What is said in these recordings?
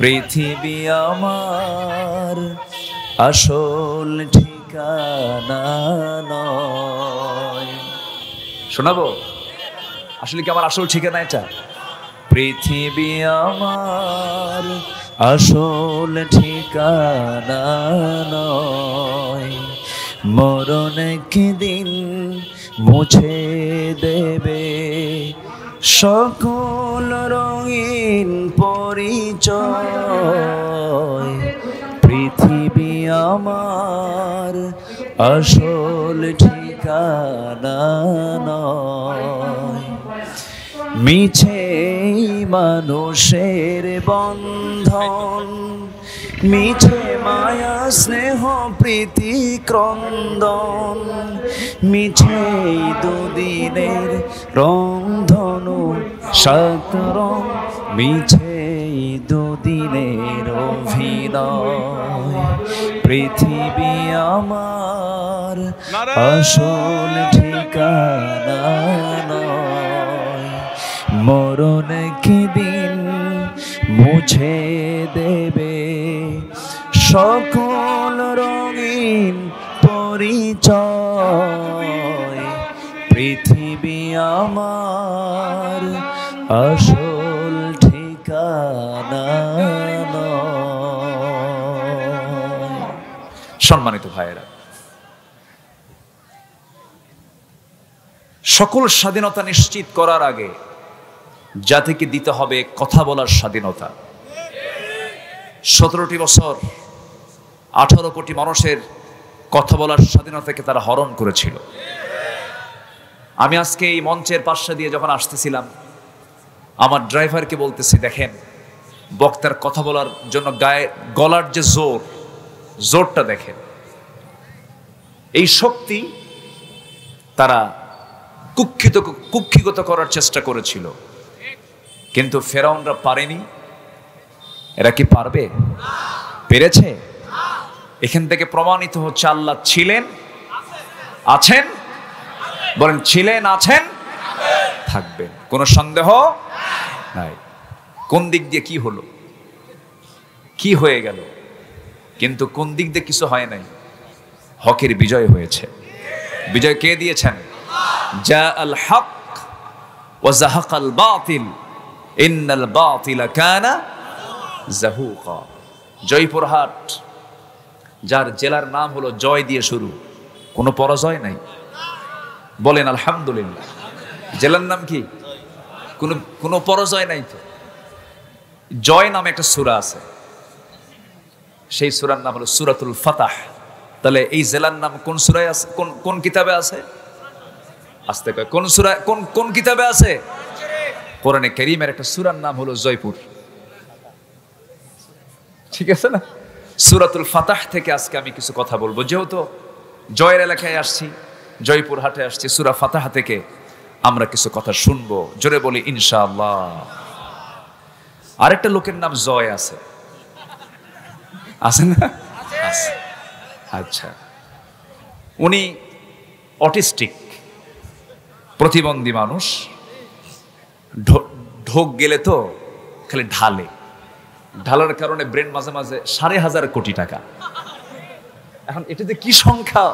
পৃথিবী আমার আসল ঠিকানা শোনাবো আসলে কি আমার আসল ঠিকানা এটা পৃথিবী আমার আসল ঠিকানা মরণ কি দিন মুছে দেবে সকল রঙিন পরিচয় পৃথিবী আমার আসল ঠিকানা মিছে মানুষের বন্ধন মিছে মায়া স্নেহ প্রীতি ক্রন্দন মিছে দুদিনের রন্ধনু সতর মিছে দুদিনের অভিনয় পৃথিবী আমার আসল ঠিকানা মরণ কি দিন মুছে দেবে সকল রঙিন পরিচয় পৃথিবী আমার আসল ঠিকানা সম্মানিত ভাইয়েরা সকল স্বাধীনতা নিশ্চিত করার আগে জাতিকে দিতে হবে কথা বলার স্বাধীনতা সতেরোটি বছর আঠারো কোটি মানুষের কথা বলার স্বাধীনতাকে তারা হরণ করেছিল আমি আজকে এই মঞ্চের পাশে দিয়ে যখন আসতেছিলাম আমার ড্রাইভারকে বলতেছি দেখেন বক্তার কথা বলার জন্য গায়ে গলার যে জোর জোরটা দেখেন এই শক্তি তারা কুক্ষিত কুক্ষিগত করার চেষ্টা করেছিল কিন্তু ফেরাউনরা পারেনি এরা কি পারবে পেরেছে এখান থেকে প্রমাণিত হচ্ছে আল্লাহ ছিলেন আছেন বলেন ছিলেন আছেন থাকবেন কোনো সন্দেহ নাই কোন দিক দিয়ে কি হলো কি হয়ে গেল কিন্তু কোন দিক দিয়ে কিছু হয় নাই হকের বিজয় হয়েছে বিজয় কে দিয়েছেন যা আল হক ও জাহাক আল বাতিল ইন্নাল বাতিল কানা জাহুকা জয়পুরহাট যার জেলার নাম হলো জয় দিয়ে শুরু কোনো পরাজয় নাই বলেন আলহামদুলিল্লাহ জেলার নাম কি কোনো কোনো পরাজয় নাই তো জয় নামে একটা সুরা আছে সেই সুরার নাম হলো সুরাতুল ফাতাহ তাহলে এই জেলার নাম কোন সুরায় আছে কোন কোন কিতাবে আছে আসতে কয় কোন সুরায় কোন কোন কিতাবে আছে কোরআনে করিমের একটা সুরার নাম হলো জয়পুর ঠিক আছে না সুরাতুল ফাতাহ থেকে আজকে আমি কিছু কথা বলবো যেহেতু জয়ের এলাকায় আসছি জয়পুরহাটে আসছি সুরা ফাতাহ থেকে আমরা কিছু কথা শুনবো জোরে বলি ইনশাআল্লাহ আরেকটা লোকের নাম জয় আছে আছে না আচ্ছা উনি অটিস্টিক প্রতিবন্ধী মানুষ ঢোক গেলে তো খালি ঢালে ঢালার কারণে ব্রেন মাঝে মাঝে সাড়ে হাজার কোটি টাকা এখন এটা যে কি সংখ্যা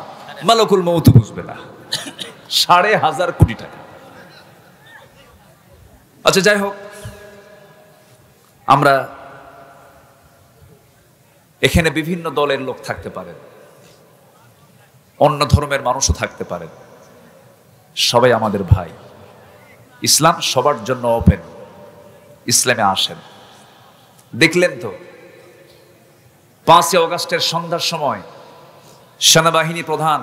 মালকুল মৌত বুঝবে না সাড়ে হাজার কোটি টাকা আচ্ছা যাই হোক আমরা এখানে বিভিন্ন দলের লোক থাকতে পারেন অন্য ধর্মের মানুষও থাকতে পারেন সবাই আমাদের ভাই ইসলাম সবার জন্য ওপেন ইসলামে আসেন দেখলেন তো পাঁচই অগাস্টের সন্ধ্যার সময় সেনাবাহিনী প্রধান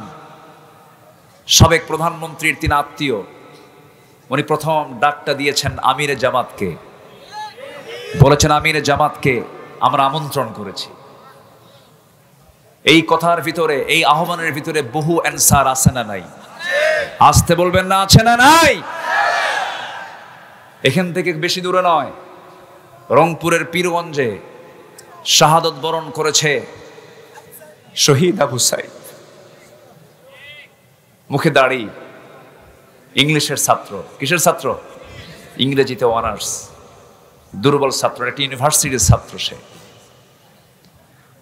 সাবেক প্রধানমন্ত্রীর তিন আত্মীয় উনি প্রথম ডাকটা দিয়েছেন আমিরে জামাতকে বলেছেন আমিরে জামাতকে আমরা আমন্ত্রণ করেছি এই কথার ভিতরে এই আহ্বানের ভিতরে বহু অ্যান্সার আছে না নাই আসতে বলবেন না আছে না নাই এখান থেকে বেশি দূরে নয় রংপুরের পীরগঞ্জে শাহাদত বরণ করেছে শহীদ আবু সাইদ মুখে দাড়ি ইংলিশের ছাত্র কিসের ছাত্র ইংরেজিতে অনার্স দুর্বল ছাত্র একটি ইউনিভার্সিটির ছাত্র সে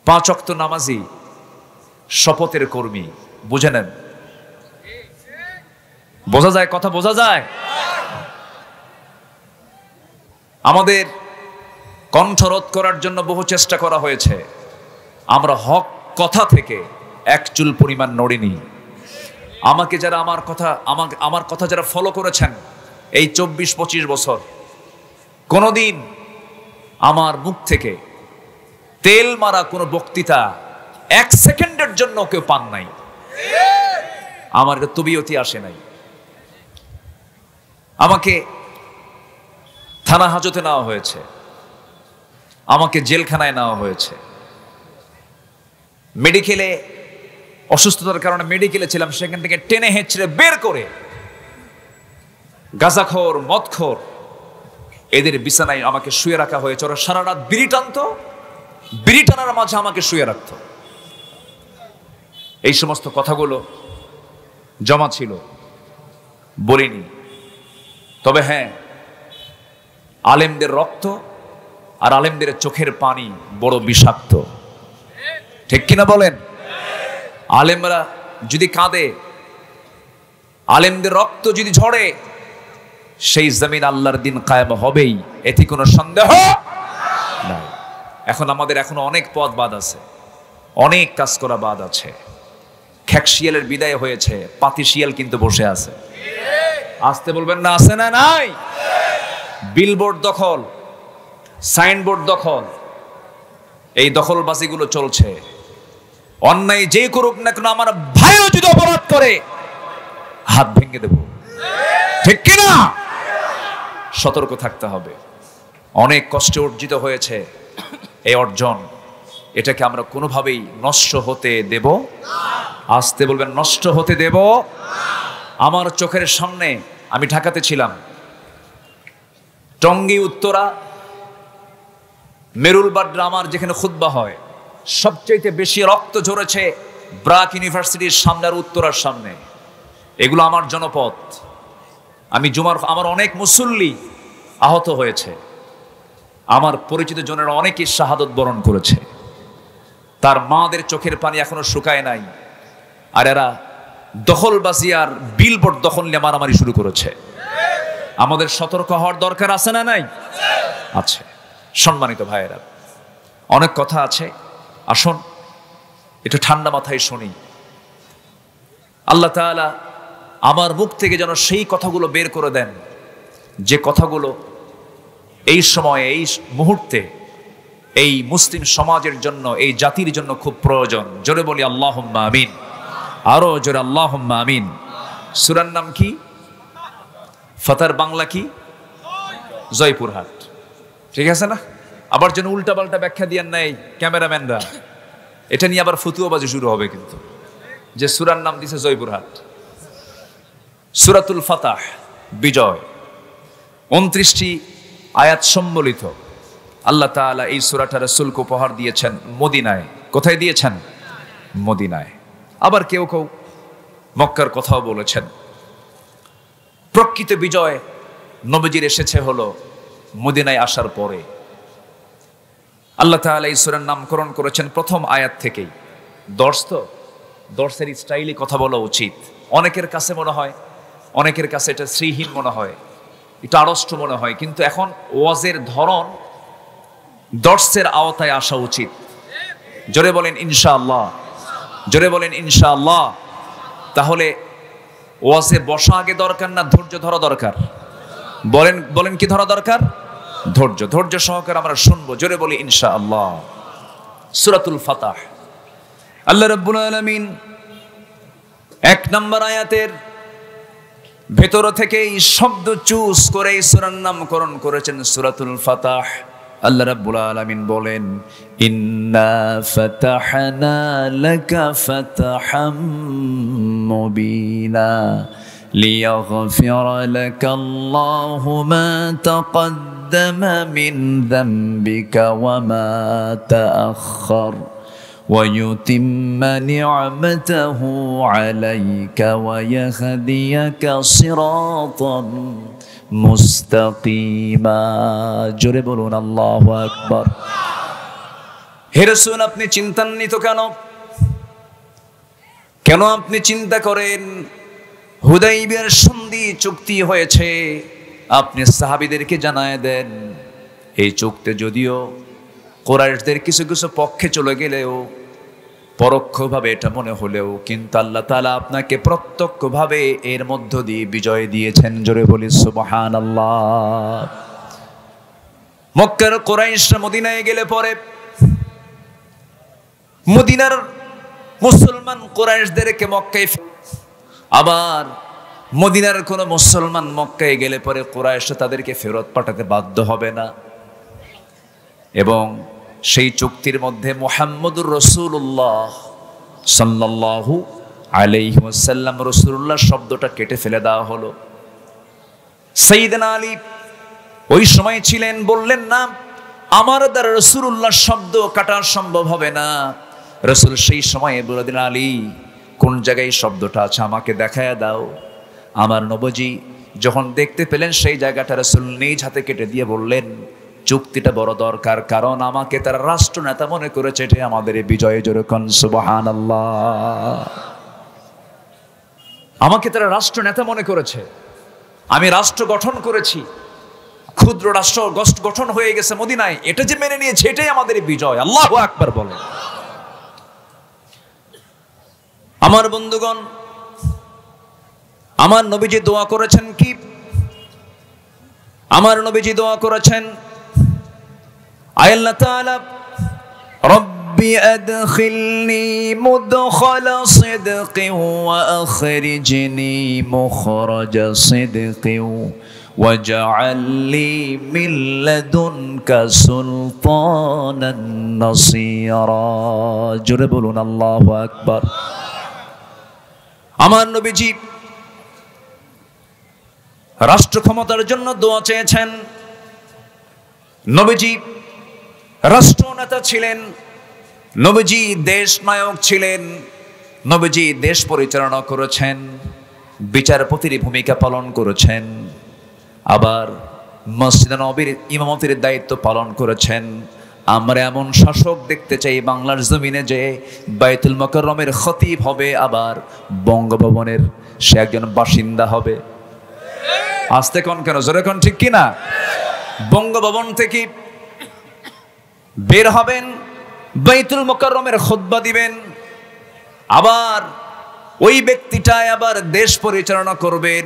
পাঁচ অক্ত নামাজি শপথের কর্মী বুঝে নেন বোঝা যায় কথা বোঝা যায় আমাদের কণ্ঠরোধ করার জন্য বহু চেষ্টা করা হয়েছে আমরা হক কথা থেকে এক চুল পরিমাণ নড়িনি আমাকে যারা আমার কথা আমাকে আমার কথা যারা ফলো করেছেন এই চব্বিশ পঁচিশ বছর কোনোদিন আমার মুখ থেকে তেল মারা কোনো বক্তৃতা এক সেকেন্ডের জন্য কেউ পান নাই আমার তবিয়তি আসে নাই আমাকে থানা হাজতে নেওয়া হয়েছে আমাকে জেলখানায় নেওয়া হয়েছে মেডিকেলে অসুস্থতার কারণে মেডিকেলে ছিলাম সেখান থেকে টেনে হেঁচড়ে বের করে গাজাখোর মদখোর এদের বিছানায় আমাকে শুয়ে রাখা হয়েছে ওরা সারা রাত বিড়ি টানত বিড়ি টানার মাঝে আমাকে শুয়ে রাখত এই সমস্ত কথাগুলো জমা ছিল বলিনি তবে হ্যাঁ আলেমদের রক্ত আর আলেমদের চোখের পানি বড় বিষাক্ত ঠিক কিনা বলেন আলেমরা যদি কাঁদে আলেমদের রক্ত যদি ঝরে সেই জমিন আল্লাহর দিন কায়েম হবেই এতে কোনো সন্দেহ নাই এখন আমাদের এখন অনেক পথ বাদ আছে অনেক কাজ করা বাদ আছে খ্যাকশিয়ালের বিদায় হয়েছে পাতিশিয়াল কিন্তু বসে আছে আসতে বলবেন না আছে না নাই বিলবোর্ড দখল সাইনবোর্ড দখল এই দখলবাজিগুলো চলছে অন্যায় যে করুক না কেন আমার ভাইও যদি অপরাধ করে হাত ভেঙে দেব ঠিক কিনা সতর্ক থাকতে হবে অনেক কষ্টে অর্জিত হয়েছে এই অর্জন এটাকে আমরা কোনোভাবেই নষ্ট হতে দেব আসতে বলবেন নষ্ট হতে দেব আমার চোখের সামনে আমি ঢাকাতে ছিলাম টঙ্গি উত্তরা মেরুল বা ড্রামার যেখানে খুদ্া হয় সবচেয়ে বেশি রক্ত ঝরেছে ব্রাক ইউনিভার্সিটির সামনে আর উত্তরার সামনে এগুলো আমার জনপদ আমি জুমার আমার অনেক মুসল্লি আহত হয়েছে আমার পরিচিত জনের অনেকে শাহাদত বরণ করেছে তার মাদের চোখের পানি এখনো শুকায় নাই আর এরা দখলবাজি আর বিলবোর্ড দখল নিয়ে মারামারি শুরু করেছে আমাদের সতর্ক হওয়ার দরকার আছে না নাই আছে সম্মানিত ভাইয়েরা অনেক কথা আছে আসুন একটু ঠান্ডা মাথায় শুনি আল্লাহ তালা আমার মুখ থেকে যেন সেই কথাগুলো বের করে দেন যে কথাগুলো এই সময়ে এই মুহূর্তে এই মুসলিম সমাজের জন্য এই জাতির জন্য খুব প্রয়োজন জোরে বলি আল্লাহ আমিন আরও জোরে আল্লাহ আমিন সুরার নাম কি ফতার বাংলা কি জয়পুরহাট ঠিক আছে না আবার যেন উল্টাপাল্টা ব্যাখ্যা দিয়ে নাই ক্যামেরাম্যানরা এটা নিয়ে আবার ফতুয়াবাজি শুরু হবে কিন্তু যে সুরার নাম দিছে জয়পুরহাট সুরাতুল ফাতাহ বিজয় উনত্রিশটি আয়াত সম্বলিত আল্লাহ তালা এই সুরাটা রসুলকে উপহার দিয়েছেন মদিনায় কোথায় দিয়েছেন মদিনায় আবার কেউ কেউ মক্কার কথাও বলেছেন প্রকৃত বিজয় নবজির এসেছে হলো মদিনায় আসার পরে আল্লাহ তাহলে ঈশ্বরের নামকরণ করেছেন প্রথম আয়াত থেকেই দর্শ তো দর্শের স্টাইলে কথা বলা উচিত অনেকের কাছে মনে হয় অনেকের কাছে এটা শ্রীহীন মনে হয় এটা আড়ষ্ট মনে হয় কিন্তু এখন ওয়াজের ধরন দর্শের আওতায় আসা উচিত জোরে বলেন ইনশাআল্লাহ জোরে বলেন ইনশাআল্লাহ তাহলে ওয়াজে বসা আগে দরকার না ধৈর্য ধরা দরকার বলেন বলেন কি ধরা দরকার ধৈর্য ধৈর্য সহকারে আমরা শুনবো জোরে বলি ইনশা আল্লাহ সুরাতুল ফাতাহ আল্লাহ রব্বুল আলমিন এক নম্বর আয়াতের ভেতর থেকেই শব্দ চুজ করে সুরার নামকরণ করেছেন সুরাতুল ফাতাহ আল্লাহ রাব্বুল আলামিন বলেন ইন্না ফাতাহনা লাকা ফাতাহাম মুবিনা ليغفر لك الله ما تقدم من ذنبك وما تاخر ويتم نعمته عليك ويهديك صراطا مستقيما جرب جربلون الله اكبر هرسون اپنی چنتن نیتو کنو کنو اپنی چنتا کرين হুদাইবের সন্ধি চুক্তি হয়েছে আপনি সাহাবিদেরকে জানায় দেন এই চুক্তি যদিও কোরাইশদের কিছু কিছু পক্ষে চলে গেলেও পরোক্ষভাবে এটা মনে হলেও কিন্তু আল্লাহ তালা আপনাকে প্রত্যক্ষভাবে এর মধ্য দিয়ে বিজয় দিয়েছেন জোরে বলি সুবাহান আল্লাহ মক্কার কোরাইশরা মদিনায় গেলে পরে মদিনার মুসলমান কোরাইশদেরকে মক্কায় আবার মদিনার কোনো মুসলমান মক্কায় গেলে পরে কোরআশে তাদেরকে ফেরত পাঠাতে বাধ্য হবে না এবং সেই চুক্তির মধ্যে মোহাম্মদুর রসুল্লাহ সাল্লাহু আলাইসাল্লাম রসুল্লাহ শব্দটা কেটে ফেলে দেওয়া হলো সঈদনা আলী ওই সময় ছিলেন বললেন না আমার দ্বারা রসুল্লাহ শব্দ কাটা সম্ভব হবে না রসুল সেই সময়ে বলে দিন আলী কোন জায়গায় শব্দটা আছে আমাকে দেখায় দাও আমার নবজি যখন দেখতে পেলেন সেই জায়গাটা রাসুল নিজ হাতে কেটে দিয়ে বললেন চুক্তিটা বড় দরকার কারণ আমাকে তারা নেতা মনে করেছে এটা আমাদের এই বিজয় যেরকম সুবাহান আমাকে তারা রাষ্ট্রনেতা মনে করেছে আমি রাষ্ট্র গঠন করেছি ক্ষুদ্র রাষ্ট্র গঠন হয়ে গেছে মোদিনায় এটা যে মেনে নিয়েছে এটাই আমাদের বিজয় আল্লাহ আকবার বলে আমার বন্ধুগণ আমার নবীজি দোয়া করেছেন কি আমার নবীজি দোয়া করেছেন আয়াল্লাহ তাআলা রব্বি আদখিলনি মুদখাল সিদকি ওয়া আখরিজনি মুখরাজ সিদকি واجعل لي من لدنك سلطانا نصيرا جربلنا الله أكبر আমার নবীজি রাষ্ট্র ক্ষমতার জন্য দোয়া চেয়েছেন নবীজি রাষ্ট্রনেতা ছিলেন নবীজি দেশ নায়ক ছিলেন নবীজি দেশ পরিচালনা করেছেন বিচারপতির ভূমিকা পালন করেছেন আবার মসজিদ নবীর ইমামতির দায়িত্ব পালন করেছেন আমরা এমন শাসক দেখতে চাই বাংলার জমিনে যে বাইতুল মকরমের খতিব হবে আবার বঙ্গভবনের সে একজন বাসিন্দা হবে আসতে কন কেন জোরে কন ঠিক কিনা বঙ্গভবন থেকে বের হবেন বাইতুল মোকাররমের খোদ্া দিবেন আবার ওই ব্যক্তিটায় আবার দেশ পরিচালনা করবেন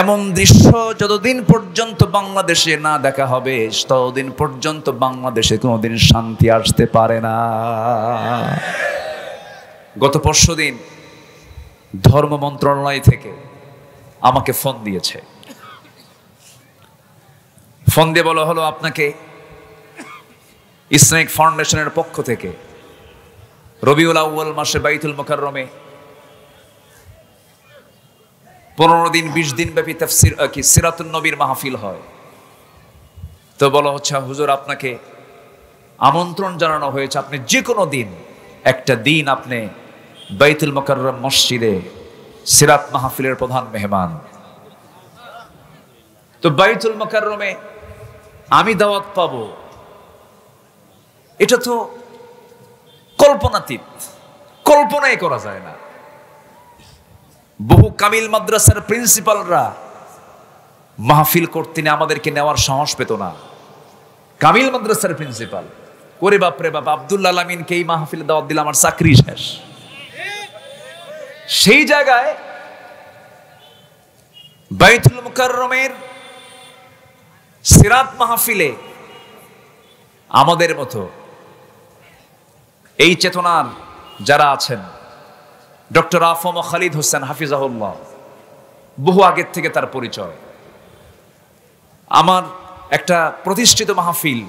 এমন দৃশ্য যতদিন পর্যন্ত বাংলাদেশে না দেখা হবে ততদিন পর্যন্ত বাংলাদেশে কোনোদিন শান্তি আসতে পারে না গত পরশু দিন ধর্ম মন্ত্রণালয় থেকে আমাকে ফোন দিয়েছে ফোন দিয়ে বলা হলো আপনাকে ইসলামিক ফাউন্ডেশনের পক্ষ থেকে রবিউল আউ্বাল মাসে বাইতুল মোকাররমে পনেরো দিন বিশ দিন ব্যাপী তাফসির কি সিরাতুল নবীর মাহফিল হয় তো বলা হচ্ছে হুজুর আপনাকে আমন্ত্রণ জানানো হয়েছে আপনি যে কোনো দিন একটা দিন আপনি বাইতুল মকাররম মসজিদে সিরাত মাহফিলের প্রধান মেহমান তো বাইতুল মকাররমে আমি দাওয়াত পাব এটা তো কল্পনাতীত কল্পনাই করা যায় না বহু কামিল মাদ্রাসার প্রিন্সিপালরা মাহফিল করতে আমাদেরকে নেওয়ার সাহস পেত না কামিল মাদ্রাসার প্রিন্সিপাল করে বাপরে বাপ আবদুল্লা আলমিনকে এই মাহফিল দাওয়াত দিলে আমার চাকরি শেষ সেই জায়গায় বাইতুল মুকাররমের সিরাত মাহফিলে আমাদের মতো এই চেতনার যারা আছেন ডক্টর আফম খালিদ হোসেন হাফিজাহুল্লাহ বহু আগের থেকে তার পরিচয় আমার একটা প্রতিষ্ঠিত মাহফিল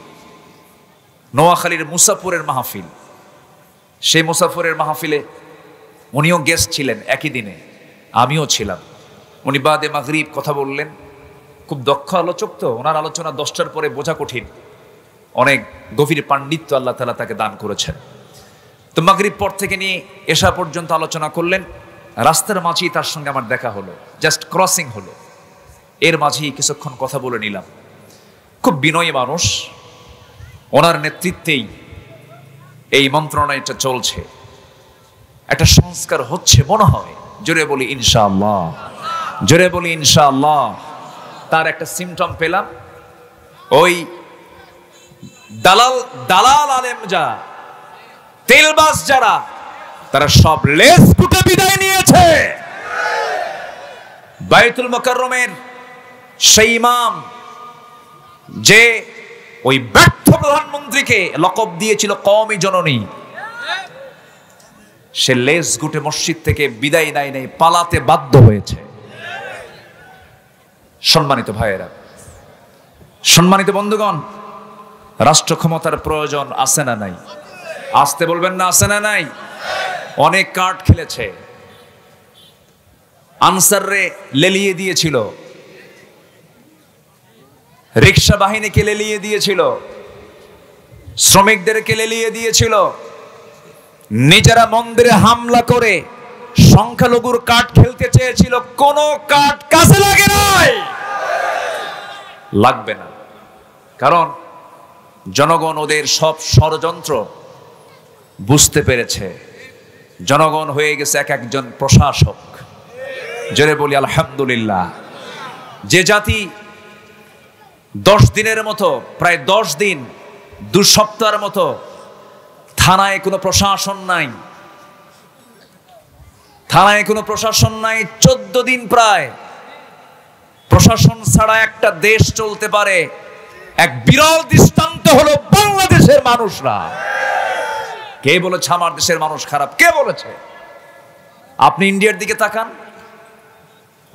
নোয়াখালীর মুসাফরের মাহফিল সেই মুসাফরের মাহফিলে উনিও গেস্ট ছিলেন একই দিনে আমিও ছিলাম উনি বাদে মাগরিব কথা বললেন খুব দক্ষ আলোচক তো ওনার আলোচনা দশটার পরে বোঝা কঠিন অনেক গভীর পাণ্ডিত্য আল্লাহ তালা তাকে দান করেছেন তো মাগরীব পর থেকে নিয়ে এসা পর্যন্ত আলোচনা করলেন রাস্তার মাঝেই তার সঙ্গে আমার দেখা হলো জাস্ট ক্রসিং হলো এর মাঝেই কিছুক্ষণ কথা বলে নিলাম খুব বিনয়ী মানুষ ওনার নেতৃত্বেই এই মন্ত্রণাটা চলছে একটা সংস্কার হচ্ছে মনে হয় জোরে বলি ইনশাআল্লাহ জোরে বলি ইনশাআল্লাহ তার একটা সিমটম পেলাম ওই দালাল দালাল আলেম যা তেলবাস যারা তারা সব লেস কুটে বিদায় নিয়েছে বাইতুল মোকার সেই ইমাম যে ওই ব্যর্থ প্রধানমন্ত্রীকে লকব দিয়েছিল কমই জননী সে লেস গুটে মসজিদ থেকে বিদায় নেয় নাই পালাতে বাধ্য হয়েছে সম্মানিত ভাইয়েরা সম্মানিত বন্ধুগণ রাষ্ট্র ক্ষমতার প্রয়োজন আছে না নাই আসতে বলবেন না আসে না নাই অনেক কার্ড খেলেছে আনসাররে লেলিয়ে দিয়েছিল রিক্সা বাহিনীকে লেলিয়ে দিয়েছিল শ্রমিকদেরকে লেলিয়ে দিয়েছিল নিজেরা মন্দিরে হামলা করে সংখ্যালঘুর কাঠ খেলতে চেয়েছিল কোনো কাঠ কাছে লাগে নাই লাগবে না কারণ জনগণ ওদের সব ষড়যন্ত্র বুঝতে পেরেছে জনগণ হয়ে গেছে এক একজন প্রশাসক জোরে বলি আলহামদুলিল্লাহ যে জাতি দশ দিনের মতো প্রায় দশ দিন দু সপ্তাহের মতো থানায় কোনো প্রশাসন নাই থানায় কোনো প্রশাসন নাই চোদ্দ দিন প্রায় প্রশাসন ছাড়া একটা দেশ চলতে পারে এক বিরল দৃষ্টান্ত হলো বাংলাদেশের মানুষরা কে বলেছে আমার দেশের মানুষ খারাপ কে বলেছে আপনি ইন্ডিয়ার দিকে তাকান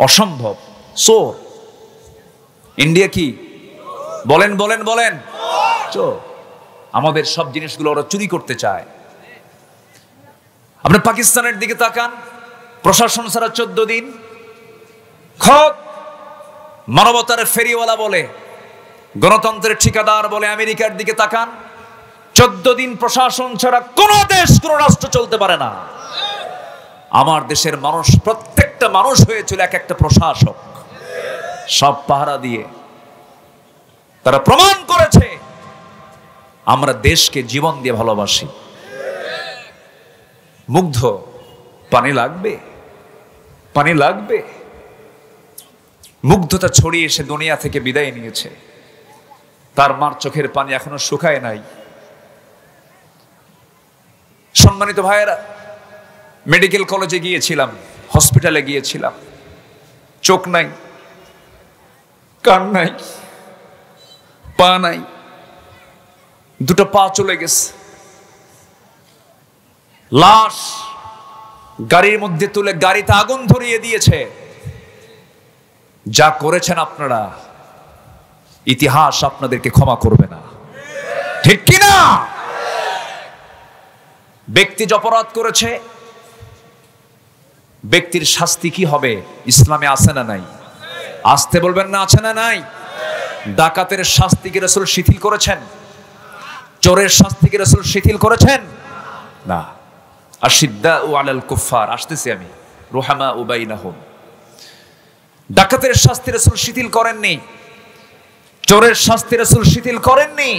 অসম্ভব চোর ইন্ডিয়া কি বলেন বলেন বলেন চোর আমাদের সব জিনিসগুলো ওরা চুরি করতে চায় আপনি পাকিস্তানের দিকে তাকান প্রশাসন ছাড়া চোদ্দ দিন খত মানবতার ফেরিওয়ালা বলে গণতন্ত্রের ঠিকাদার বলে আমেরিকার দিকে তাকান চোদ্দ দিন প্রশাসন ছাড়া কোনো দেশ কোনো রাষ্ট্র চলতে পারে না আমার দেশের মানুষ প্রত্যেকটা মানুষ হয়েছিল এক একটা প্রশাসক সব পাহারা দিয়ে তারা প্রমাণ করেছে আমরা দেশকে জীবন দিয়ে ভালোবাসি মুগ্ধ পানি লাগবে পানি লাগবে মুগ্ধতা ছড়িয়ে এসে দুনিয়া থেকে বিদায় নিয়েছে তার মার চোখের পানি এখনো শুকায় নাই সম্মানিত ভাইয়েরা মেডিকেল কলেজে গিয়েছিলাম হসপিটালে গিয়েছিলাম চোখ নাই কান নাই পা নাই দুটো পা চলে গেছে লাশ গাড়ির মধ্যে তুলে গাড়িতে আগুন ধরিয়ে দিয়েছে যা করেছেন আপনারা ইতিহাস আপনাদেরকে ক্ষমা করবে না ঠিক কিনা ব্যক্তি যে অপরাধ করেছে ব্যক্তির শাস্তি কি হবে ইসলামে আছে না নাই আসতে বলবেন না আছে না নাই ডাকাতের শাস্তি কি রসুল শিথিল করেছেন চোরের শাস্তি কি রসুল শিথিল করেছেন না আশিদ্দা ও আলাল কুফার আসতেছি আমি রুহামা উবাই হোম ডাকাতের শাস্তি রসুল শিথিল করেননি চোরের শাস্তি রসুল শিথিল করেননি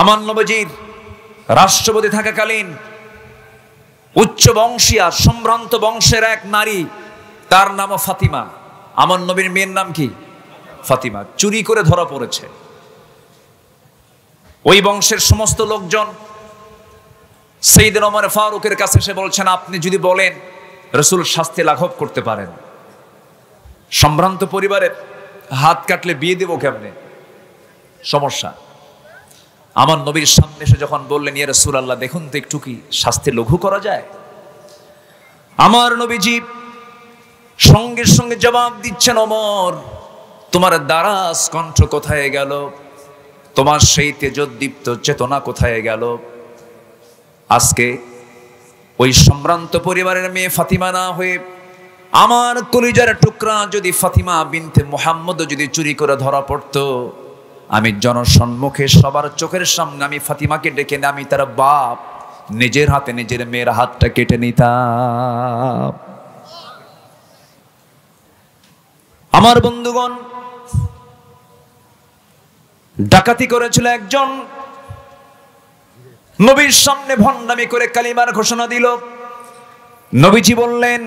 আমান নবজির রাষ্ট্রপতি থাকাকালীন উচ্চ বংশীয়া সম্ভ্রান্ত বংশের এক নারী তার নাম ফাতিমা আমার নবীর মেয়ের নাম কি ফাতিমা চুরি করে ধরা পড়েছে ওই বংশের সমস্ত লোকজন দিন ওমর ফারুকের কাছে এসে বলছেন আপনি যদি বলেন রসুল শাস্তি লাঘব করতে পারেন সম্ভ্রান্ত পরিবারের হাত কাটলে বিয়ে দেব কেমনে সমস্যা আমার নবীর সামনে এসে যখন বললেন ইয়ে রসুল আল্লাহ দেখুন তো একটু কি শাস্তি লঘু করা যায় আমার নবীজি সঙ্গে সঙ্গে জবাব দিচ্ছেন অমর তোমার দ্বারাস কণ্ঠ কোথায় গেল তোমার সেই তেজদ্দীপ্ত চেতনা কোথায় গেল আজকে ওই সম্ভ্রান্ত পরিবারের মেয়ে ফাতিমা না হয়ে আমার কলিজার টুকরা যদি ফাতিমা বিনতে মোহাম্মদ যদি চুরি করে ধরা পড়তো আমি জনসম্মুখে সবার চোখের সামনে আমি ফাতিমাকে ডেকে আমি তার বাপ নিজের হাতে নিজের মেয়ের হাতটা কেটে নিতাম আমার বন্ধুগণ ডাকাতি করেছিল একজন নবীর সামনে ভণ্ডামি করে কালিমার ঘোষণা দিল নবীজি বললেন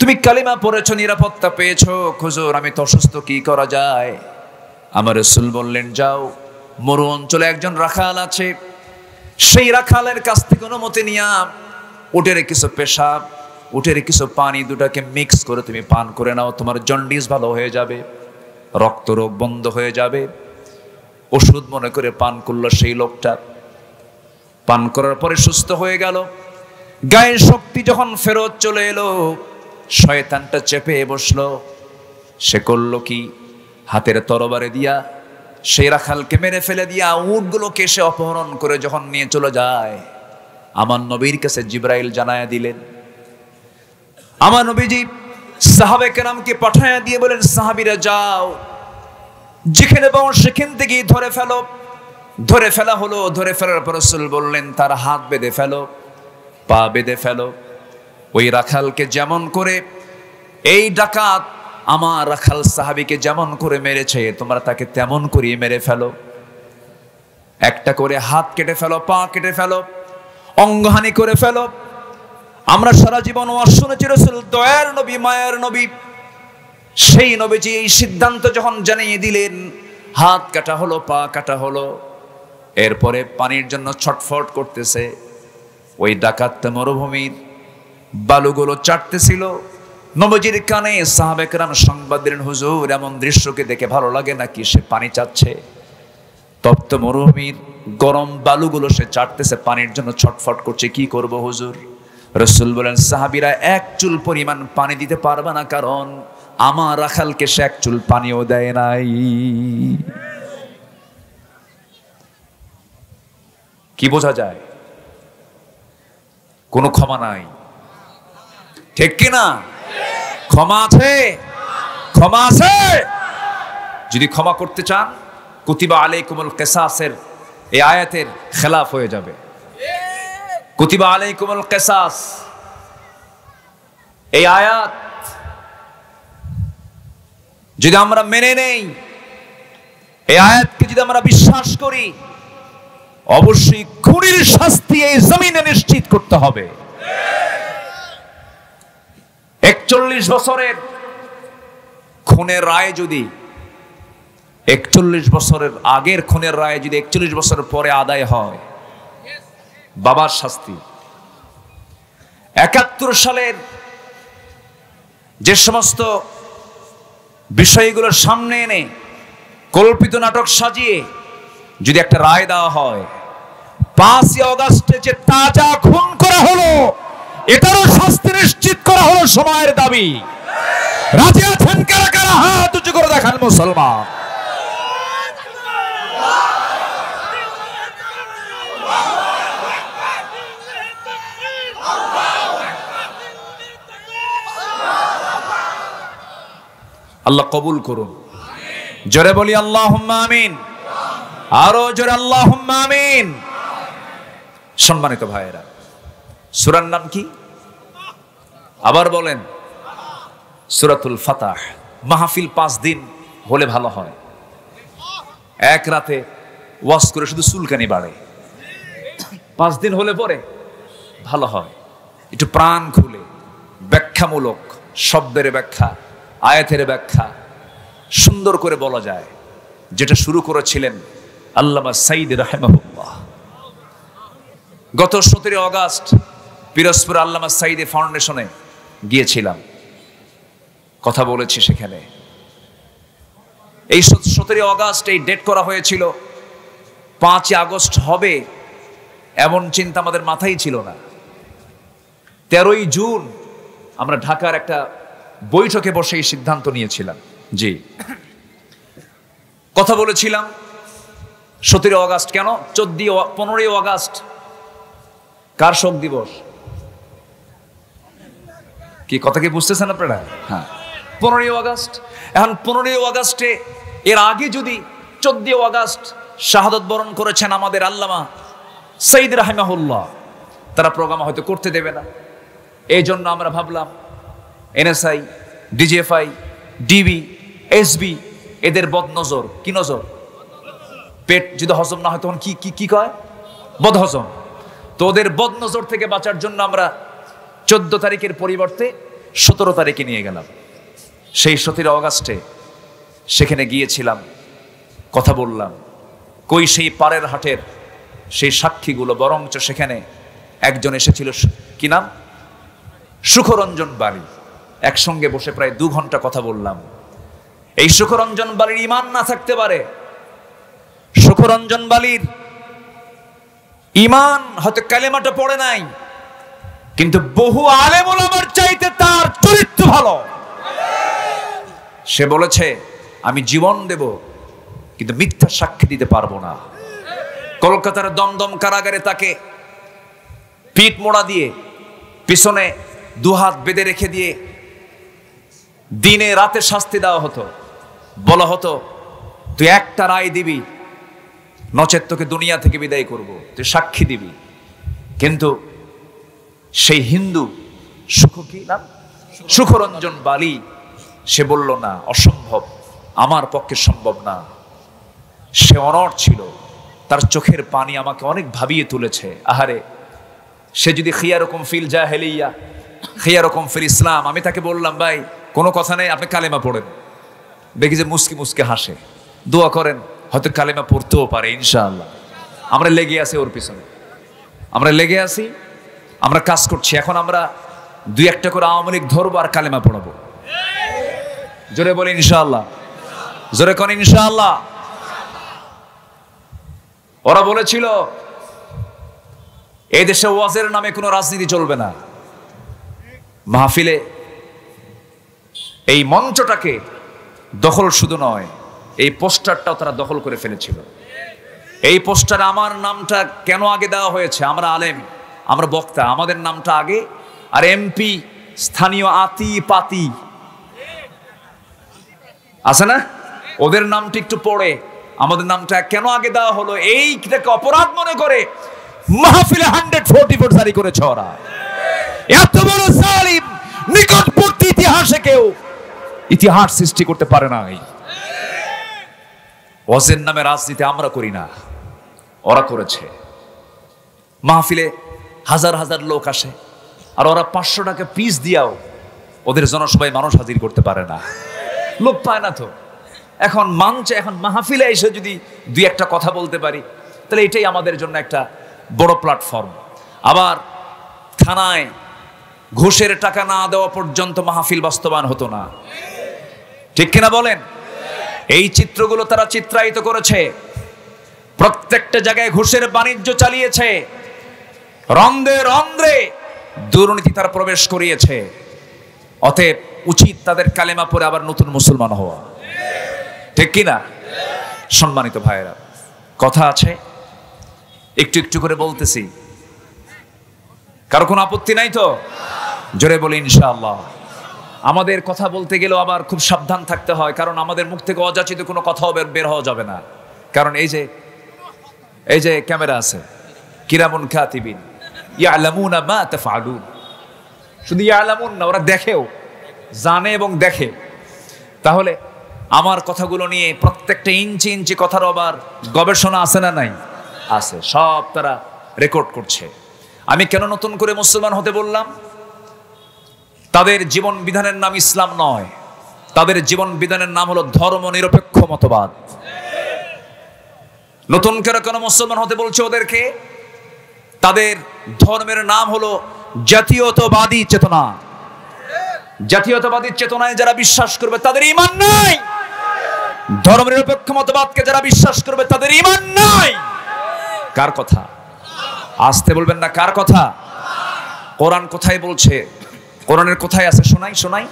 তুমি কালিমা পড়েছ নিরাপত্তা পেয়েছ খুজুর আমি তো অসুস্থ কি করা যায় আমার রসুল বললেন যাও মরু অঞ্চলে একজন রাখাল আছে সেই রাখালের কাছ থেকে অনুমতি নিয়া উটের কিছু পেশাব উঠের কিছু পানি দুটাকে মিক্স করে তুমি পান করে নাও তোমার জন্ডিস ভালো হয়ে যাবে রক্ত রোগ বন্ধ হয়ে যাবে ওষুধ মনে করে পান করলো সেই লোকটা পান করার পরে সুস্থ হয়ে গেল গায়ের শক্তি যখন ফেরত চলে এলো শয়তানটা চেপে বসলো সে করলো কি হাতের তরবারে দিয়া সেই রাখালকে মেরে ফেলে দিয়া উটগুলোকে এসে অপহরণ করে যখন নিয়ে চলে যায় আমার নবীর কাছে জিব্রাইল জানায়া দিলেন আমার নবীজি সাহাবে কেরামকে পাঠায় দিয়ে বলেন সাহাবিরা যাও যেখানে পাও সেখান থেকে ধরে ফেলো ধরে ফেলা হলো ধরে ফেলার পর বললেন তার হাত বেঁধে ফেলো পা বেঁধে ফেলো ওই রাখালকে যেমন করে এই ডাকাত আমার খাল সাহাবিকে যেমন করে মেরেছে তোমরা তাকে তেমন করিয়ে মেরে ফেলো একটা করে হাত কেটে ফেলো পা কেটে ফেলো অঙ্গহানি করে ফেলো আমরা সারা জীবন শুনেছি রসুল দয়ার নবী মায়ের নবী সেই নবীজি এই সিদ্ধান্ত যখন জানিয়ে দিলেন হাত কাটা হলো পা কাটা হলো এরপরে পানির জন্য ছটফট করতেছে ওই ডাকাত মরুভূমির বালুগুলো চাটতেছিল নবজির কানে সাহাবেকরাম সংবাদ দিলেন হুজুর এমন দৃশ্যকে দেখে ভালো লাগে নাকি সে পানি চাচ্ছে তপ্ত মরুভূমির গরম বালুগুলো সে চাটতেছে পানির জন্য ছটফট করছে কি করব হুজুর রসুল বলেন সাহাবিরা এক চুল পরিমাণ পানি দিতে পারবে না কারণ আমার রাখালকে সে এক চুল পানিও দেয় নাই কি বোঝা যায় কোনো ক্ষমা নাই ঠিক কিনা না ক্ষমা আছে ক্ষমা আছে যদি ক্ষমা করতে চান কুতিবা আলাইকুমুল কেসাসের এই আয়াতের খেলাফ হয়ে যাবে কুতিবা আলাইকুমুল কেসাস এই আয়াত যদি আমরা মেনে নেই এই আয়াতকে যদি আমরা বিশ্বাস করি অবশ্যই খুনির শাস্তি এই জমিনে নিশ্চিত করতে হবে একচল্লিশ বছরের খুনের রায় যদি একচল্লিশ বছরের আগের খুনের রায় যদি একচল্লিশ বছর পরে আদায় হয় বাবার শাস্তি একাত্তর সালের যে সমস্ত বিষয়গুলো সামনে এনে কল্পিত নাটক সাজিয়ে যদি একটা রায় দেওয়া হয় পাঁচই অগাস্টে যে তাজা খুন করা হলো এটারও শাস্তি নিশ্চিত করা হলো সময়ের দাবি রাজি আছেন কারা কারা হ্যাঁ, হাত উঁচু করে দেখান মুসলমান আল্লাহ কবুল করুন জোরে বলি আল্লাহ আমিন আরো জোরে আল্লাহ আমিন সম্মানিত ভাইয়েরা সুরার নাম কি আবার বলেন সুরাতুল ফাতাহ মাহফিল পাঁচ দিন হলে ভালো হয় এক রাতে ওয়াশ করে শুধু সুলকানি বাড়ে পাঁচ দিন হলে পরে ভালো হয় একটু প্রাণ খুলে ব্যাখ্যামূলক শব্দের ব্যাখ্যা আয়াতের ব্যাখ্যা সুন্দর করে বলা যায় যেটা শুরু করেছিলেন আল্লামা সাইদ রাহেমাহুল্লাহ গত সতেরো অগাস্ট পিরোজপুর আল্লামা সাইদে ফাউন্ডেশনে গিয়েছিলাম কথা বলেছি সেখানে এই সতেরো আগস্ট এই ডেট করা হয়েছিল পাঁচই আগস্ট হবে এমন চিন্তা আমাদের মাথায় ছিল না তেরোই জুন আমরা ঢাকার একটা বৈঠকে বসে এই সিদ্ধান্ত নিয়েছিলাম জি কথা বলেছিলাম সতেরো আগস্ট কেন চোদ্দই পনেরোই আগস্ট কার শোক দিবস কি কথা কি বুঝতেছেন আপনারা হ্যাঁ পনেরোই আগস্ট এখন পনেরোই আগস্টে এর আগে যদি চোদ্দই আগস্ট শাহাদত বরণ করেছেন আমাদের আল্লামা সঈদ রাহেমাহুল্লাহ তারা প্রোগ্রাম হয়তো করতে দেবে না এই জন্য আমরা ভাবলাম এনএসআই ডিজিএফআই ডিবি এসবি এদের বদনজর কি নজর পেট যদি হজম না হয় তখন কি কি কি কয় বদ হজম তো ওদের বদনজর থেকে বাঁচার জন্য আমরা চোদ্দ তারিখের পরিবর্তে সতেরো তারিখে নিয়ে গেলাম সেই সতেরো অগাস্টে সেখানে গিয়েছিলাম কথা বললাম কই সেই পাড়ের হাটের সেই সাক্ষীগুলো বরঞ্চ সেখানে একজন এসেছিল কি নাম সুখরঞ্জন বাড়ি একসঙ্গে বসে প্রায় দু ঘন্টা কথা বললাম এই সুখরঞ্জন বালির ইমান না থাকতে পারে সুখরঞ্জন বালির ইমান হয়তো কালেমাটা পড়ে নাই কিন্তু বহু আলে বলার চাইতে তার চরিত্র ভালো সে বলেছে আমি জীবন দেব কিন্তু মিথ্যা সাক্ষী দিতে পারবো না কলকাতার দমদম কারাগারে তাকে পিঠ মোড়া দিয়ে পিছনে দুহাত বেঁধে রেখে দিয়ে দিনে রাতে শাস্তি দেওয়া হতো বলা হতো তুই একটা রায় দিবি নচেত তোকে দুনিয়া থেকে বিদায় করব তুই সাক্ষী দিবি কিন্তু সেই হিন্দু সুখ কি নাম সুখরঞ্জন বালি সে বলল না অসম্ভব আমার পক্ষে সম্ভব না সে অনর ছিল তার চোখের পানি আমাকে অনেক ভাবিয়ে তুলেছে আহারে সে যদি খিয়ারকম ফিল যা হেলিয়া খিয়ারকম ফিল ইসলাম আমি তাকে বললাম ভাই কোনো কথা নেই আপনি কালেমা পড়েন দেখি যে মুসকি মুসকে হাসে দোয়া করেন হয়তো কালেমা পড়তেও পারে ইনশাআল্লাহ আমরা লেগে আছি ওর পিছনে আমরা লেগে আছি আমরা কাজ করছি এখন আমরা দুই একটা করে আওয়ামী লীগ ধরবো আর কালেমা পড়াবো জোরে বলি ইনশাআল্লাহ জোরে কোন ইনশাআল্লাহ ওরা বলেছিল এই দেশে ওয়াজের নামে কোনো রাজনীতি চলবে না মাহফিলে এই মঞ্চটাকে দখল শুধু নয় এই পোস্টারটাও তারা দখল করে ফেলেছিল এই পোস্টারে আমার নামটা কেন আগে দেওয়া হয়েছে আমরা আলেম আমরা বক্তা আমাদের নামটা আগে আর এমপি স্থানীয় আতি পাতি আছে না ওদের নামটি একটু পড়ে আমাদের নামটা কেন আগে দেওয়া হলো এইটাকে অপরাধ মনে করে মাহফিলে হান্ড্রেড ফোরটি ফোর জারি করেছে ওরা এত বড় জালিম নিকটবর্তী ইতিহাসে কেউ ইতিহাস সৃষ্টি করতে পারে না ওয়াজের নামে রাজনীতি আমরা করি না ওরা করেছে মাহফিলে হাজার হাজার লোক আসে আর ওরা পাঁচশো টাকা পিস দিয়াও ওদের জনসভায় মানুষ হাজির করতে পারে না লোক পায় না তো এখন মানছে এখন মাহফিলে এসে যদি দুই একটা কথা বলতে পারি তাহলে এটাই আমাদের জন্য একটা বড় প্ল্যাটফর্ম আবার থানায় ঘুষের টাকা না দেওয়া পর্যন্ত মাহফিল বাস্তবায়ন হতো না ঠিক কিনা বলেন এই চিত্রগুলো তারা চিত্রায়িত করেছে প্রত্যেকটা জায়গায় ঘুষের বাণিজ্য চালিয়েছে রন্ধ্রে রন্ধ্রে দুর্নীতি তার প্রবেশ করিয়েছে অতএব উচিত তাদের কালেমা পরে আবার নতুন মুসলমান হওয়া ঠিক কিনা সম্মানিত ভাইয়েরা কথা আছে একটু একটু করে বলতেছি কারো কোনো আপত্তি নাই তো জোরে বলি ইনশাআল্লাহ আমাদের কথা বলতে গেলেও আবার খুব সাবধান থাকতে হয় কারণ আমাদের মুখ থেকে অযাচিত কোনো কথাও বের হওয়া যাবে না কারণ এই যে এই যে ক্যামেরা আছে কিরামুন খাতিবিন ইয়ালামুনা মা তাফালুন শুধু ইয়ালামুন না ওরা দেখেও জানে এবং দেখে তাহলে আমার কথাগুলো নিয়ে প্রত্যেকটা ইঞ্চি ইঞ্চি কথার আবার গবেষণা আছে না নাই আছে সব তারা রেকর্ড করছে আমি কেন নতুন করে মুসলমান হতে বললাম তাদের জীবন বিধানের নাম ইসলাম নয় তাদের জীবন বিধানের নাম হলো ধর্ম নিরপেক্ষ মতবাদ নতুন করে কেন মুসলমান হতে বলছে ওদেরকে তাদের ধর্মের নাম হলো জাতীয়তবাদী চেতনা জাতীয়তাবাদী চেতনায় যারা বিশ্বাস করবে তাদের ইমান নাই ধর্ম নিরপেক্ষ মতবাদকে যারা বিশ্বাস করবে তাদের ইমান নাই কার কথা আসতে বলবেন না কার কথা কোরআন কোথায় বলছে কোরআনের কোথায় আছে শোনাই শোনাই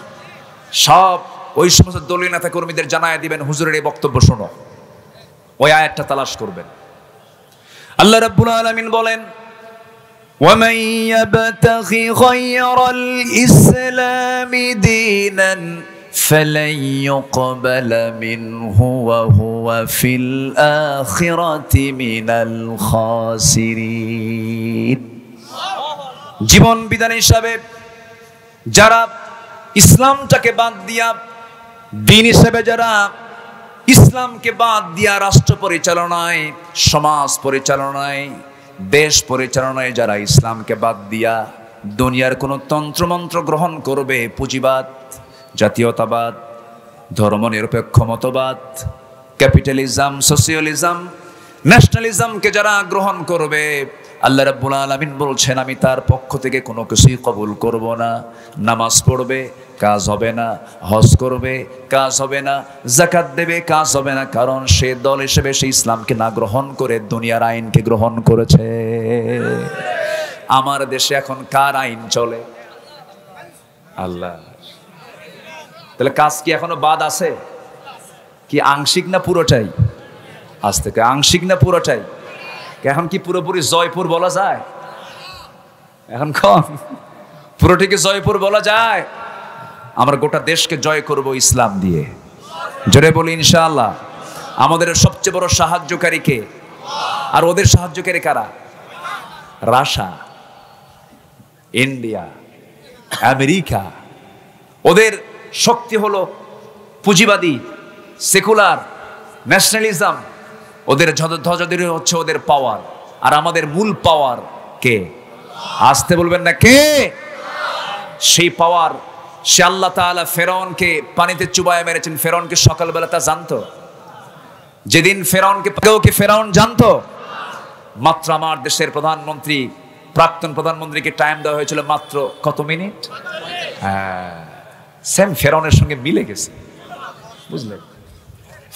সব ওই সমস্ত দলীয় নেতা কর্মীদের জানায় দিবেন হুজুরের এই বক্তব্য শোনো ওই আয়াতটা তালাশ করবেন আল্লাহ রাব্বুল আলামিন বলেন ومن يبتغي غير الإسلام دينا فلن يقبل منه وهو في الآخرة من الخاسرين জীবন বিধান হিসাবে যারা ইসলামটাকে বাদ দিয়া দিন হিসেবে যারা ইসলামকে বাদ দিয়া রাষ্ট্র পরিচালনায় সমাজ পরিচালনায় দেশ পরিচালনায় যারা ইসলামকে বাদ দিয়া দুনিয়ার কোনো তন্ত্রমন্ত্র গ্রহণ করবে পুঁজিবাদ জাতীয়তাবাদ ধর্মনিরপেক্ষ মতবাদ ক্যাপিটালিজম সোশিয়ালিজম ন্যাশনালিজমকে যারা গ্রহণ করবে আল্লাহ রাব্বুল আলামিন বলছেন আমি তার পক্ষ থেকে কোনো কিছুই কবুল করব না নামাজ পড়বে কাজ হবে না হজ করবে কাজ হবে না জাকাত দেবে কাজ হবে না কারণ সে দল হিসেবে সে ইসলামকে না গ্রহণ করে দুনিয়ার আইনকে গ্রহণ করেছে আমার দেশে এখন কার আইন চলে আল্লাহ তাহলে কাজ কি এখনো বাদ আছে কি আংশিক না পুরোটাই আজ থেকে আংশিক না পুরোটাই এখন কি পুরোপুরি জয়পুর বলা যায় এখন কম পুরোটিকে জয়পুর বলা যায় আমরা গোটা দেশকে জয় করব ইসলাম দিয়ে জোরে বলি ইনশাআল্লাহ আমাদের সবচেয়ে বড় সাহায্যকারীকে আর ওদের সাহায্যকারী কারা রাশা ইন্ডিয়া আমেরিকা ওদের শক্তি হলো পুঁজিবাদী সেকুলার ন্যাশনালিজম ওদের ধ্বজাদের হচ্ছে ওদের পাওয়ার আর আমাদের মূল পাওয়ার কে আসতে বলবেন না কে সেই পাওয়ার সে আল্লাহ তালা ফেরনকে পানিতে চুবায় মেরেছেন ফেরনকে সকালবেলা তা জানতো যেদিন ফেরনকে কেউ কি ফেরাউন জানতো মাত্র আমার দেশের প্রধানমন্ত্রী প্রাক্তন প্রধানমন্ত্রীকে টাইম দেওয়া হয়েছিল মাত্র কত মিনিট সেম হ্যাঁ, ফেরনের সঙ্গে মিলে গেছে বুঝলেন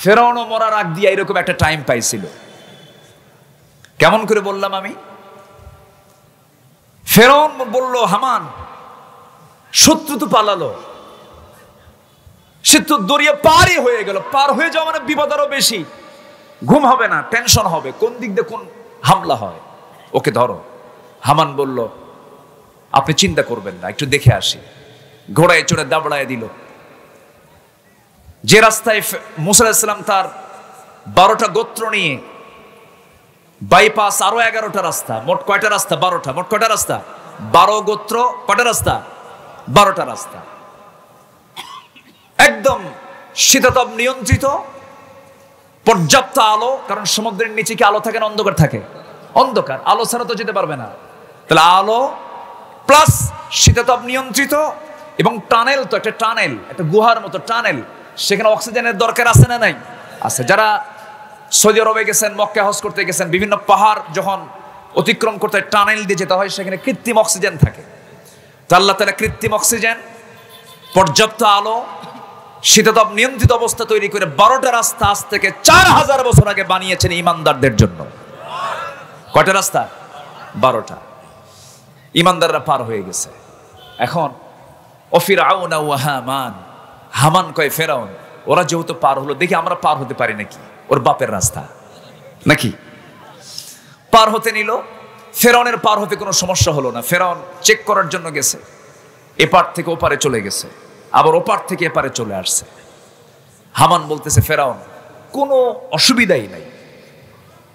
ফেরনও মরার আগ দিয়ে এরকম একটা টাইম পাইছিল কেমন করে বললাম আমি ফেরন বলল হামান শত্রু তো পালালো সে তো দরিয়ে পারই হয়ে গেল পার হয়ে যাওয়া মানে বিপদ আরো বেশি ঘুম হবে না টেনশন হবে কোন দিক দিয়ে কোন হামলা হয় ওকে ধরো হামান বলল আপনি চিন্তা করবেন না একটু দেখে আসি ঘোড়ায় চড়ে দাবড়ায় দিল যে রাস্তায় মুসা তার বারোটা গোত্র নিয়ে বাইপাস আরো এগারোটা রাস্তা মোট কয়টা রাস্তা বারোটা মোট কয়টা রাস্তা বারো গোত্র কয়টা রাস্তা বারোটা রাস্তা একদম শীতাতপ নিয়ন্ত্রিত পর্যাপ্ত আলো কারণ সমুদ্রের নিচে কি আলো থাকে না অন্ধকার থাকে অন্ধকার আলো ছাড়া তো যেতে পারবে না তাহলে আলো প্লাস শীতাতপ নিয়ন্ত্রিত এবং টানেল তো একটা টানেল একটা গুহার মতো টানেল সেখানে অক্সিজেনের দরকার আছে না নাই আছে যারা সৌদি আরবে গেছেন মক্কে হজ করতে গেছেন বিভিন্ন পাহাড় যখন অতিক্রম করতে টানেল দিয়ে যেতে হয় সেখানে কৃত্রিম অক্সিজেন থাকে আল্লাহ তালা কৃত্রিম অক্সিজেন পর্যাপ্ত আলো শীততাপ নিয়ন্ত্রিত অবস্থা তৈরি করে বারোটা রাস্তা আজ থেকে চার হাজার বছর আগে বানিয়েছেন ইমানদারদের জন্য কয়টা রাস্তা বারোটা ইমানদাররা পার হয়ে গেছে এখন অফির আউনা ও হামান হামান কয় ফেরাউন ওরা যেহেতু পার হলো দেখি আমরা পার হতে পারি নাকি ওর বাপের রাস্তা নাকি পার হতে নিল ফেরাউনের পার হতে কোনো সমস্যা হলো না ফেরাউন চেক করার জন্য গেছে এপার থেকে ওপারে চলে গেছে আবার ওপার থেকে এপারে চলে আসছে হামান বলতেছে ফেরাউন কোনো অসুবিধাই নাই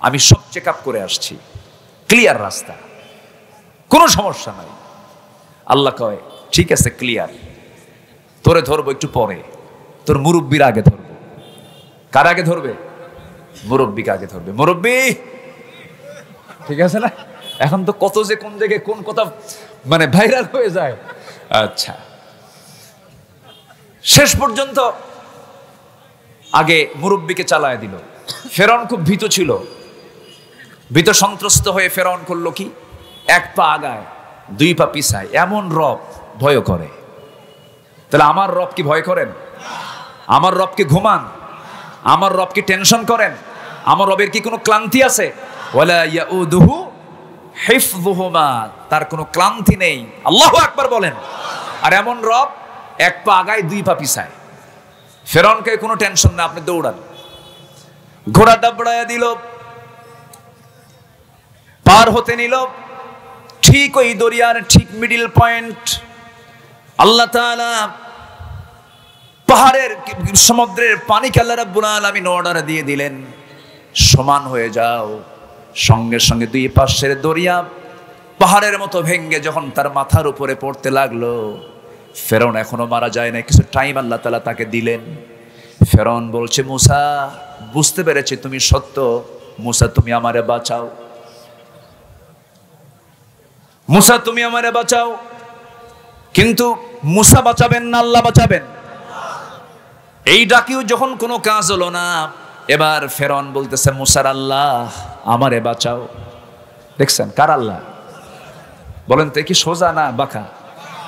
আমি সব চেক আপ করে আসছি ক্লিয়ার রাস্তা কোনো সমস্যা নাই আল্লাহ কয় ঠিক আছে ক্লিয়ার তোরে ধরবো একটু পরে তোর মুরব্বীর আগে ধরবো কার আগে ধরবে মুরব্বীকে আগে ধরবে মুরব্বী ঠিক আছে না এখন তো কত যে কোন জায়গায় কোন কথা মানে ভাইরাল হয়ে যায় আচ্ছা শেষ পর্যন্ত আগে মুরব্বীকে চালায় দিল ফেরন খুব ভীত ছিল ভীত সন্ত্রস্ত হয়ে ফেরন করলো কি এক পা আগায় দুই পা পিসায় এমন রব ভয় করে তাহলে আমার রব কি ভয় করেন আমার রবকে ঘুমান আমার রব কি টেনশন করেন আমার রবের কি কোনো ক্লান্তি আছে বলে ইয়া ও দুহু হেফদুহমা তার কোনো ক্লান্তি নেই আল্লাহ একবার বলেন আর এমন রব এক পা আগায় দুই পা পিছায় ফেরনকে কোনো টেনশন না আপনি দৌড়ান ঘোড়া দাবড়াইয়া দিল পার হতে নিল ঠিক ওই দরিয়ার ঠিক মিডিল পয়েন্ট আল্লাহ পাহাড়ের সমুদ্রের পানি খেলারা বুলাল আমি অর্ডার দিয়ে দিলেন সমান হয়ে যাও সঙ্গে সঙ্গে দুই পাশের দরিয়া পাহাড়ের মতো ভেঙ্গে যখন তার মাথার উপরে পড়তে লাগলো ফেরন এখনো মারা যায় না কিছু টাইম আল্লাহ তালা তাকে দিলেন ফেরন বলছে মুসা বুঝতে পেরেছি তুমি সত্য মুসা তুমি আমারে বাঁচাও মুসা তুমি আমারে বাঁচাও কিন্তু মুসা বাঁচাবেন না আল্লাহ বাঁচাবেন এই ডাকিও যখন কোনো কাজ হলো না এবার ফেরন বলতেছে মুসার আল্লাহ আমারে বাঁচাও দেখছেন কার আল্লাহ বলেন তো কি সোজা না বাঁকা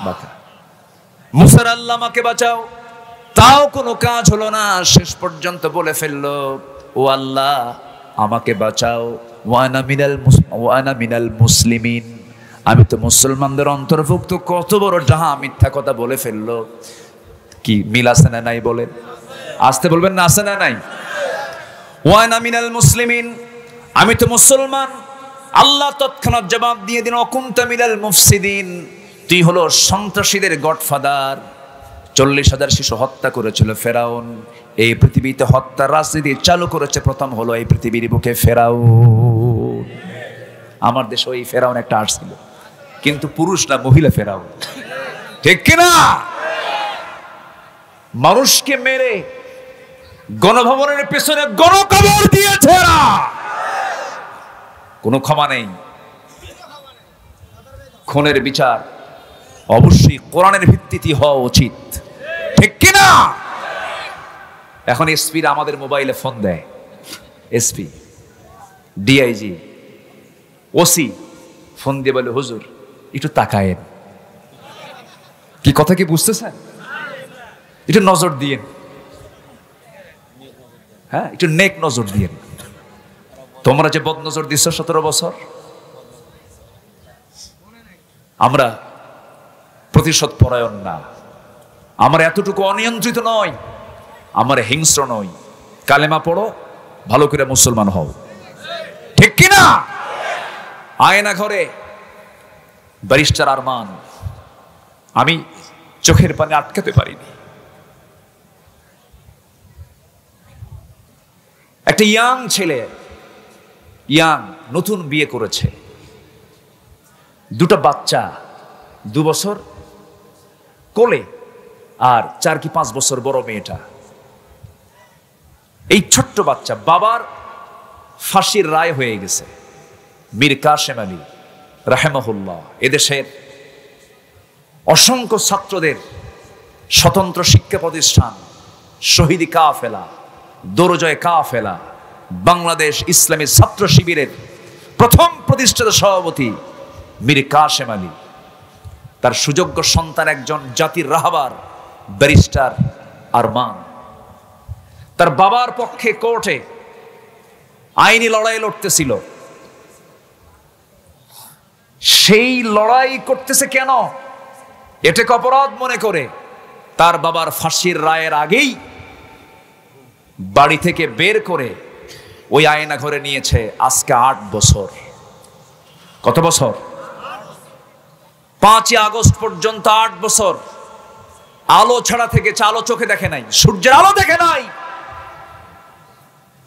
বাঁকা মুসার আল্লাহ আমাকে বাঁচাও তাও কোনো কাজ হলো না শেষ পর্যন্ত বলে ফেললো ও আল্লাহ আমাকে বাঁচাও ওয়ানা মিনাল ওয়ানা মিনাল মুসলিমিন আমি তো মুসলমানদের অন্তর্ভুক্ত কত বড় ডাহা মিথ্যা কথা বলে ফেললো কি মিল আছে না নাই বলেন আসতে বলবেন না আছে না নাই ওয়ানা মিনাল মুসলিমিন আমি তো মুসলমান আল্লাহ তৎক্ষণাৎ জবাব দিয়ে দিন মিলাল মুফসিদিন তুই হলো সন্ত্রাসীদের গডফাদার চল্লিশ হাজার শিশু হত্যা করেছিল ফেরাউন এই পৃথিবীতে হত্যার রাজনীতি চালু করেছে প্রথম হলো এই পৃথিবীর বুকে ফেরাও আমার দেশে ওই ফেরাউন একটা আসছিল কিন্তু পুরুষ না মহিলা ফেরাও ঠিক কিনা মানুষকে মেরে গণভবনের পেছনে গণকবর দিয়েছে কোনো ক্ষমা নেই খুনের বিচার অবশ্যই কোরআনের ভিত্তিতে হওয়া উচিত ঠিক কিনা এখন এসপিরা আমাদের মোবাইলে ফোন দেয় এসপি ডিআইজি ওসি ফোন দিয়ে বলে হুজুর একটু তাকায়েন কি কথা কি বুঝতেছেন একটু নজর দিয়েন হ্যাঁ একটু নেক নজর দিয়েন তোমরা যে বদনজর দিচ্ছ সতেরো বছর আমরা প্রতিশোধ পরায়ণ না আমার এতটুকু অনিয়ন্ত্রিত নয় আমার হিংস্র নয় কালেমা পড়ো ভালো করে মুসলমান হও ঠিক কিনা আয়না ঘরে ব্যারিস্টার আরমান আমি চোখের পানে আটকাতে পারিনি একটা ইয়াং ছেলে ইয়াং নতুন বিয়ে করেছে দুটা বাচ্চা দু বছর কোলে আর চার কি পাঁচ বছর বড় মেয়েটা এই ছোট্ট বাচ্চা বাবার ফাঁসির রায় হয়ে গেছে মীর কাশেম আলী রাহেমহুল্লাহ এদেশের অসংখ্য ছাত্রদের স্বতন্ত্র শিক্ষা প্রতিষ্ঠান শহীদ কাফেলা দোরজয় ফেলা বাংলাদেশ ইসলামী ছাত্র শিবিরের প্রথম প্রতিষ্ঠাতা সভাপতি মীর কাশেম আলী তার সুযোগ্য সন্তান একজন জাতির রাহাবার ব্যারিস্টার মান তার বাবার পক্ষে কোর্টে আইনি লড়াই লড়তেছিল সেই লড়াই করতেছে কেন এটাকে অপরাধ মনে করে তার বাবার ফাঁসির রায়ের আগেই বাড়ি থেকে বের করে ওই আয়না ঘরে নিয়েছে আজকে আট বছর কত বছর পাঁচই আগস্ট পর্যন্ত আট বছর আলো ছাড়া থেকে আলো চোখে দেখে নাই সূর্যের আলো দেখে নাই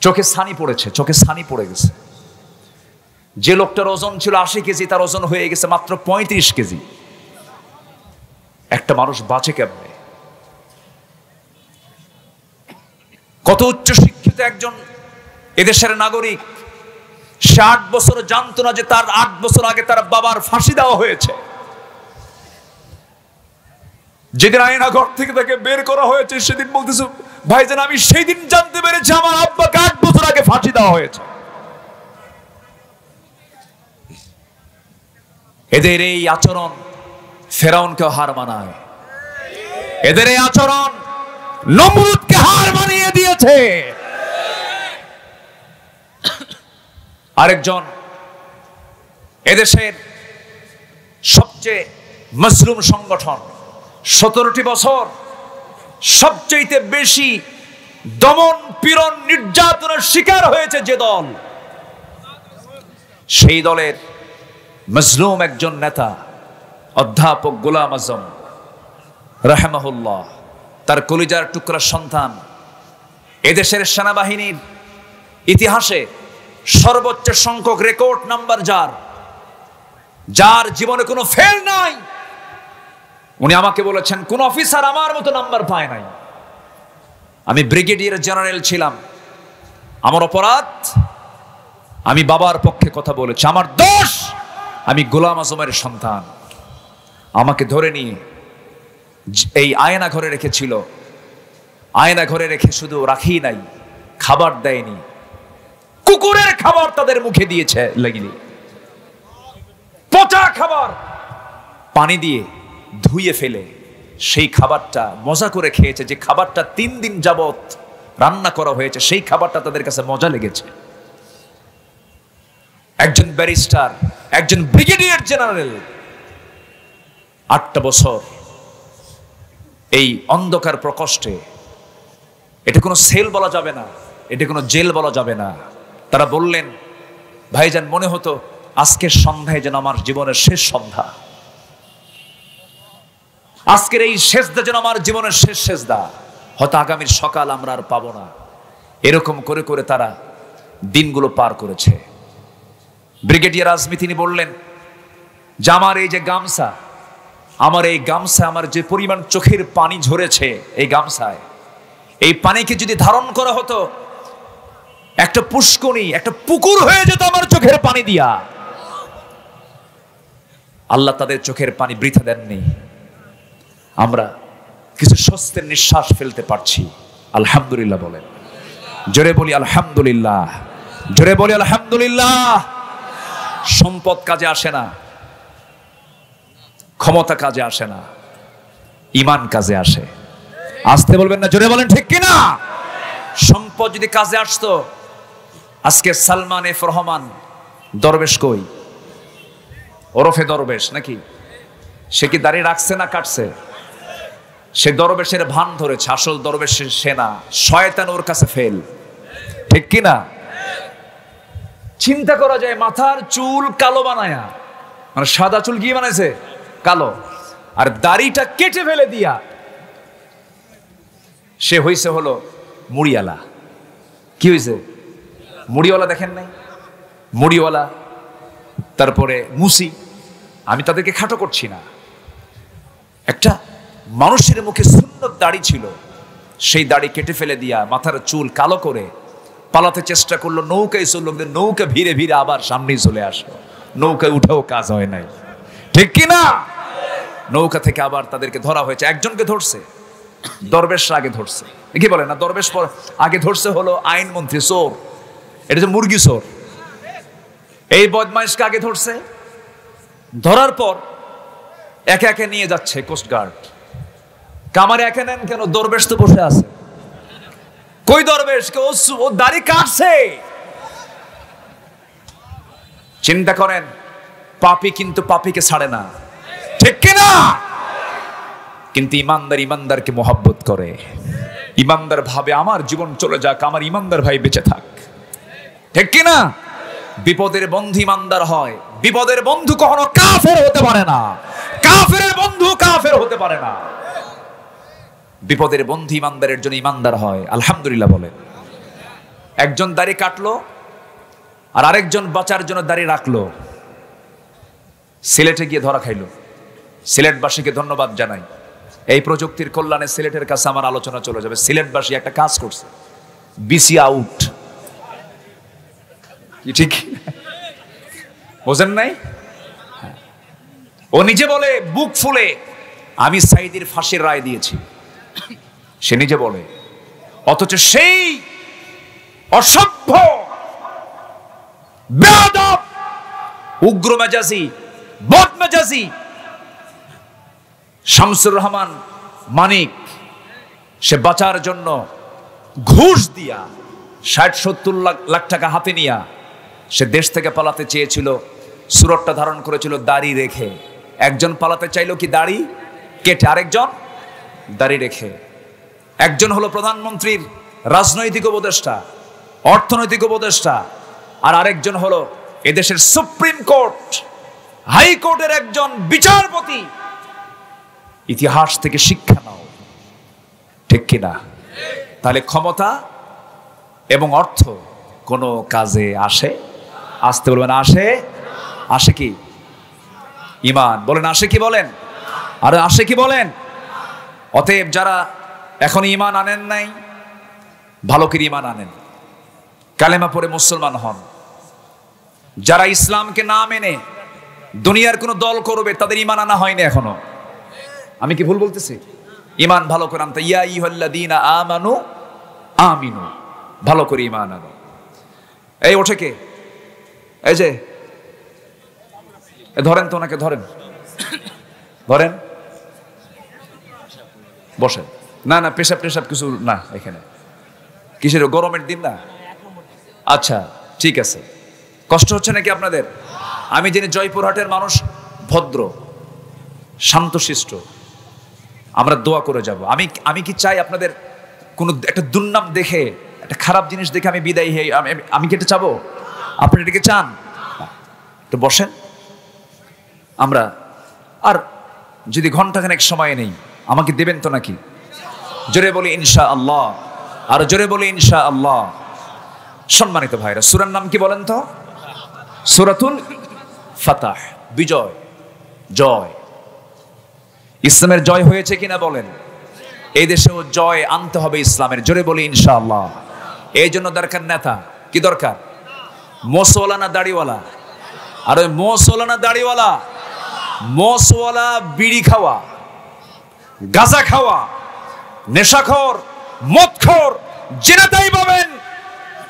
চোখে সানি পড়েছে চোখে সানি পড়ে গেছে যে লোকটার ওজন ছিল আশি কেজি তার ওজন হয়ে গেছে মাত্র পঁয়ত্রিশ কেজি একটা মানুষ বাঁচে কেমনে কত উচ্চ শিক্ষিত একজন এদেশের নাগরিক সে আট বছর জানতো না যে তার আট বছর আগে তার বাবার ফাঁসি দেওয়া হয়েছে যেদিন ঘর থেকে তাকে বের করা হয়েছে সেদিন বলতেছ ভাই যেন আমি সেই দিন জানতে পেরেছি আমার আব্বাকে আট বছর আগে ফাঁসি দেওয়া হয়েছে এদের এই আচরণ ফেরাউনকে হার মানায় এদের এই আচরণ নমরুদকে হার মানিয়ে দিয়েছে আরেকজন এদেশের সবচেয়ে মজলুম সংগঠন সতেরোটি বছর সবচেয়ে বেশি দমন পীড়ন নির্যাতনের শিকার হয়েছে যে দল সেই দলের মজলুম একজন নেতা অধ্যাপক গোলাম আজম রাহেমাহুল্লাহ তার কলিজার টুকরা সন্তান এদেশের সেনাবাহিনীর ইতিহাসে সর্বোচ্চ সংখ্যক রেকর্ড নাম্বার যার যার জীবনে কোনো ফেল নাই উনি আমাকে বলেছেন কোন অফিসার আমার মতো নাম্বার পায় নাই আমি ব্রিগেডিয়ার জেনারেল ছিলাম আমার অপরাধ আমি বাবার পক্ষে কথা বলেছি আমার দোষ আমি গোলাম আজমের সন্তান আমাকে ধরে নিয়ে এই আয়না ঘরে রেখেছিল আয়না ঘরে রেখে শুধু রাখি নাই খাবার দেয়নি কুকুরের খাবার তাদের মুখে দিয়েছে লাগিনি পচা খাবার পানি দিয়ে ধুয়ে ফেলে সেই খাবারটা মজা করে খেয়েছে যে খাবারটা তিন দিন যাবৎ রান্না করা হয়েছে সেই খাবারটা তাদের কাছে মজা লেগেছে একজন ব্যারিস্টার একজন ব্রিগেডিয়ার জেনারেল আটটা বছর এই অন্ধকার প্রকোষ্ঠে এটা কোনো সেল বলা যাবে না এটা কোনো জেল বলা যাবে না তারা বললেন ভাইজান মনে হতো আজকের সন্ধ্যায় যেন আমার জীবনের শেষ সন্ধ্যা আজকের এই শেষদা যেন আমার জীবনের শেষ শেষদা হয়তো আগামীর সকাল আমরা আর পাবো না এরকম করে করে তারা দিনগুলো পার করেছে ব্রিগেডিয়ার আজমি তিনি বললেন যে আমার এই যে গামছা আমার এই গামসা আমার যে পরিমাণ চোখের পানি ঝরেছে এই গামসায় এই পানিকে যদি ধারণ করা হতো একটা পুষ্কনি একটা পুকুর হয়ে যেত আমার চোখের পানি দিয়া আল্লাহ তাদের চোখের পানি বৃথা দেননি আমরা কিছু স্বস্তের নিঃশ্বাস ফেলতে পারছি আলহামদুলিল্লাহ বলেন জোরে বলি আলহামদুলিল্লাহ জোরে বলি আলহামদুলিল্লাহ সম্পদ কাজে আসে না ক্ষমতা কাজে আসে না ইমান কাজে আসে আসতে বলবেন না জোরে বলেন ঠিক কিনা সম্পদ যদি কাজে আসতো আজকে সালমান এফ রহমান দরবেশ কই ওরফে দরবেশ নাকি সে কি দাঁড়িয়ে রাখছে না কাটছে সে দরবেশের ভান ধরেছে আসল দরবেশের সেনা শয়তান ওর কাছে ফেল ঠিক কি না চিন্তা করা যায় মাথার চুল কালো বানায়া মানে সাদা চুল কি বানাইছে কালো আর দাড়িটা কেটে ফেলে দিয়া সে হইছে হলো মুড়িয়ালা কি হয়েছে মুড়িওয়ালা দেখেন নাই মুড়িওয়ালা তারপরে মুসি আমি তাদেরকে খাটো করছি না একটা মানুষের মুখে সুন্দর দাড়ি ছিল সেই দাড়ি কেটে ফেলে দিয়া মাথার চুল কালো করে পালাতে চেষ্টা করলো নৌকায় চললো নৌকা ভিড়ে ভিড়ে আবার সামনেই চলে আসলো নৌকায় উঠেও কাজ হয় নাই ঠিক কি না নৌকা থেকে আবার তাদেরকে ধরা হয়েছে একজনকে ধরছে দরবেশরা আগে ধরছে কি বলে না দরবেশ আগে ধরছে হলো আইনমন্ত্রী চোর এটা হচ্ছে মুরগি চোর এই বদমাইশকে আগে ধরছে ধরার পর একে একে নিয়ে যাচ্ছে কোস্টগার্ড কামারে একে নেন কেন দরবেশ তো বসে আছে কই দরবেশ কে ও দাড়ি কাটছে চিন্তা করেন পাপি কিন্তু পাপিকে ছাড়ে না ঠিক কিনা কিন্তু ইমানদার ইমানদারকে মোহাব্বত করে ইমানদার ভাবে আমার জীবন চলে যাক আমার ইমানদার ভাই বেঁচে থাক ঠিক কিনা বিপদের বন্ধু ইমানদার হয় বিপদের বন্ধু কখনো কাফের হতে পারে না কাফের বন্ধু কাফের হতে পারে না বিপদের বন্ধু ইমানদারের জন্য ইমানদার হয় আলহামদুলিল্লাহ বলে একজন দাড়ি কাটলো আর আরেকজন বাঁচার জন্য দাড়ি রাখলো সিলেটে গিয়ে ধরা খাইল সিলেটবাসীকে ধন্যবাদ জানাই এই প্রযুক্তির কল্যাণে সিলেটের কাছে আমার আলোচনা চলে যাবে সিলেটবাসী একটা কাজ করছে বিসি আউট কি ঠিক বোঝেন নাই ও নিজে বলে বুক ফুলে আমি সাইদির ফাঁসির রায় দিয়েছি সে নিজে বলে অথচ সেই অসভ্য বেদব উগ্র মেজাজি বদ মেজাজি শামসুর রহমান মানিক সে বাঁচার জন্য ঘুষ দিয়া ষাট সত্তর লাখ লাখ টাকা হাতে নিয়া সে দেশ থেকে পালাতে চেয়েছিল সুরটটা ধারণ করেছিল দাড়ি রেখে একজন পালাতে চাইল কি দাড়ি কেটে আরেকজন দাড়ি রেখে একজন হলো প্রধানমন্ত্রীর রাজনৈতিক উপদেষ্টা অর্থনৈতিক উপদেষ্টা আর আরেকজন হলো এদেশের সুপ্রিম কোর্ট হাইকোর্টের একজন বিচারপতি ইতিহাস থেকে শিক্ষা নাও ঠিক কিনা তাহলে ক্ষমতা এবং অর্থ কোনো কাজে আসে আসতে বলবেন আসে আসে কি ইমান বলেন আসে কি বলেন আর আসে কি বলেন অতএব যারা এখন ইমান আনেন নাই ভালো করে ইমান আনেন কালেমা পরে মুসলমান হন যারা ইসলামকে না মেনে দুনিয়ার কোনো দল করবে তাদের ইমান আনা হয়নি এখনো আমি কি ভুল বলতেছি ইমান ভালো করে আনতে ইয়া দিন আমানু আমিনু ভালো করে ইমান আনো এই ওঠে কে এই যে ধরেন তো ওনাকে ধরেন ধরেন বসেন না না পেশাব টেশাব কিছু না এখানে কিসের গরমের দিন না আচ্ছা ঠিক আছে কষ্ট হচ্ছে নাকি আপনাদের আমি যিনি জয়পুরহাটের মানুষ ভদ্র শান্তশিষ্ট আমরা দোয়া করে যাব আমি আমি কি চাই আপনাদের কোনো একটা দুর্নাম দেখে একটা খারাপ জিনিস দেখে আমি বিদায় হয়ে আমি কি এটা চাবো আপনি এটাকে চান তো বসেন আমরা আর যদি ঘন্টাখানেক সময় নেই আমাকে দেবেন তো নাকি জোরে বলি ইনশা আল্লাহ আর জোরে বলি ইনশা আল্লাহ সম্মানিত ভাইরা সুরার নাম কি বলেন তো সুরাতুল ফাতাহ বিজয় জয় ইসলামের জয় হয়েছে কিনা বলেন এই দেশেও জয় আনতে হবে ইসলামের জোরে বলি আল্লাহ এই জন্য দরকার নেতা কি দরকার মোসওয়ালা না দাড়িওয়ালা আর ওই মোসওয়ালা না দাড়িওয়ালা মোসওয়ালা বিড়ি খাওয়া গাঁজা খাওয়া নেশাখর মদখর জেনাতাই পাবেন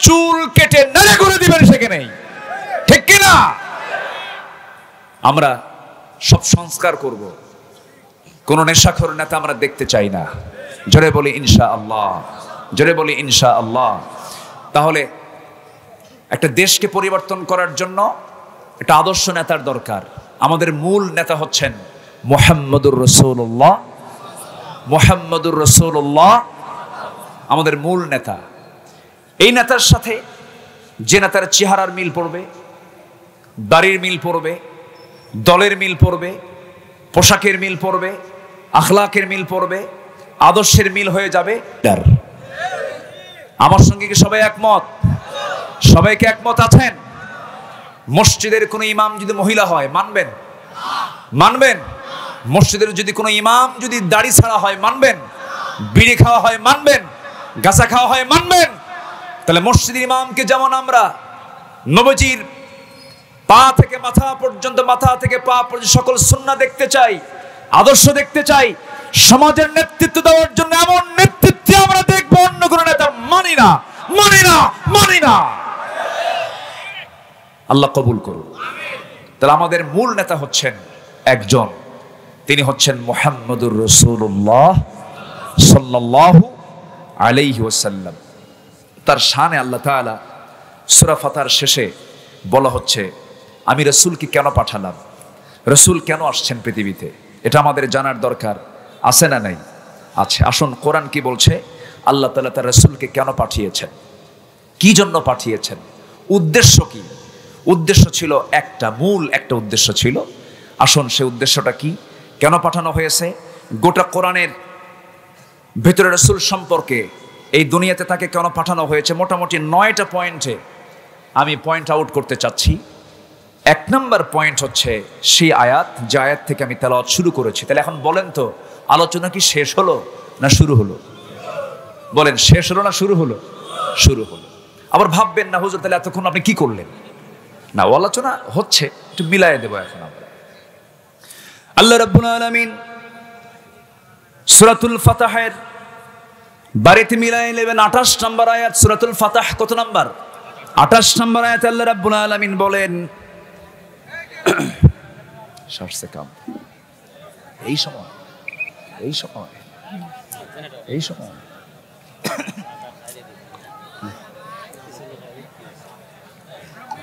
চুল কেটে নাড়ে করে দিবেন সেখানে ঠিক কিনা আমরা সব সংস্কার করব কোনো নেশাখর নেতা আমরা দেখতে চাই না জোরে বলি ইনশা আল্লাহ জোরে বলি ইনশা আল্লাহ তাহলে একটা দেশকে পরিবর্তন করার জন্য একটা আদর্শ নেতার দরকার আমাদের মূল নেতা হচ্ছেন মোহাম্মদুর রসৌল্লাহ মোহাম্মদুর রসৌল্লাহ আমাদের মূল নেতা এই নেতার সাথে যে নেতার চেহারার মিল পড়বে দাড়ির মিল পড়বে দলের মিল পড়বে পোশাকের মিল পড়বে আখলাকের মিল পড়বে আদর্শের মিল হয়ে যাবে আমার সঙ্গে কি সবাই একমত সবাইকে একমত আছেন মসজিদের কোনো ইমাম যদি মহিলা হয় মানবেন মানবেন মসজিদের যদি কোনো ইমাম যদি দাড়ি ছাড়া হয় মানবেন বিড়ি খাওয়া হয় মানবেন গাছা খাওয়া হয় মানবেন তাহলে মসজিদের ইমামকে যেমন আমরা নবজির পা থেকে মাথা পর্যন্ত মাথা থেকে পা পর্যন্ত সকল সন্না দেখতে চাই আদর্শ দেখতে চাই সমাজের নেতৃত্ব দেওয়ার জন্য এমন নেতৃত্বে আমরা দেখবো অন্য কোনো নেতা মানি না মানি না মানি না আল্লাহ কবুল করুন তাহলে আমাদের মূল নেতা হচ্ছেন একজন তিনি হচ্ছেন মোহাম্মদুর রসুল্লাহ সাল্লাহ আলাইহি ওসাল্লাম তার সানে আল্লাহ তালা সুরাফাতার শেষে বলা হচ্ছে আমি রসুলকে কেন পাঠালাম রসুল কেন আসছেন পৃথিবীতে এটা আমাদের জানার দরকার আছে না নাই আছে আচ্ছা, আসুন কোরআন কি বলছে আল্লাহ তালা তার রসুলকে কেন পাঠিয়েছেন কি জন্য পাঠিয়েছেন উদ্দেশ্য কী উদ্দেশ্য ছিল একটা মূল একটা উদ্দেশ্য ছিল আসুন সে উদ্দেশ্যটা কি কেন পাঠানো হয়েছে গোটা কোরআনের ভেতরে রসুল সম্পর্কে এই দুনিয়াতে তাকে কেন পাঠানো হয়েছে মোটামুটি নয়টা পয়েন্টে আমি পয়েন্ট আউট করতে চাচ্ছি এক নম্বর পয়েন্ট হচ্ছে সেই আয়াত যে আয়াত থেকে আমি তেল শুরু করেছি তাহলে এখন বলেন তো আলোচনা কি শেষ হলো না শুরু হলো বলেন শেষ হলো না শুরু হলো শুরু হলো আবার ভাববেন না হুজুর তাহলে এতক্ষণ আপনি কি করলেন না আলোচনা হচ্ছে একটু বিলায় দেবো এখন আমরা আল্লাহ রব্বুল আলামিন সুরাতুল ফাতাহের বাড়িতে মিলাই নেবেন আঠাশ নম্বর আয়াত সুরাতুল ফাতাহ কত নম্বর আঠাশ নম্বর আয়াত আল্লাহ রব্বুল আলামিন বলেন এই সময় এই সময় এই সময়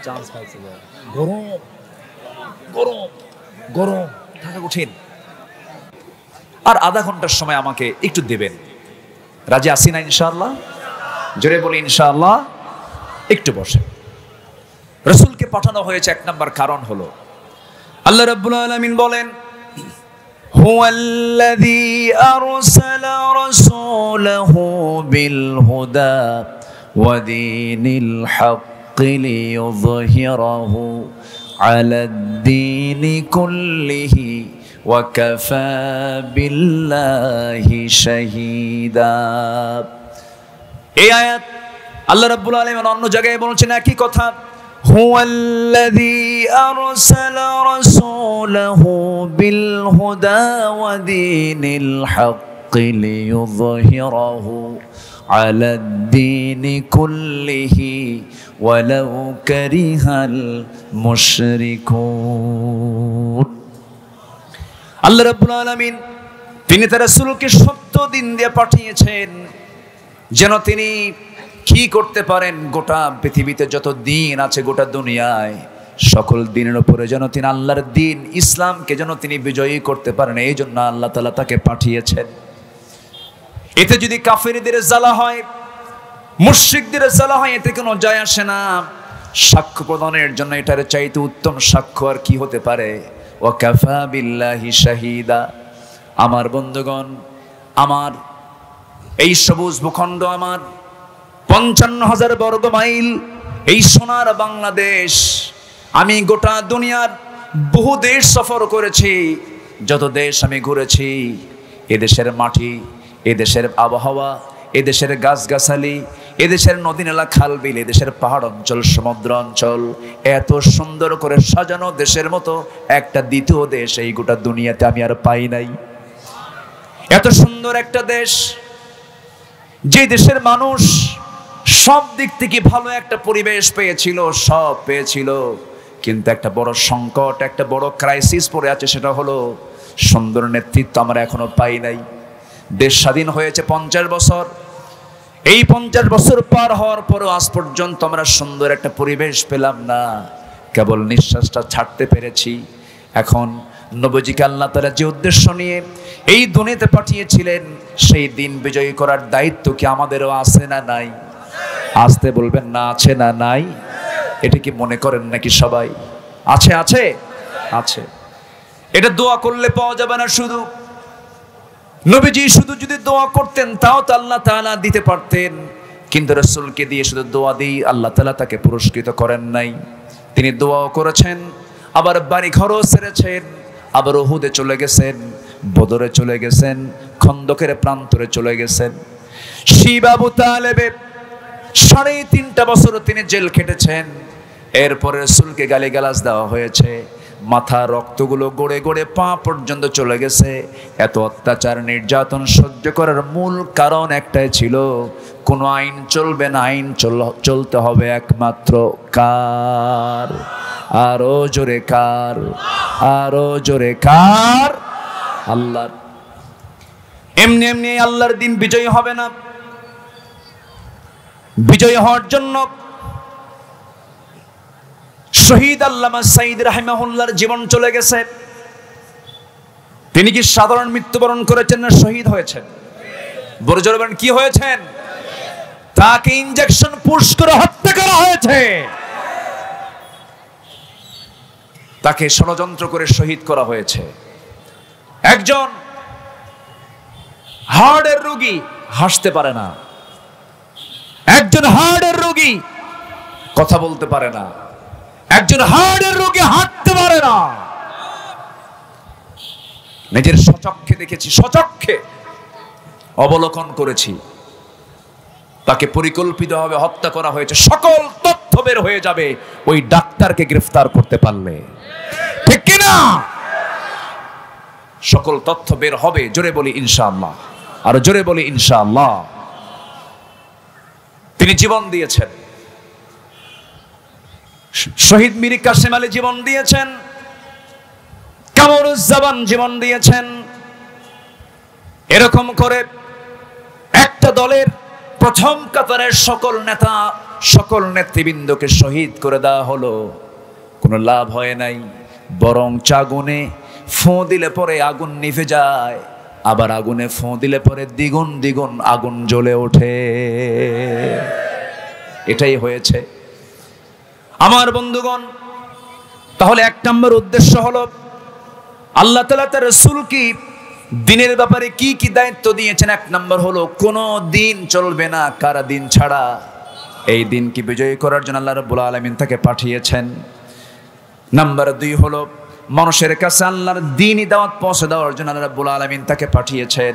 চান্স পাইছে গরম গরম গরম থাকা কঠিন আর আধা ঘন্টার সময় আমাকে একটু দেবেন রাজি আসি না ইনশাআল্লাহ জোরে বলি ইনশাআল্লাহ একটু বসে রসুলকে পাঠানো হয়েছে এক নম্বর কারণ হলো আল্লাহ রাব্বুল আলমিন বলেন هو الذي أرسل رسوله بالهدى ودين الحق الحق ليظهره على الدين كله وكفى بالله شهيدا ايات الله رب العالمين আলামিন অন্য জায়গায় বলছেন একই কথা هو الذي أرسل رسوله بالهدى ودين الحق ليظهره على الدين كله ওয়ালাউ কারিহাল মুশরিকুন আল্লাহ রাব্বুল আলামিন তিনি তার রাসূলকে সপ্ত দিন দিয়ে পাঠিয়েছেন যেন তিনি কি করতে পারেন গোটা পৃথিবীতে যত দিন আছে গোটা দুনিয়ায় সকল দিনের উপরে যেন তিনি আল্লাহর দিন ইসলামকে যেন তিনি বিজয়ী করতে পারেন এই জন্য আল্লাহ তালা তাকে পাঠিয়েছেন এতে যদি কাফেরিদের জ্বালা হয় মুর্শিকদের সালা হয় এতে কোনো যায় আসে না সাক্ষ্য প্রদানের জন্য এটার চাইতে উত্তম সাক্ষ্য আর কি হতে পারে ও ক্যাফা বিল্লাহি শাহিদা আমার বন্ধুগণ আমার এই সবুজ ভূখণ্ড আমার পঞ্চান্ন হাজার বর্গ মাইল এই সোনার বাংলাদেশ আমি গোটা দুনিয়ার বহু দেশ সফর করেছি যত দেশ আমি ঘুরেছি এদেশের মাটি এদেশের আবহাওয়া এদেশের গাছগাছালি এদেশের নদী নালা বিল এদেশের পাহাড় অঞ্চল সমুদ্র অঞ্চল এত সুন্দর করে সাজানো দেশের মতো একটা দ্বিতীয় দেশ এই গোটা দুনিয়াতে আমি আর পাই নাই এত সুন্দর একটা দেশ যে দেশের মানুষ সব দিক থেকে ভালো একটা পরিবেশ পেয়েছিল সব পেয়েছিল কিন্তু একটা বড় সংকট একটা বড় ক্রাইসিস পড়ে আছে সেটা হলো সুন্দর নেতৃত্ব আমরা এখনো পাই নাই দেশ স্বাধীন হয়েছে পঞ্চাশ বছর এই পঞ্চাশ বছর পার হওয়ার পরও আজ পর্যন্ত আমরা সুন্দর একটা পরিবেশ পেলাম না কেবল নিঃশ্বাসটা ছাড়তে পেরেছি এখন নবজিকে আল্লাহ তালা যে উদ্দেশ্য নিয়ে এই দুনিয়াতে পাঠিয়েছিলেন সেই দিন বিজয়ী করার দায়িত্ব কি আমাদেরও আছে না নাই আসতে বলবেন না আছে না নাই এটা কি মনে করেন নাকি সবাই আছে আছে আছে এটা দোয়া করলে পাওয়া যাবে না শুধু নবীজি শুধু যদি দোয়া করতেন তাও তো আল্লাহ তালা দিতে পারতেন কিন্তু রসুলকে দিয়ে শুধু দোয়া দিই আল্লাহ তালা তাকে পুরস্কৃত করেন নাই তিনি দোয়াও করেছেন আবার বাড়ি ঘরও সেরেছেন আবার ওহুদে চলে গেছেন বদরে চলে গেছেন খন্দকের প্রান্তরে চলে গেছেন শিবাবু তালেবে সাড়ে তিনটা বছর তিনি জেল খেটেছেন এরপরে রসুলকে গালিগালাজ দেওয়া হয়েছে মাথা রক্তগুলো গড়ে গড়ে পা পর্যন্ত চলে গেছে এত অত্যাচার নির্যাতন সহ্য করার মূল কারণ একটাই ছিল কোনো আইন চলবে না আইন চলতে হবে একমাত্র কার আরো জোরে কার আরো জোরে কার আল্লাহর এমনি এমনি আল্লাহর দিন বিজয়ী হবে না বিজয়ী হওয়ার জন্য শহীদ আল্লামা সাইদ রাহিমাহুল্লার জীবন চলে গেছে তিনি কি সাধারণ মৃত্যুবরণ করেছেন না শহীদ হয়েছেন বর্জরবেন কি হয়েছেন তাকে ইনজেকশন পুশ করে হত্যা করা হয়েছে তাকে ষড়যন্ত্র করে শহীদ করা হয়েছে একজন হার্টের রোগী হাসতে পারে না একজন হার্টের রোগী কথা বলতে পারে না একজন হাড়ের রোগে হাঁটতে পারে না নিজের সচক্ষে দেখেছি সচক্ষে অবলোকন করেছি তাকে পরিকল্পিত পরিকল্পিতভাবে হত্যা করা হয়েছে সকল তথ্য বের হয়ে যাবে ওই ডাক্তারকে গ্রেফতার করতে পারলে ঠিক কিনা সকল তথ্য বের হবে জোরে বলি ইনশাআল্লাহ আর জোরে বলি ইনশাআল্লাহ তিনি জীবন দিয়েছেন শহীদ মিরি কাসেম আলী জীবন দিয়েছেন কামরুজ্জামান জীবন দিয়েছেন এরকম করে একটা দলের প্রথম কাতারের সকল নেতা সকল নেতৃবৃন্দকে শহীদ করে দেওয়া হলো কোনো লাভ হয় নাই বরং চাগুনে ফোঁ দিলে পরে আগুন নিভে যায় আবার আগুনে ফোঁ দিলে পরে দ্বিগুণ দ্বিগুণ আগুন জ্বলে ওঠে এটাই হয়েছে আমার বন্ধুগণ তাহলে এক নম্বর উদ্দেশ্য হলো আল্লাহ তালা তার রসুল কি দিনের ব্যাপারে কি কি দায়িত্ব দিয়েছেন এক নম্বর হলো কোনো দিন চলবে না কারা দিন ছাড়া এই দিনকে বিজয়ী করার জন্য আল্লাহ রবুল আলমিন তাকে পাঠিয়েছেন নাম্বার দুই হলো মানুষের কাছে আল্লাহর দিনই দাওয়াত পৌঁছে দেওয়ার জন্য আল্লাহ রবুল আলমিন তাকে পাঠিয়েছেন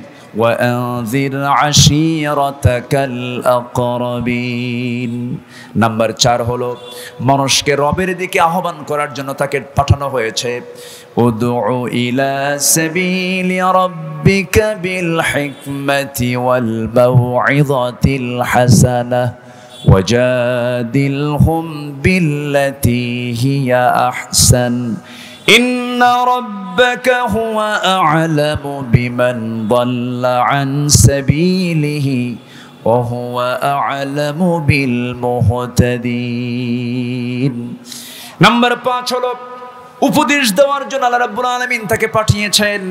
وأنذر عشيرتك الأقربين নাম্বার চার হলো মানুষকে রবের দিকে আহ্বান করার জন্য তাকে পাঠানো হয়েছে উদউ ইলা সাবিলি রাব্বিকা বিল হিকমাতি ওয়াল মাউইযাতিল হাসানাহ وجادلهم بالتي هي أحسن إن ربك هو أعلم بمن ضل عن سبيله وهو أعلم بالمهتدين نمبر 5 হলো উপদেশ দেওয়ার জন্য আল্লাহ রাব্বুল আলামিন তাকে পাঠিয়েছেন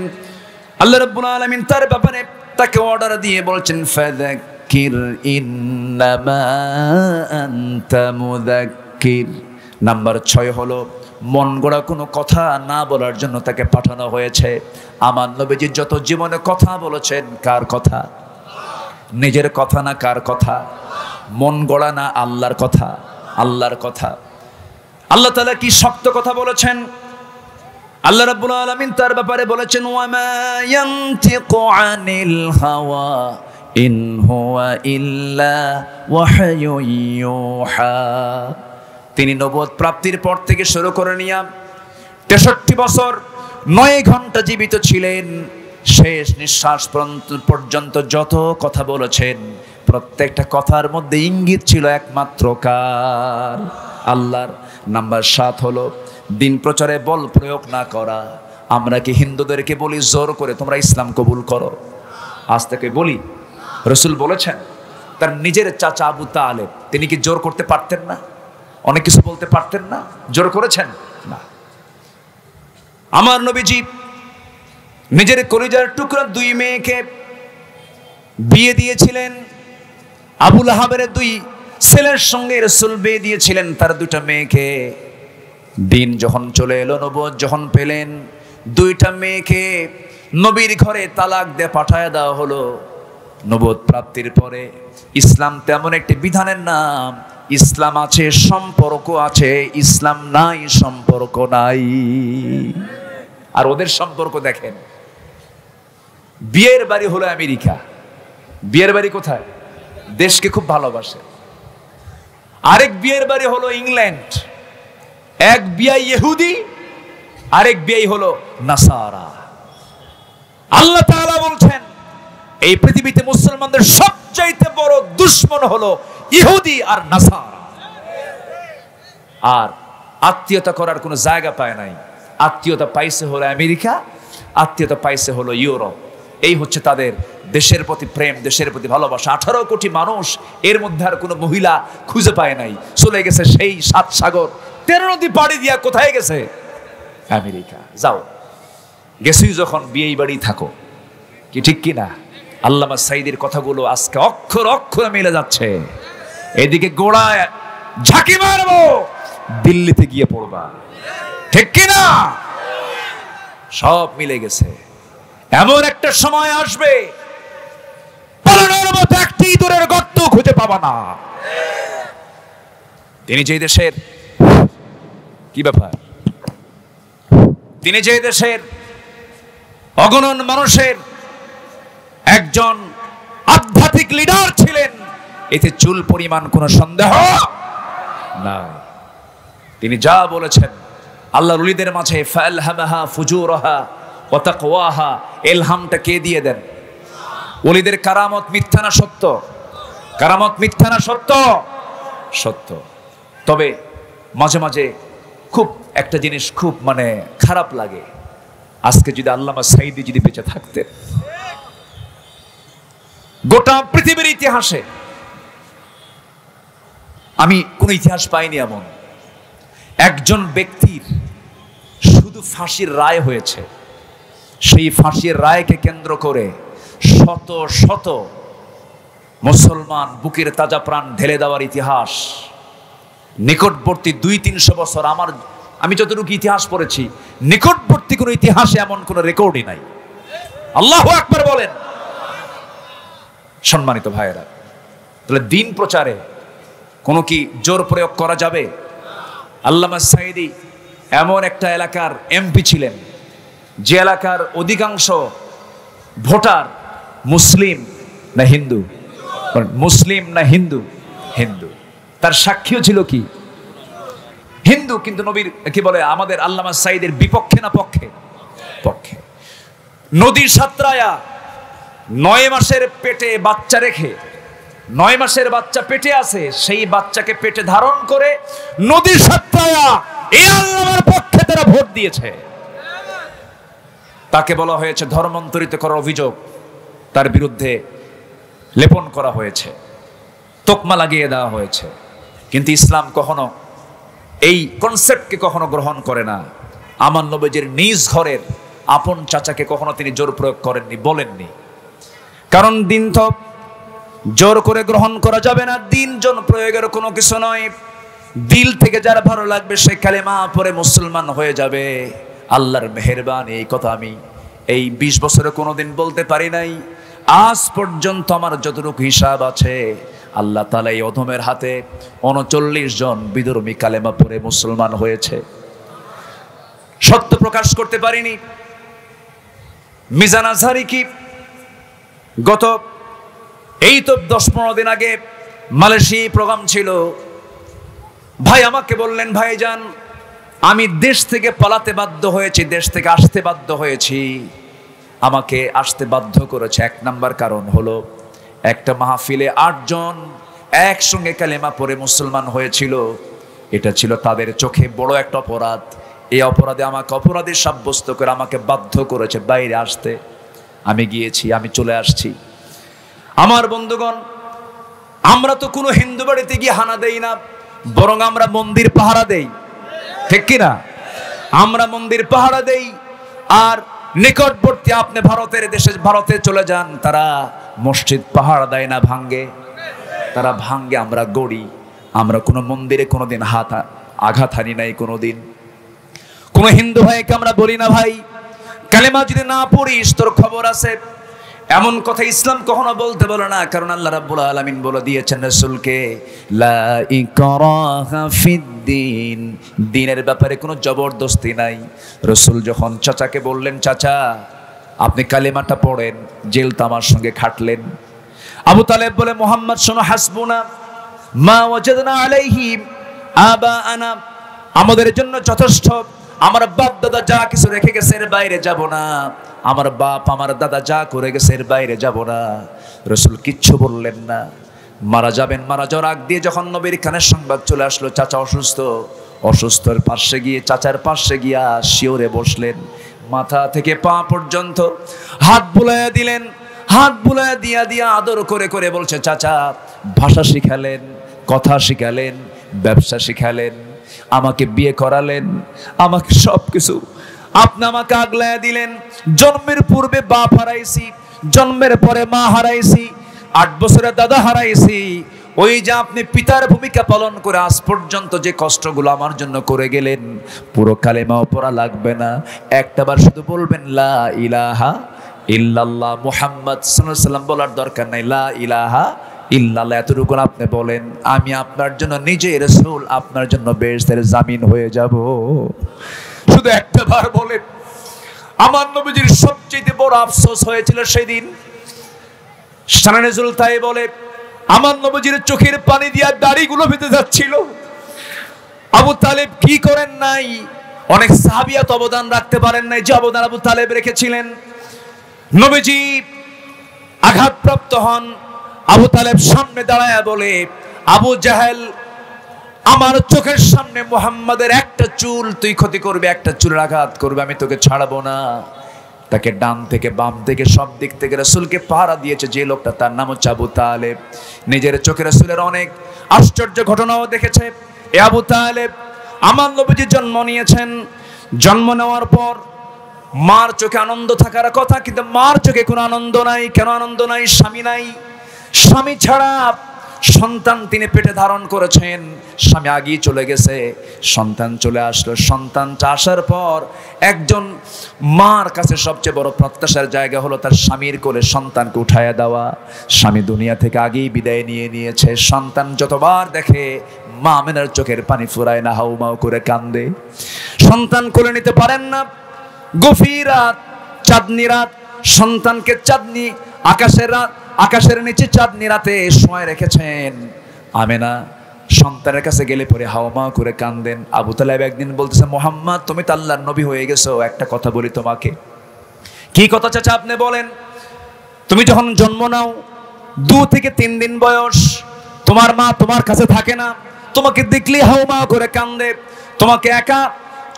আল্লাহ রাব্বুল আলামিন তার ব্যাপারে তাকে অর্ডার দিয়ে বলছেন ফাযাক্কির ইন্নামা আনতা মুযাক্কির নাম্বার 6 হলো মন গড়া কোনো কথা না বলার জন্য তাকে পাঠানো হয়েছে আমার নবীজি যত জীবনে কথা বলেছেন কার কথা নিজের কথা না কার কথা মন গড়া না আল্লাহর কথা আল্লাহর কথা আল্লাহ তালা কি শক্ত কথা বলেছেন আল্লাহ রাব্বুল আলামিন তার ব্যাপারে বলেছেন ওয়ামা ইয়ান্তিকু আনিল হাওয়া ইন হুয়া ইল্লা ওয়াহয়ু ইউহা তিনি নবদ প্রাপ্তির পর থেকে শুরু করে নিয়া তেষট্টি বছর নয় ঘন্টা জীবিত ছিলেন শেষ নিঃশ্বাস পর্যন্ত যত কথা বলেছেন প্রত্যেকটা কথার মধ্যে ইঙ্গিত ছিল একমাত্র কার আল্লাহর নাম্বার সাত হলো দিন প্রচারে বল প্রয়োগ না করা আমরা কি হিন্দুদেরকে বলি জোর করে তোমরা ইসলাম কবুল করো আজ থেকে বলি রসুল বলেছেন তার নিজের চাচা আবু তালেব তিনি কি জোর করতে পারতেন না অনেক কিছু বলতে পারতেন না জোর করেছেন না আমার নবীজি নিজের কলিজার টুকরা দুই মেয়েকে বিয়ে দিয়েছিলেন আবুল আহাবের দুই ছেলের সঙ্গে রসুল বিয়ে দিয়েছিলেন তার দুটা মেয়েকে দিন যখন চলে এলো নবজ যখন পেলেন দুইটা মেয়েকে নবীর ঘরে তালাক দিয়ে পাঠায় দেওয়া হলো নবদ প্রাপ্তির পরে ইসলাম তেমন একটি বিধানের নাম ইসলাম আছে সম্পর্ক আছে ইসলাম নাই সম্পর্ক নাই আর ওদের সম্পর্ক দেখেন বিয়ের বাড়ি হলো আমেরিকা বিয়ের বাড়ি কোথায় দেশকে খুব ভালোবাসে আরেক বিয়ের বাড়ি হলো ইংল্যান্ড এক বিয়াই ইহুদি আরেক বিয়াই হলো নাসারা আল্লাহ তাআলা বলছেন এই পৃথিবীতে মুসলমানদের সবচাইতে বড় দুশ্মন হলো ইহুদি আর নাসার আর আত্মীয়তা করার কোনো জায়গা পায় নাই আত্মীয়তা পাইছে হলো আমেরিকা আত্মীয়তা পাইছে হলো ইউরোপ এই হচ্ছে তাদের দেশের প্রতি প্রেম দেশের প্রতি ভালোবাসা আঠারো কোটি মানুষ এর মধ্যে আর কোনো মহিলা খুঁজে পায় নাই চলে গেছে সেই সাত সাগর তেরো নদী পাড়ি দিয়া কোথায় গেছে আমেরিকা যাও গেছুই যখন বিয়েই বাড়ি থাকো কি ঠিক কিনা আল্লামা সাইদের কথাগুলো আজকে অক্ষর অক্ষরে মিলে যাচ্ছে এদিকে গোড়ায় ঝাঁকি মারবো দিল্লিতে গিয়ে পড়বা ঠিক কিনা সব মিলে গেছে এমন একটা সময় আসবে একটি গর্ত খুঁজে পাবা না তিনি যে দেশের কি ব্যাপার তিনি যে দেশের অগণন মানুষের একজন আধ্যাত্মিক লিডার এতে চুল পরিমাণ কোনো সন্দেহ না তিনি যা বলেছেন আল্লাহ রুলিদের মাঝে ফালহামাহা ফুজুরহা ওয়াতাকওয়াহা এলহামটা কে দিয়ে দেন ওলিদের কারামত মিথ্যা না সত্য কারামত মিথ্যা না সত্য সত্য তবে মাঝে মাঝে খুব একটা জিনিস খুব মানে খারাপ লাগে আজকে যদি আল্লামা সাইদি যদি বেঁচে থাকতেন গোটা পৃথিবীর ইতিহাসে আমি কোনো ইতিহাস পাইনি এমন একজন ব্যক্তির শুধু ফাঁসির রায় হয়েছে সেই ফাঁসির রায়কে কেন্দ্র করে শত শত মুসলমান বুকের তাজা প্রাণ ঢেলে দেওয়ার ইতিহাস নিকটবর্তী দুই তিনশো বছর আমার আমি যতটুকু ইতিহাস পড়েছি নিকটবর্তী কোনো ইতিহাসে এমন কোনো রেকর্ডই নাই আল্লাহ একবার বলেন সম্মানিত ভাইয়েরা তাহলে দিন প্রচারে কোনো কি জোর প্রয়োগ করা যাবে আল্লামা সাইদি এমন একটা এলাকার এমপি ছিলেন যে এলাকার অধিকাংশ ভোটার মুসলিম না হিন্দু মানে মুসলিম না হিন্দু হিন্দু তার সাক্ষীও ছিল কি হিন্দু কিন্তু নবীর কি বলে আমাদের আল্লামা সাইদের বিপক্ষে না পক্ষে পক্ষে নদীর সাতরায়া নয় মাসের পেটে বাচ্চা রেখে নয় মাসের বাচ্চা পেটে আছে সেই বাচ্চাকে পেটে ধারণ করে নদীর সাপ্তায়া এই আল্লাহর পক্ষে তারা ভোট দিয়েছে তাকে বলা হয়েছে ধর্মান্তরিত করার অভিযোগ তার বিরুদ্ধে লেপন করা হয়েছে তোকমা লাগিয়ে দেওয়া হয়েছে কিন্তু ইসলাম কখনো এই কনসেপ্টকে কখনো গ্রহণ করে না আমার নবীজির নিজ ঘরের আপন চাচাকে কখনো তিনি জোর প্রয়োগ করেননি বলেননি কারণ দিন তো জোর করে গ্রহণ করা যাবে না দিন জন প্রয়োগের কোনো কিছু নয় দিল থেকে যার ভালো লাগবে সে কালেমা পরে মুসলমান হয়ে যাবে আল্লাহর মেহেরবান এই কথা আমি এই বিশ বছরে কোনোদিন বলতে পারি নাই আজ পর্যন্ত আমার যতটুকু হিসাব আছে আল্লাহ তালা এই অধমের হাতে উনচল্লিশ জন বিদর্মী কালেমা পরে মুসলমান হয়েছে সত্য প্রকাশ করতে পারিনি মিজান আজহারি কি গত এই তো দশ পনেরো দিন আগে মালয়েশিয়া প্রোগ্রাম ছিল ভাই আমাকে বললেন ভাই যান আমি দেশ থেকে পালাতে বাধ্য হয়েছি দেশ থেকে আসতে বাধ্য হয়েছি আমাকে আসতে বাধ্য করেছে এক নাম্বার কারণ হলো একটা মাহফিলে আটজন একসঙ্গে কালেমা পরে মুসলমান হয়েছিল এটা ছিল তাদের চোখে বড় একটা অপরাধ এই অপরাধে আমাকে অপরাধী সাব্যস্ত করে আমাকে বাধ্য করেছে বাইরে আসতে আমি গিয়েছি আমি চলে আসছি আমার বন্ধুগণ আমরা তো কোনো হিন্দু বাড়িতে গিয়ে হানা দেই না বরং আমরা মন্দির পাহারা দেই ঠিক কিনা আমরা মন্দির পাহারা দেই আর নিকটবর্তী আপনি ভারতের দেশে ভারতে চলে যান তারা মসজিদ পাহারা দেয় না ভাঙ্গে তারা ভাঙ্গে আমরা গড়ি আমরা কোনো মন্দিরে কোনো দিন হাত আঘাত হানি নাই কোনো দিন কোনো হিন্দু ভাইকে আমরা বলি না ভাই কালেমা যদি না পড়িস তোর খবর আছে এমন কথা ইসলাম কখনো বলতে বলে না কারণ আল্লাহ রাব্বুল আলামিন বলে দিয়েছেন রাসূলকে লা ইকরাহা ফিদ্দিন দিনের ব্যাপারে কোনো জবরদস্তি নাই রসুল যখন চাচাকে বললেন চাচা আপনি কালেমাটা পড়েন জেল তো আমার সঙ্গে খাটলেন আবু তালেব বলে মোহাম্মদ শোনো হাসবুনা মা ওয়াজাদনা আলাইহি আবা আনা আমাদের জন্য যথেষ্ট আমার বাপ দাদা যা কিছু রেখে গেছে এর বাইরে যাব না আমার বাপ আমার দাদা যা করে গেছে এর বাইরে যাব না রসুল কিচ্ছু বললেন না মারা যাবেন মারা যাওয়ার আগ দিয়ে যখন নবীর খানের সংবাদ চলে আসলো চাচা অসুস্থ অসুস্থর পাশে গিয়ে চাচার পাশে গিয়া শিওরে বসলেন মাথা থেকে পা পর্যন্ত হাত বুলাইয়া দিলেন হাত বুলাইয়া দিয়া দিয়া আদর করে করে বলছে চাচা ভাষা শিখালেন কথা শিখালেন ব্যবসা শিখালেন আমাকে বিয়ে করালেন আমাকে সব কিছু আপনি আমাকে আগলায় দিলেন জন্মের পূর্বে বাপ হারাইছি জন্মের পরে মা হারাইছি আট বছরে দাদা হারাইছি ওই যে আপনি পিতার ভূমিকা পালন করে আজ পর্যন্ত যে কষ্টগুলো আমার জন্য করে গেলেন পুরো কালেমাও পড়া লাগবে না একটাবার শুধু বলবেন লা ইলাহা ইল্লাল্লাহ মুহাম্মদ সাল্লাম বলার দরকার নাই লা ইলাহা ইল্লাল্লাহ এতটুকু আপনি বলেন আমি আপনার জন্য নিজে রসুল আপনার জন্য বেশ বেহেস্তের জামিন হয়ে যাব শুধু একটা বার বলেন আমার নবীজির সবচেয়ে বড় আফসোস হয়েছিল সেদিন সানানে জুলতাই বলে আমার নবজির চোখের পানি দিয়ে দাড়িগুলো ভেতে যাচ্ছিল আবু তালেব কি করেন নাই অনেক সাহাবিয়াত অবদান রাখতে পারেন নাই যে অবদান আবু তালেব রেখেছিলেন নবীজি আঘাতপ্রাপ্ত হন আবু তালেব সামনে দাঁড়ায় বলে আবু জাহেল আমার চোখের সামনে মোহাম্মদের একটা চুল তুই ক্ষতি করবে একটা চুল আঘাত করবে আমি তোকে ছাড়বো না তাকে ডান থেকে বাম থেকে সব দিক থেকে রসুলকে পাহারা দিয়েছে যে লোকটা তার নাম হচ্ছে আবু তালেব নিজের চোখে রসুলের অনেক আশ্চর্য ঘটনাও দেখেছে এ আবু তালেব আমার নবীজি জন্ম নিয়েছেন জন্ম নেওয়ার পর মার চোখে আনন্দ থাকার কথা কিন্তু মার চোখে কোনো আনন্দ নাই কেন আনন্দ নাই স্বামী নাই স্বামী ছাড়া সন্তান তিনি পেটে ধারণ করেছেন স্বামী আগেই চলে গেছে সন্তান চলে আসলো সন্তানটা আসার পর একজন মার কাছে সবচেয়ে বড় প্রত্যাশার জায়গা হলো তার স্বামীর কোলে সন্তানকে উঠাইয়া দেওয়া স্বামী দুনিয়া থেকে আগেই বিদায় নিয়ে নিয়েছে সন্তান যতবার দেখে মা মেনার চোখের পানি ফুরায় না হাউমাউ করে কান্দে সন্তান কোলে নিতে পারেন না গফির রাত চাঁদনি রাত সন্তানকে চাঁদনি আকাশের আকাশের নিচে চাঁদ রাতে সময় রেখেছেন আমেনা সন্তানের কাছে গেলে পরে হাওমা করে কান্দেন আবু তালেব একদিন বলতেছে মোহাম্মদ তুমি তো আল্লাহর নবী হয়ে গেছো একটা কথা বলি তোমাকে কি কথা চাচা আপনি বলেন তুমি যখন জন্ম নাও দু থেকে তিন দিন বয়স তোমার মা তোমার কাছে থাকে না তোমাকে দেখলেই হাওমা করে কান্দে তোমাকে একা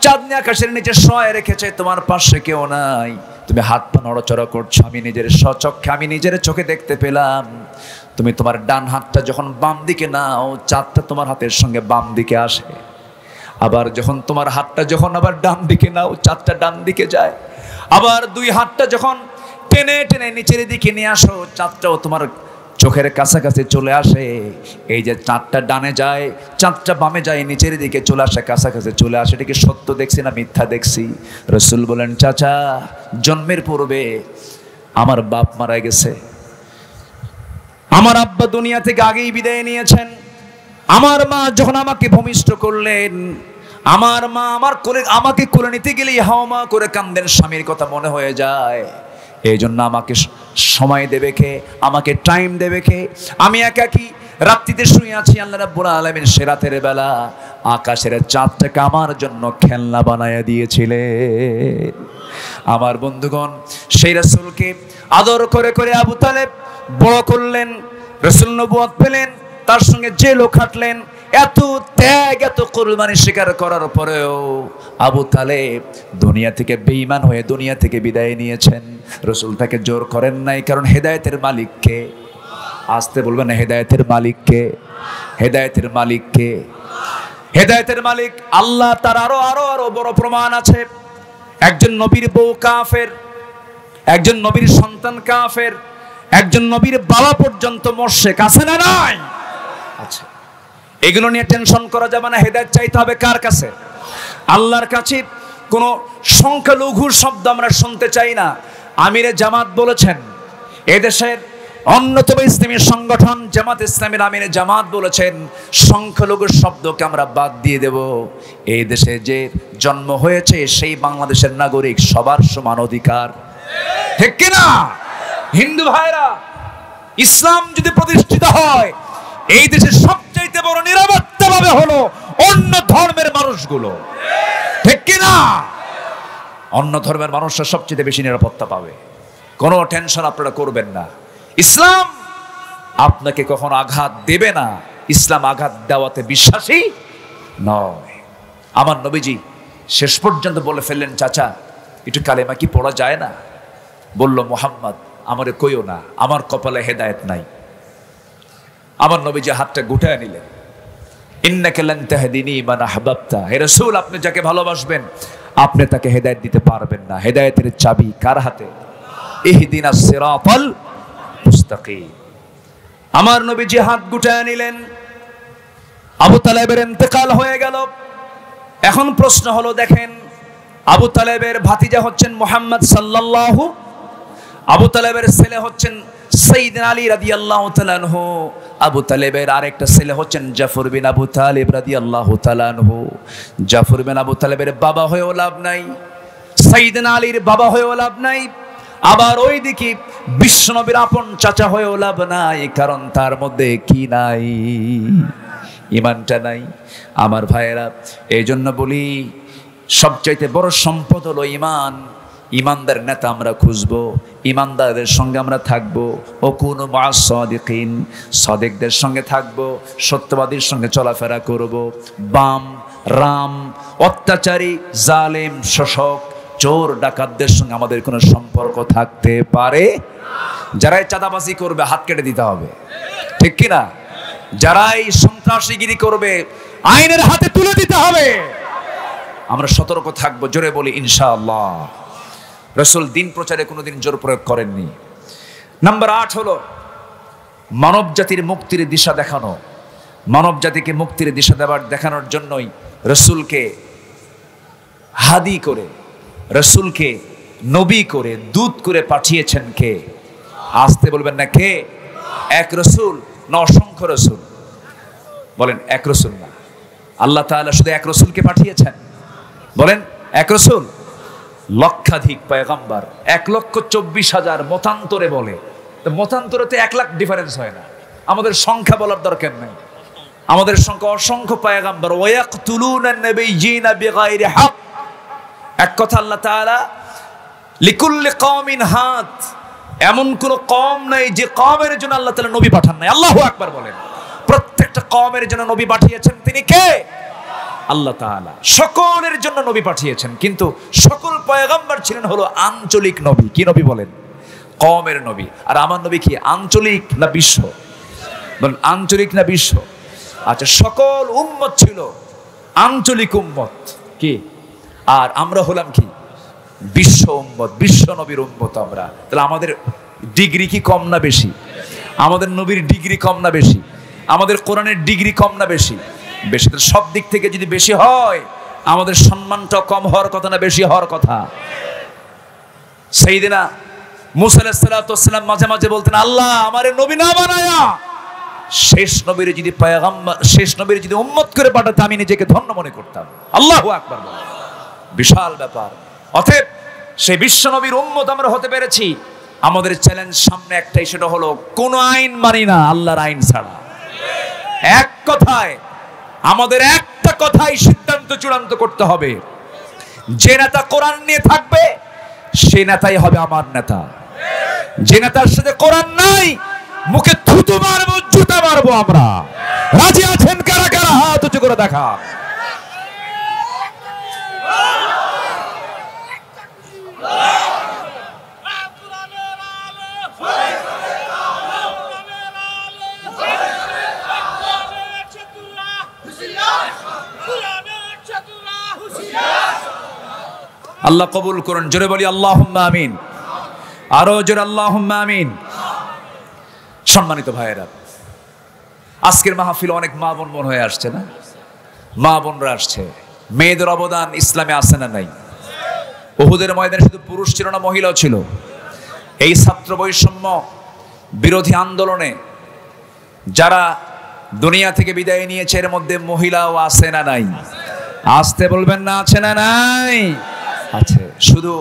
চাঁদনি আকাশের নিচে সয় রেখেছে তোমার পাশে কেউ নাই তুমি হাত পা নড়াচড়া করছো আমি নিজের স্বচক্ষে আমি নিজের চোখে দেখতে পেলাম তুমি তোমার ডান হাতটা যখন বাম দিকে নাও চাঁদটা তোমার হাতের সঙ্গে বাম দিকে আসে আবার যখন তোমার হাতটা যখন আবার ডান দিকে নাও চাঁদটা ডান দিকে যায় আবার দুই হাতটা যখন টেনে টেনে নিচের দিকে নিয়ে আসো চাঁদটাও তোমার চোখের কাছাকাছি চলে আসে এই যে চাঁদটা ডানে যায় চাঁদটা বামে যায় নিচের দিকে চলে আসে কাছাকাছি চলে আসে এটাকে সত্য দেখছি না মিথ্যা দেখছি রসুল বলেন চাচা জন্মের পূর্বে আমার বাপ মারা গেছে আমার আব্বা দুনিয়া থেকে আগেই বিদায় নিয়েছেন আমার মা যখন আমাকে ভূমিষ্ঠ করলেন আমার মা আমার কোলে আমাকে কোলে নিতে গেলেই হাওয়া মা করে কান্দেন স্বামীর কথা মনে হয়ে যায় এই জন্য আমাকে সময় দেবে কে আমাকে টাইম দেবে কে আমি কি রাত্রিতে শুয়ে আছি আল্লাহ রাব্বুল আলামিন সে রাতের বেলা আকাশের চাঁদটাকে আমার জন্য খেলনা বানায়া দিয়েছিলে আমার বন্ধুগণ সেই রাসূলকে আদর করে করে আবু তালেব বড় করলেন রাসূল নবুয়াত পেলেন তার সঙ্গে যে লোক হাঁটলেন এত ত্যাগ এত কোরবানি স্বীকার করার পরেও আবু তালেব দুনিয়া থেকে বেঈমান হয়ে দুনিয়া থেকে বিদায় নিয়েছেন রসুল তাকে জোর করেন নাই কারণ হেদায়তের মালিককে আসতে বলবেন হেদায়তের মালিককে হেদায়তের মালিককে হেদায়তের মালিক আল্লাহ তার আরো আরো আরো বড় প্রমাণ আছে একজন নবীর বউ কাফের একজন নবীর সন্তান কাফের একজন নবীর বাবা পর্যন্ত মোর্শেক আছে না নাই এগুলো নিয়ে টেনশন করা যাবে না হেদায়ত চাইতে হবে কার কাছে আল্লাহর কাছে কোনো সংখ্যালঘুর শব্দ আমরা শুনতে চাই না আমিরে জামাত বলেছেন এদেশের অন্যতম ইসলামী সংগঠন জামাত ইসলামের আমিরে জামাত বলেছেন সংখ্যালঘু শব্দকে আমরা বাদ দিয়ে দেব এই দেশে যে জন্ম হয়েছে সেই বাংলাদেশের নাগরিক সবার সমান অধিকার ঠিক কিনা হিন্দু ভাইরা ইসলাম যদি প্রতিষ্ঠিত হয় এই দেশের সবচেয়ে বড় নিরাপত্তা ভাবে হলো অন্য ধর্মের মানুষগুলো ঠিক কিনা অন্য ধর্মের মানুষরা সবচেয়ে বেশি নিরাপত্তা পাবে কোনো টেনশন আপনারা করবেন না ইসলাম আপনাকে কখনো আঘাত দেবে না ইসলাম আঘাত দেওয়াতে বিশ্বাসী নয় আমার নবীজি শেষ পর্যন্ত বলে ফেললেন চাচা একটু কালেমা কি পড়া যায় না বলল মোহাম্মদ আমারে কইও না আমার কপালে হেদায়ত নাই আমার যে হাতটা গুটায় নিলেন ইন্নাকেলান্তাহদিনী মান আহবাবতা হে রসুল আপনি যাকে ভালোবাসবেন আপনি তাকে হেদায়েত দিতে পারবেন না হেদায়েতের চাবি কার হাতে আমার নবী যে আমার হাত গুটায় নিলেন আবু তালেবের ইন্তেকাল হয়ে গেল এখন প্রশ্ন হলো দেখেন আবু তালেবের ভাতিজা হচ্ছেন মোহাম্মদ সাল্লাল্লাহু আবু তালেবের ছেলে হচ্ছেন সঈদিন আলী রাদি আল্লাহ তালানহ আবু তালেবের আরেকটা ছেলে হচ্ছেন জাফর বিন আবু তালেব রাদি আল্লাহ তালানহ জাফর বিন আবু তালেবের বাবা হয়েও লাভ নাই সঈদিন আলীর বাবা হয়েও লাভ নাই আবার ওই দিকে বিষ্ণবীর আপন চাচা হয়েও লাভ নাই কারণ তার মধ্যে কি নাই ইমানটা নাই আমার ভাইয়েরা এই জন্য বলি সবচাইতে বড় সম্পদ হলো ইমান ইমানদার নেতা আমরা খুঁজবো ইমানদারদের সঙ্গে আমরা থাকব ও কোন সদিকিন সদেকদের সঙ্গে থাকব সত্যবাদীর সঙ্গে চলাফেরা করব বাম রাম অত্যাচারী জালেম শোষক চোর ডাকাতদের সঙ্গে আমাদের কোনো সম্পর্ক থাকতে পারে যারাই চাঁদাবাজি করবে হাত কেটে দিতে হবে ঠিক কিনা যারাই সন্ত্রাসীগিরি করবে আইনের হাতে তুলে দিতে হবে আমরা সতর্ক থাকবো জোরে বলি ইনশাআল্লাহ রসুল দিন প্রচারে কোনোদিন জোর প্রয়োগ করেননি নাম্বার আট হলো মানব জাতির মুক্তির দিশা দেখানো মানব জাতিকে মুক্তির দিশা দেওয়ার দেখানোর জন্যই রসুলকে হাদি করে রসুলকে নবী করে দুধ করে পাঠিয়েছেন কে আসতে বলবেন না কে এক রসুল না অসংখ্য রসুল বলেন এক রসুল না আল্লাহ তাহলে শুধু এক রসুলকে পাঠিয়েছেন বলেন এক রসুল লক্ষাধিক পয়গাম্বার এক লক্ষ চব্বিশ হাজার মতান্তরে বলে মতান্তরে তো এক লাখ ডিফারেন্স হয় না আমাদের সংখ্যা বলার দরকার নেই আমাদের সংখ্যা অসংখ্য পায়গাম্বার ওয়াক তুলুন হক এক কথা আল্লাহ তাআলা লিকুল্লি ইন হাত এমন কোন কম নাই যে কমের জন্য আল্লাহ তাআলা নবী পাঠান নাই আল্লাহু আকবার বলেন প্রত্যেকটা কমের জন্য নবী পাঠিয়েছেন তিনি কে আল্লাহ তালা সকলের জন্য নবী পাঠিয়েছেন কিন্তু সকল পয়গাম্বার ছিলেন হলো আঞ্চলিক নবী কি নবী বলেন কমের নবী আর আমার নবী কি আঞ্চলিক না বিশ্ব বলেন আঞ্চলিক না বিশ্ব আচ্ছা সকল উম্মত ছিল আঞ্চলিক উম্মত কি আর আমরা হলাম কি বিশ্ব উম্মত বিশ্ব নবীর উম্মত আমরা তাহলে আমাদের ডিগ্রি কি কম না বেশি আমাদের নবীর ডিগ্রি কম না বেশি আমাদের কোরআনের ডিগ্রি কম না বেশি বেশি সব দিক থেকে যদি বেশি হয় আমাদের সম্মানটা কম হওয়ার কথা না বেশি হওয়ার কথা সেই দিনা মুসাল্লাম মাঝে মাঝে বলতেন আল্লাহ আমার নবী না বানায়া শেষ নবীর যদি শেষ নবীর যদি উম্মত করে পাঠাতে আমি নিজেকে ধন্য মনে করতাম আল্লাহ আকবার বিশাল ব্যাপার অতএব সেই বিশ্ব নবীর উম্মত আমরা হতে পেরেছি আমাদের চ্যালেঞ্জ সামনে একটাই সেটা হলো কোন আইন মানি না আল্লাহর আইন ছাড়া এক কথায় আমাদের একটা কথাই সিদ্ধান্ত চূড়ান্ত করতে হবে যে নেতা কোরআন নিয়ে থাকবে সে নেতাই হবে আমার নেতা যে নেতার সাথে কোরআন নাই মুখে থুতু মারবো জুতা মারবো আমরা রাজি আছেন কারা কারা হাত উঁচু করে দেখা আল্লাহ কবুল করুন জোরে বলি আল্লাহ আমিন আরও জোরে আল্লাহ আমিন সম্মানিত ভাইয়েরা আজকের মাহফিল অনেক মা বোন বোন হয়ে আসছে না মা বোনরা আসছে মেয়েদের অবদান ইসলামে আসে না নাই বহুদের ময়দানে শুধু পুরুষ ছিল না মহিলাও ছিল এই ছাত্র বৈষম্য বিরোধী আন্দোলনে যারা দুনিয়া থেকে বিদায় নিয়েছে এর মধ্যে মহিলাও আসে না নাই আসতে বলবেন না আছে না নাই আছে শুধু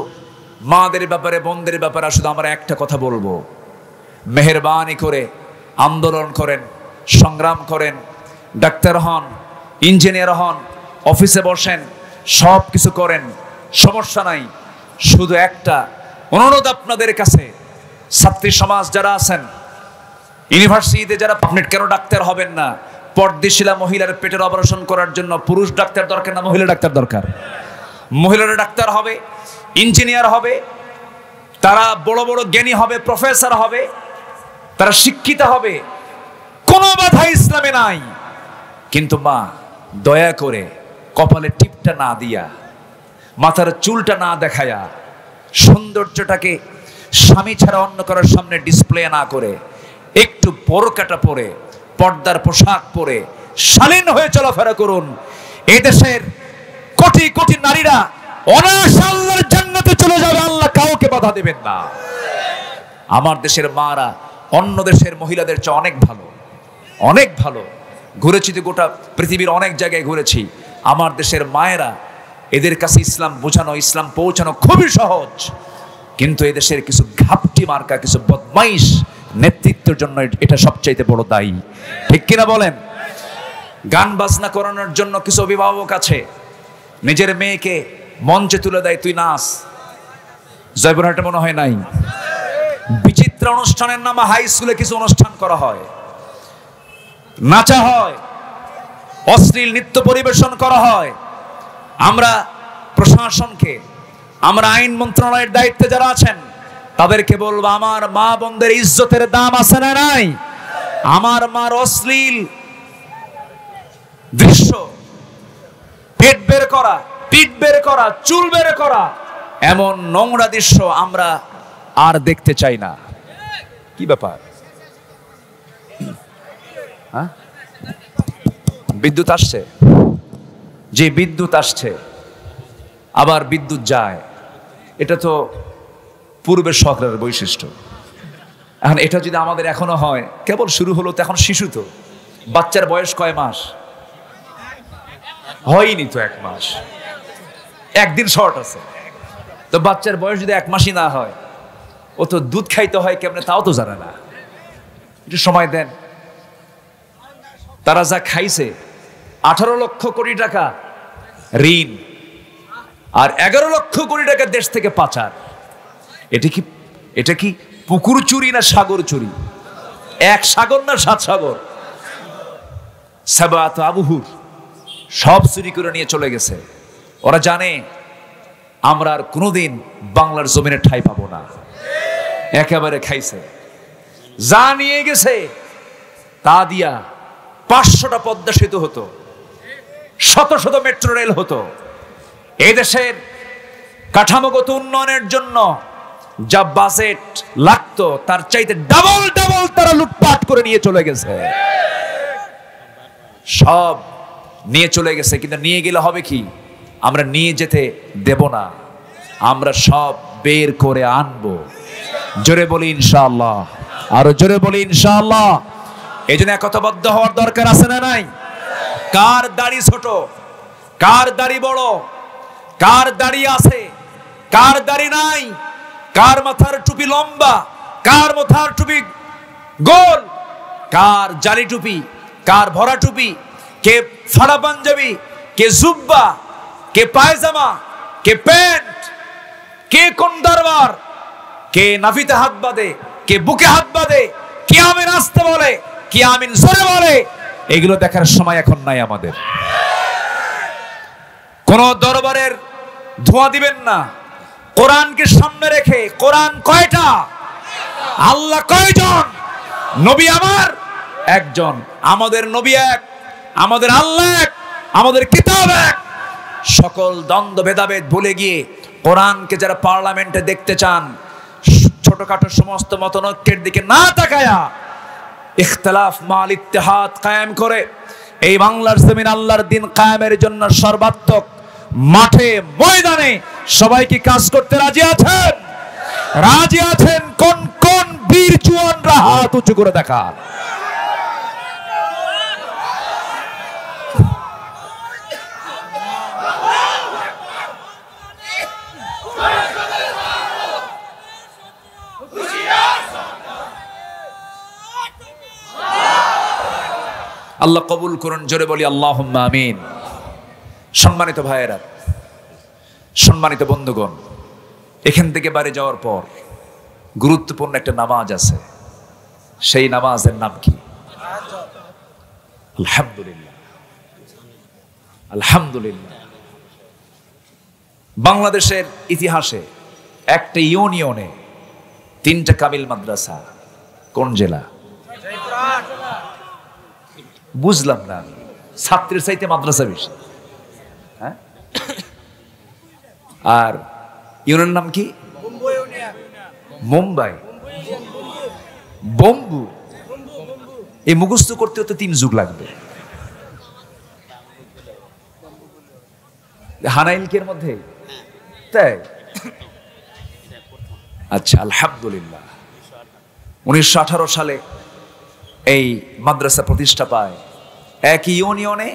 মাদের ব্যাপারে বোনদের ব্যাপারে শুধু আমরা একটা কথা বলবো মেহরবানি করে আন্দোলন করেন সংগ্রাম করেন ডাক্তার হন ইঞ্জিনিয়ার হন অফিসে বসেন সব কিছু করেন সমস্যা নাই শুধু একটা অনুরোধ আপনাদের কাছে ছাত্রী সমাজ যারা আছেন ইউনিভার্সিটিতে যারা আপনি কেন ডাক্তার হবেন না পর্দেশিলা মহিলার পেটের অপারেশন করার জন্য পুরুষ ডাক্তার দরকার না মহিলা ডাক্তার দরকার মহিলারা ডাক্তার হবে ইঞ্জিনিয়ার হবে তারা বড় বড় জ্ঞানী হবে প্রফেসর হবে তারা শিক্ষিত হবে কোনো বাধা ইসলামে নাই কিন্তু মা দয়া করে কপালে টিপটা না দিয়া মাথার চুলটা না দেখায়া সৌন্দর্যটাকে স্বামী ছাড়া অন্য কারোর সামনে ডিসপ্লে না করে একটু বোরকাটা পরে পর্দার পোশাক পরে শালীন হয়ে চলাফেরা করুন এদেশের কোটি কোটি নারীরা অনাস আল্লাহর জান্নাতে চলে যাবে আল্লাহ কাউকে বাধা দেবেন না আমার দেশের মারা অন্য দেশের মহিলাদের চেয়ে অনেক ভালো অনেক ভালো ঘুরেছি তো গোটা পৃথিবীর অনেক জায়গায় ঘুরেছি আমার দেশের মায়েরা এদের কাছে ইসলাম বোঝানো ইসলাম পৌঁছানো খুবই সহজ কিন্তু এদেশের কিছু ঘাপটি মার্কা কিছু বদমাইশ নেতৃত্বের জন্য এটা সবচাইতে বড় দায়ী ঠিক কিনা বলেন গান বাজনা করানোর জন্য কিছু অভিভাবক আছে নিজের মেয়েকে মঞ্চে তুলে দেয় তুই নাচ জয়পুরহাটে মনে হয় নাই বিচিত্র অনুষ্ঠানের নাম হাই স্কুলে কিছু অনুষ্ঠান করা হয় নাচা হয় অশ্লীল নৃত্য পরিবেশন করা হয় আমরা প্রশাসনকে আমরা আইন মন্ত্রণালয়ের দায়িত্বে যারা আছেন তাদেরকে বলবো আমার মা বন্ধের ইজ্জতের দাম আছে না নাই আমার মার অশ্লীল দৃশ্য পেট বের করা পিঠ বের করা চুল বের করা এমন নোংরা দৃশ্য আমরা আর দেখতে চাই না কি ব্যাপার হ্যাঁ? বিদ্যুৎ আসছে যে বিদ্যুৎ আসছে আবার বিদ্যুৎ যায় এটা তো পূর্বের সরকারের বৈশিষ্ট্য এখন এটা যদি আমাদের এখনো হয় কেবল শুরু হলো তো এখন শিশু তো বাচ্চার বয়স কয় মাস হয়নি তো এক মাস একদিন শর্ট আছে তো বাচ্চার বয়স যদি এক মাসই না হয় ও তো দুধ খাইতে হয় কেমনে তাও তো জানে না একটু সময় দেন তারা যা খাইছে আঠারো লক্ষ কোটি টাকা ঋণ আর এগারো লক্ষ কোটি টাকা দেশ থেকে পাচার এটা কি এটা কি পুকুর চুরি না সাগর চুরি এক সাগর না সাত সাগর সাবাত আবুহুর সব চুরি করে নিয়ে চলে গেছে ওরা জানে আমরা আর কোনোদিন বাংলার জমিনে ঠাই পাবো না একেবারে খাইছে যা নিয়ে গেছে তা দিয়া পাঁচশোটা পদ্মা সেতু হতো শত শত মেট্রো রেল হতো এদেশের কাঠামোগত উন্নয়নের জন্য যা বাজেট লাগতো তার চাইতে ডাবল ডাবল তারা লুটপাট করে নিয়ে চলে গেছে সব নিয়ে চলে গেছে কিন্তু নিয়ে গেলে হবে কি আমরা নিয়ে যেতে দেব না আমরা সব বের করে আনব জোরে বলি ইনশাআল্লাহ আরো জোরে বলি ইনশাআল্লাহ এই জন্য একতাবদ্ধ হওয়ার দরকার আছে না নাই কার দাড়ি ছোট কার দাড়ি বড় কার দাড়ি আছে কার দাড়ি নাই কার মাথার টুপি লম্বা কার মাথার টুপি গোল কার জালি টুপি কার ভরা টুপি কে ফাড়া পাঞ্জাবি কে জুব্বা কে পায়জামা কে প্যান্ট কে কোন দরবার কে নাফিতে হাত বাঁধে কে বুকে হাত বাঁধে কে আমিন আসতে বলে কে আমিন সরে বলে এগুলো দেখার সময় এখন নাই আমাদের কোন দরবারের ধোঁয়া দিবেন না কোরআনকে সামনে রেখে কোরআন কয়টা আল্লাহ কয়জন নবী আমার একজন আমাদের নবী এক আমাদের আল্লাহ এক আমাদের কিতাব এক সকল দ্বন্দ্ব ভেদাভেদ ভুলে গিয়ে কোরআনকে যারা পার্লামেন্টে দেখতে চান ছোটখাটো সমস্ত মতনৈক্যের দিকে না তাকায়া ইখতলাফ মাল ইত্তেহাদ কায়েম করে এই বাংলার জমিন আল্লাহর দিন কায়েমের জন্য সর্বাত্মক মাঠে ময়দানে সবাই কি কাজ করতে রাজি আছেন রাজি আছেন কোন কোন বীর জুয়ানরা হাত উঁচু করে দেখা আল্লাহ কবুল করুন জোরে বলি আল্লাহ আমিন সম্মানিত ভাইয়েরা সম্মানিত বন্ধুগণ এখান থেকে বাড়ি যাওয়ার পর গুরুত্বপূর্ণ একটা নামাজ আছে সেই নামাজের নাম কি আলহামদুলিল্লাহ আলহামদুলিল্লাহ বাংলাদেশের ইতিহাসে একটা ইউনিয়নে তিনটা কামিল মাদ্রাসা কোন জেলা বুঝলাম না ছাত্রের চাইতে মাদ্রাসা বেশি হ্যাঁ আর ইউনিয়ন নাম কি মুম্বাই বম্বু এই মুখস্থ করতে হতে তিন যুগ লাগবে হানাইলকের মধ্যে তাই আচ্ছা আলহামদুলিল্লাহ উনিশশো সালে এই মাদ্রাসা প্রতিষ্ঠা পায় এক ইউনিয়নে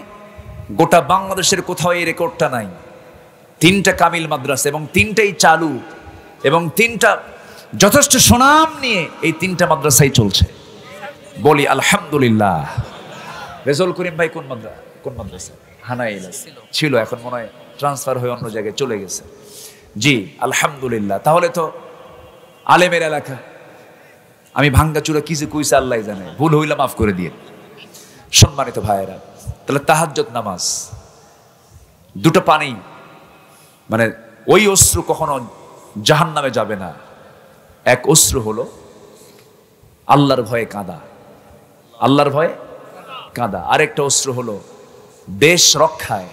গোটা বাংলাদেশের কোথাও এই রেকর্ডটা নাই তিনটা কামিল মাদ্রাসা এবং তিনটাই চালু এবং তিনটা যথেষ্ট সুনাম নিয়ে এই তিনটা মাদ্রাসাই চলছে বলি আলহামদুলিল্লাহ রেজল করিম ভাই কোন মাদ্রা কোন মাদ্রাসা হানাইল ছিল এখন মনে হয় ট্রান্সফার হয়ে অন্য জায়গায় চলে গেছে জি আলহামদুলিল্লাহ তাহলে তো আলেমের এলাকা আমি ভাঙ্গা চূড়া যে কইছে আল্লাহ জানে ভুল হইলে মাফ করে দিয়ে সম্মানিত ভাইয়েরা তাহলে তাহাজ্জত নামাজ দুটো পানি মানে ওই অশ্রু কখনো জাহান নামে যাবে না এক অশ্রু হলো আল্লাহর ভয়ে কাঁদা আল্লাহর ভয়ে কাঁদা আরেকটা অস্ত্র হলো দেশ রক্ষায়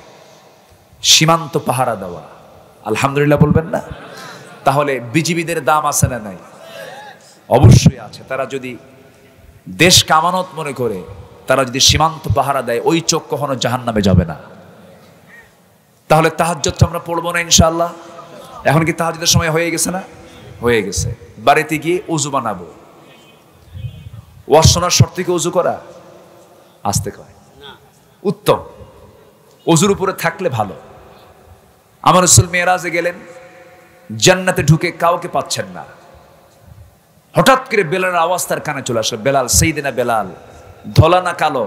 সীমান্ত পাহারা দেওয়া আলহামদুলিল্লাহ বলবেন না তাহলে বিজিবিদের দাম আছে না নাই অবশ্যই আছে তারা যদি দেশ কামানত মনে করে তারা যদি সীমান্ত পাহারা দেয় ওই চোখ কখনো জাহান নামে যাবে না তাহলে তাহাজ্জত আমরা পড়বো না ইনশাল্লাহ এখন কি তাহাজ্জতের সময় হয়ে গেছে না হয়ে গেছে বাড়িতে গিয়ে উজু বানাবো ওয়ার্সনার শর্ত কি উজু করা আসতে কয় উত্তম অজুর উপরে থাকলে ভালো আমার রসুল মেয়েরাজে গেলেন জান্নাতে ঢুকে কাউকে পাচ্ছেন না হঠাৎ করে বেলালের আওয়াজ তার কানে চলে আসলো বেলাল সেই দিনে বেলাল ধলা না কালো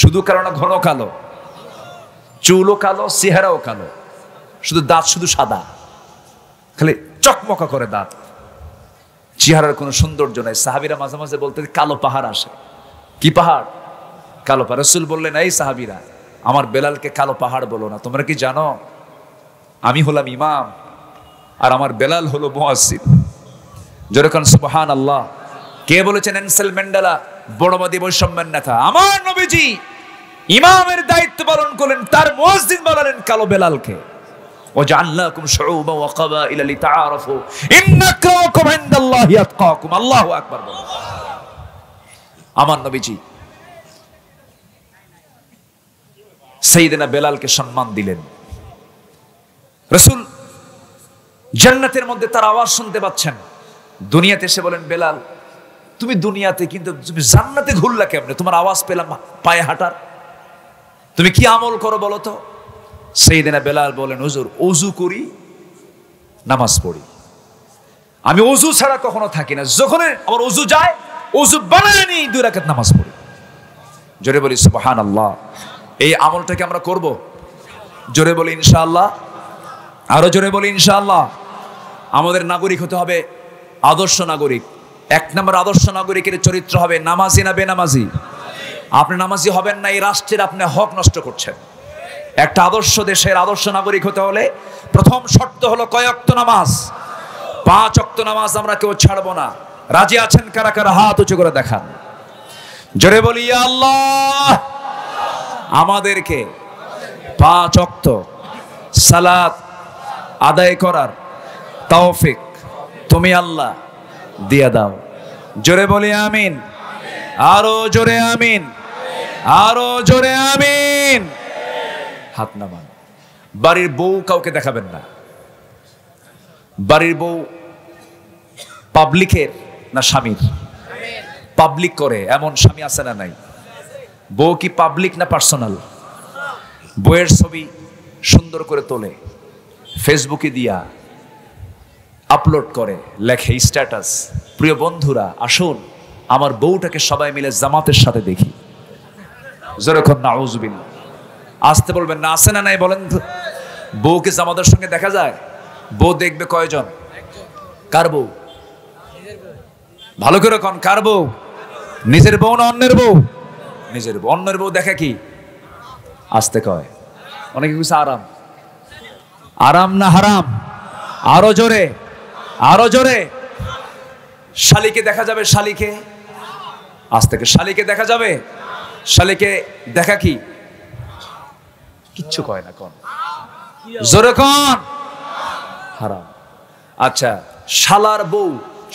শুধু কারণ ঘন কালো চুলও কালো চেহারাও কালো শুধু দাঁত শুধু সাদা খালি চকমকা করে দাঁত চেহারার কোনো সৌন্দর্য নাই সাহাবিরা মাঝে মাঝে বলতে কালো পাহাড় আসে কি পাহাড় কালো পাহাড় রসুল বললেন এই সাহাবিরা আমার বেলালকে কালো পাহাড় বলো না তোমরা কি জানো আমি হলাম ইমাম আর আমার বেলাল হলো মোয়াসিম যেরকম সুবহান আল্লাহ কে বলেছেন এনসেল ম্যান্ডেলা বড়বাদী বৈষম্যের নেতা আমার নবীজি ইমামের দায়িত্ব পালন করলেন তার মসজিদ বানালেন কালো বেলালকে আমার নবীজি বেলালকে সম্মান দিলেন রসুল জান্নাতের মধ্যে তার আওয়াজ শুনতে পাচ্ছেন দুনিয়াতে এসে বলেন বেলাল তুমি দুনিয়াতে কিন্তু তুমি জান্নাতে ঘুরলা কেমনে তোমার আওয়াজ পেলাম পায়ে হাঁটার তুমি কি আমল করো বলো তো সেই দিনে বেলাল বলেন হুজুর অজু করি নামাজ পড়ি আমি অজু ছাড়া কখনো থাকি না যখন আমার অজু যায় অজু বানায় নিয়ে দুই রাখাত নামাজ পড়ি জোরে বলি সুবাহান আল্লাহ এই আমলটাকে আমরা করব জোরে বলি ইনশাআল্লাহ আরো জোরে বলি ইনশাআল্লাহ আমাদের নাগরিক হতে হবে আদর্শ নাগরিক এক নম্বর আদর্শ নাগরিকের চরিত্র হবে নামাজি না বেনামাজি আপনি নামাজি হবেন না এই রাষ্ট্রের আপনি হক নষ্ট করছেন একটা আদর্শ দেশের আদর্শ নাগরিক হতে হলে প্রথম শর্ত হলো কয়ক্ত নামাজ পাঁচ অক্ত নামাজ আমরা কেউ ছাড়বো না রাজি আছেন কারা কারা হাত উঁচু করে দেখান জোরে বলি আল্লাহ আমাদেরকে পাঁচ অক্ত সালাত আদায় করার তৌফিক তুমি আল্লাহ দিয়ে দাও জোরে বলি আমিন আরো জোরে আমিন আরো জোরে আমিন হাত নামান বাড়ির বউ কাউকে দেখাবেন না বাড়ির বউ পাবলিকের না স্বামীর পাবলিক করে এমন স্বামী আছে না নাই বউ কি পাবলিক না পার্সোনাল বইয়ের ছবি সুন্দর করে তোলে ফেসবুকে দিয়া আপলোড করে লেখে স্ট্যাটাস প্রিয় বন্ধুরা আসুন আমার বউটাকে সবাই মিলে জামাতের সাথে দেখি যেরকম নাউজবিন আসতে বলবেন না আসে না নাই বলেন বউকে জামাতের সঙ্গে দেখা যায় বউ দেখবে কয়জন কার বউ ভালো করে কন কার বউ নিজের বউ না অন্যের বউ নিজের বউ অন্যের বউ দেখা কি আসতে কয় অনেকে কিছু আরাম আরাম না হারাম আরো জোরে আরো জোরে শালিকে দেখা যাবে শালিকে আজ থেকে শালিকে দেখা যাবে শালিকে দেখা কি কিচ্ছু কয় না কন জোরে কন হারাম আচ্ছা শালার বউ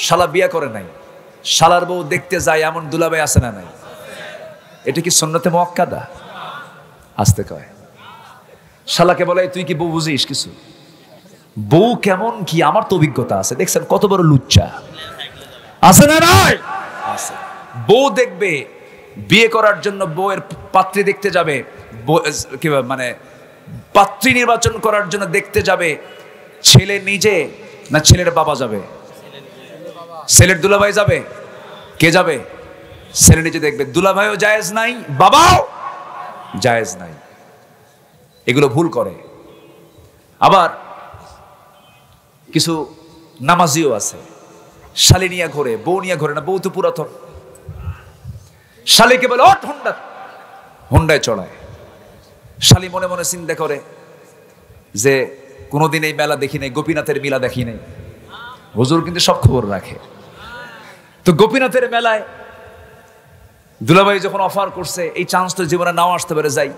শালা বিয়া করে নাই শালার বউ দেখতে যায় এমন দুলাবাই আছে না নাই এটা কি সন্ন্যতে মক্কাদা আসতে কয় শালাকে বলে তুই কি বউ বুঝিস কিছু বউ কেমন কি আমার তো অভিজ্ঞতা আছে দেখছেন কত বড় লুচ্চা আছে না নয় বউ দেখবে বিয়ে করার জন্য বউয়ের পাত্রী দেখতে যাবে কি মানে পাত্রী নির্বাচন করার জন্য দেখতে যাবে ছেলে নিজে না ছেলের বাবা যাবে ছেলের দুলাভাই যাবে কে যাবে ছেলে নিজে দেখবে দুলাভাইও জায়েজ নাই বাবাও জায়েজ নাই এগুলো ভুল করে আবার কিছু নামাজিও আছে শালিনিয়া ঘরে বউ নিয়া ঘরে না বউ তো পুরাতন শালিকে বলে অট হন্ডা হন্ডায় চড়ায় শালি মনে মনে চিন্তা করে যে কোনোদিন এই মেলা দেখি নাই গোপীনাথের মেলা দেখি নাই হুজুর কিন্তু সব খবর রাখে তো গোপীনাথের মেলায় দুলাভাই যখন অফার করছে এই চান্স তো জীবনে নাও আসতে পারে যাই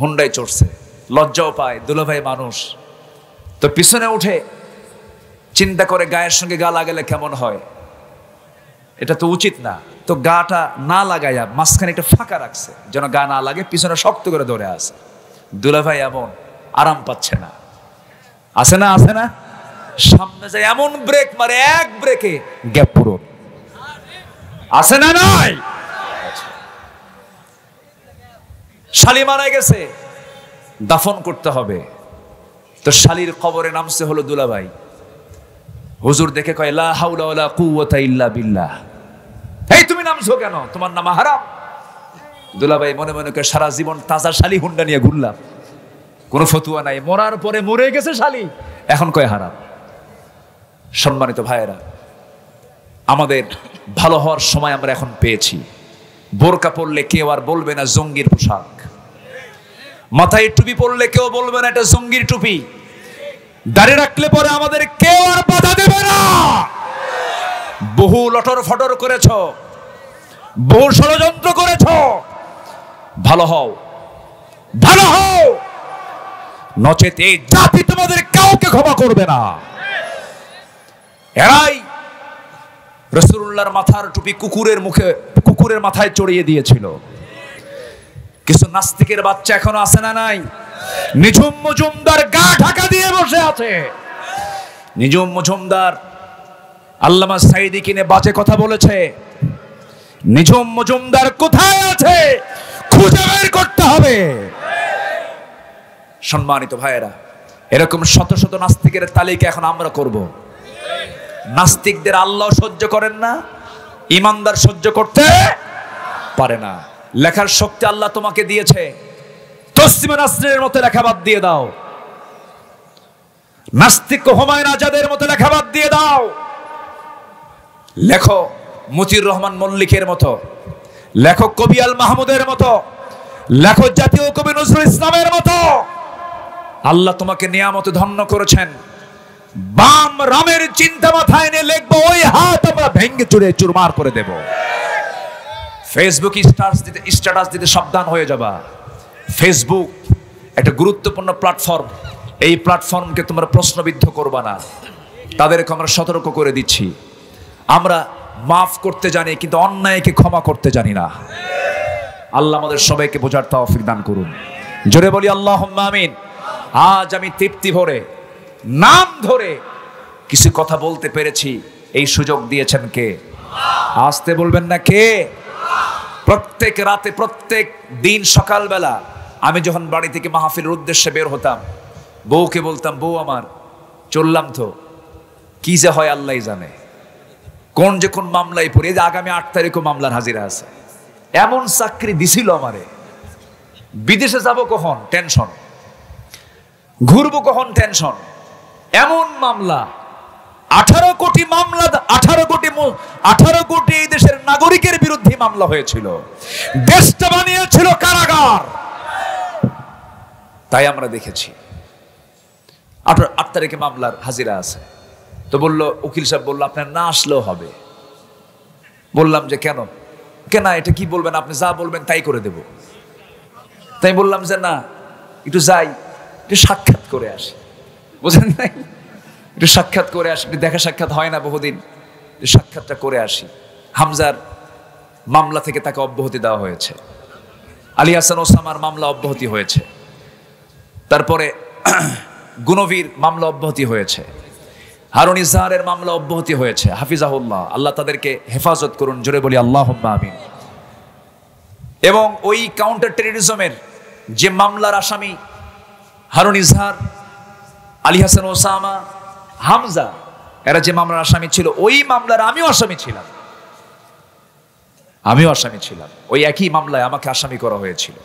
হন্ডায় চড়ছে লজ্জাও পায় দুলাভাই মানুষ তো পিছনে উঠে চিন্তা করে গায়ের সঙ্গে গা লাগালে কেমন হয় এটা তো উচিত না তো গাটা না লাগাইয়া মাঝখানে একটা ফাঁকা রাখছে যেন গা না লাগে পিছনে শক্ত করে ধরে আছে দুলাভাই এমন আরাম পাচ্ছে না আছে না আছে না সামনে যায় এমন ব্রেক মারে এক ব্রেকে গ্যাপ পুরো আছে না নয় শালি মারা গেছে দাফন করতে হবে তো শালির খবরে নামছে হলো দুলাভাই হুজুর দেখে কয় লা হাউলা ওয়ালা কুওয়াতা ইল্লা বিল্লাহ এই তুমি নামছো কেন তোমার নাম হারাম দুলাভাই মনে মনে করে সারা জীবন তাজা শালি হুন্ডা নিয়ে ঘুরলাম কোনো ফতুয়া নাই মরার পরে মরে গেছে শালি এখন কয় হারাম সম্মানিত ভাইয়েরা আমাদের ভালো হওয়ার সময় আমরা এখন পেয়েছি বোরকা পরলে কেউ আর বলবে না জঙ্গির পোশাক মাথায় টুপি পরলে কেউ বলবে না এটা জঙ্গির টুপি দাঁড়িয়ে রাখলে পরে আমাদের কেউ আর বাধা দেবে না বহু লটর ফটর করেছ বহু ষড়যন্ত্র করেছ ভালো হও ভালো হও নচেত এই জাতি তোমাদের কাউকে ক্ষমা করবে না এরাই রসুল্লাহর মাথার টুপি কুকুরের মুখে কুকুরের মাথায় চড়িয়ে দিয়েছিল কিছু নাস্তিকের বাচ্চা এখনো আছে না নাই নিঝুম মজুমদার গা ঢাকা দিয়ে বসে আছে নিঝুম মজুমদার আল্লামা সাইদি কিনে বাজে কথা বলেছে নিঝুম মজুমদার কোথায় আছে খুঁজে বের করতে হবে সম্মানিত ভাইয়েরা এরকম শত শত নাস্তিকের তালিকা এখন আমরা করব নাস্তিকদের আল্লাহ সহ্য করেন না ইমানদার সহ্য করতে পারে না লেখার শক্তি আল্লাহ তোমাকে দিয়েছে তসলিমা নাসরিনের মতো লেখা বাদ দিয়ে দাও নাস্তিক হুমায়ুন আজাদের মতো লেখা বাদ দিয়ে দাও লেখো মুজির রহমান মল্লিকের মতো লেখো কবি আল মাহমুদের মতো লেখো জাতীয় কবি নজরুল ইসলামের মতো আল্লাহ তোমাকে নিয়ামত ধন্য করেছেন বাম রামের চিন্তা মাথায় এনে লিখবো ওই হাত আমরা ভেঙ্গে চুড়ে চুরমার করে দেব ফেসবুক স্টার্স দিতে স্ট্যাটাস দিতে সাবধান হয়ে যাবা ফেসবুক একটা গুরুত্বপূর্ণ প্ল্যাটফর্ম এই প্ল্যাটফর্মকে তোমরা প্রশ্নবিদ্ধ করবা না তাদেরকে আমরা সতর্ক করে দিচ্ছি আমরা মাফ করতে জানি কিন্তু অন্যায়কে ক্ষমা করতে জানি না আল্লাহ আমাদের সবাইকে বোঝার তাওফিক দান করুন জোরে বলি আল্লাহ আমিন আজ আমি তৃপ্তি ভরে নাম ধরে কিছু কথা বলতে পেরেছি এই সুযোগ দিয়েছেন কে আসতে বলবেন না কে প্রত্যেক রাতে প্রত্যেক দিন সকালবেলা আমি যখন বাড়ি থেকে মাহফিলের উদ্দেশ্যে বের হতাম বউকে বলতাম বউ আমার চললাম তো কি যে হয় আল্লাহ জানে কোন যে কোন মামলায় পড়ে যে আগামী আট তারিখও মামলার হাজিরা আছে এমন চাকরি দিছিল আমারে বিদেশে যাব কখন টেনশন ঘুরবো কখন টেনশন এমন মামলা আঠারো কোটি মামলা আঠারো কোটি আঠারো কোটি এই দেশের নাগরিকের বিরুদ্ধে মামলা হয়েছিল দেশটা বানিয়েছিল কারাগার তাই আমরা দেখেছি আঠারো আট তারিখে মামলার হাজিরা আছে তো বলল উকিল সাহেব বললো আপনার না আসলেও হবে বললাম যে কেন কেনা এটা কি বলবেন আপনি যা বলবেন তাই করে দেব তাই বললাম যে না একটু যাই একটু সাক্ষাৎ করে আসি বোঝেন নাই একটু সাক্ষাৎ করে আসি একটু দেখা সাক্ষাৎ হয় না বহুদিন সাক্ষাৎটা করে আসি হামজার মামলা থেকে তাকে অব্যাহতি দেওয়া হয়েছে আলী হাসান ওসামার মামলা অব্যাহতি হয়েছে তারপরে গুণবীর মামলা অব্যাহতি হয়েছে হারুন ইজাহারের মামলা অব্যাহতি হয়েছে হাফিজাহুল্লাহ আল্লাহ তাদেরকে হেফাজত করুন জোরে বলি আল্লাহ আমিন এবং ওই কাউন্টার টেরিজমের যে মামলার আসামি হারুন ইজহার আলী হাসান ওসামা হামজা এরা যে মামলার আসামি ছিল ওই মামলার আমিও আসামি ছিলাম আমিও আসামি ছিলাম ওই একই মামলায় আমাকে আসামি করা হয়েছিল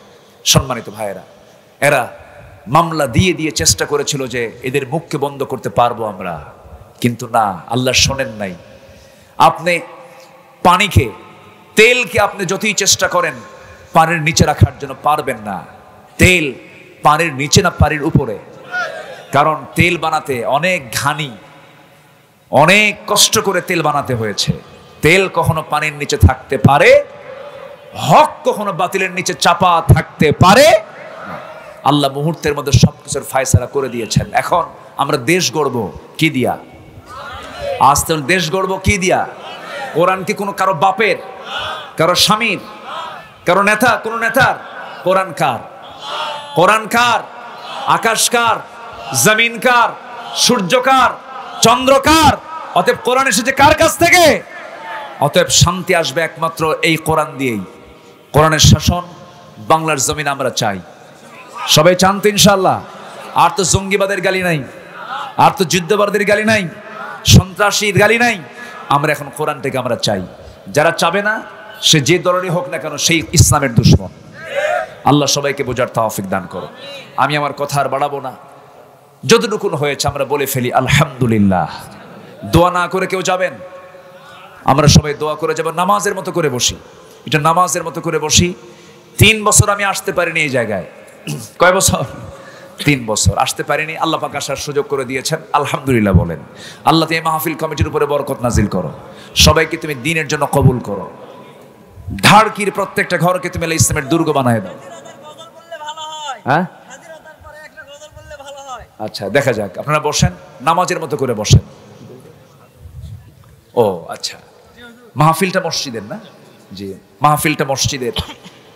সম্মানিত ভাইয়েরা এরা মামলা দিয়ে দিয়ে চেষ্টা করেছিল যে এদের মুখকে বন্ধ করতে পারবো আমরা কিন্তু না আল্লাহ শোনেন নাই আপনি পানিকে তেলকে আপনি যতই চেষ্টা করেন পানির নিচে রাখার জন্য পারবেন না তেল পানির নিচে না পানির উপরে কারণ তেল বানাতে অনেক ঘানি অনেক কষ্ট করে তেল বানাতে হয়েছে তেল কখনো পানির নিচে থাকতে পারে হক কখনো বাতিলের নিচে চাপা থাকতে পারে আল্লাহ মুহূর্তের মধ্যে সবকিছুর ফায়সারা ফায়সালা করে দিয়েছেন এখন আমরা দেশ গড়ব কি দিয়া আজ তো দেশ গড়ব কি দিয়া কোরআন কি কোনো কারো বাপের কারো স্বামীর কারো নেতা কোনো নেতার কোরআন কার কোরআন কার আকাশ কার জমিন কার সূর্যকার চন্দ্রকার অতএব কোরআন এসেছে কার কাছ থেকে অতএব শান্তি আসবে একমাত্র এই কোরআন দিয়েই কোরআনের শাসন বাংলার জমিন আমরা চাই সবাই চান তো ইনশাল্লাহ আর তো জঙ্গিবাদের গালি নাই আর তো যুদ্ধবাদের গালি নাই সন্ত্রাসীর গালি নাই আমরা এখন কোরআন থেকে আমরা চাই যারা চাবে না সে যে দলেরই হোক না কেন সেই ইসলামের দুশ্মন আল্লাহ সবাইকে বোঝার তাহফিক দান করো আমি আমার কথা আর বাড়াবো না যতটুকু হয়েছে আমরা বলে ফেলি আলহামদুলিল্লাহ দোয়া না করে কেউ যাবেন আমরা সবাই দোয়া করে যাব নামাজের মতো করে বসি এটা নামাজের মতো করে বসি তিন বছর আমি আসতে পারিনি এই জায়গায় কয় বছর তিন বছর আসতে পারিনি আল্লাহ পাক আসার সুযোগ করে দিয়েছেন আলহামদুলিল্লাহ বলেন আল্লাহ তুমি মাহফিল কমিটির উপরে বরকত নাজিল করো সবাইকে তুমি দিনের জন্য কবুল করো ধাড়কির প্রত্যেকটা ঘরকে তুমি ইসলামের দুর্গ বানায় দাও হ্যাঁ আচ্ছা দেখা যাক আপনারা বসেন নামাজের মতো করে বসেন ও আচ্ছা মাহফিলটা মসজিদের না জি মাহফিলটা মসজিদের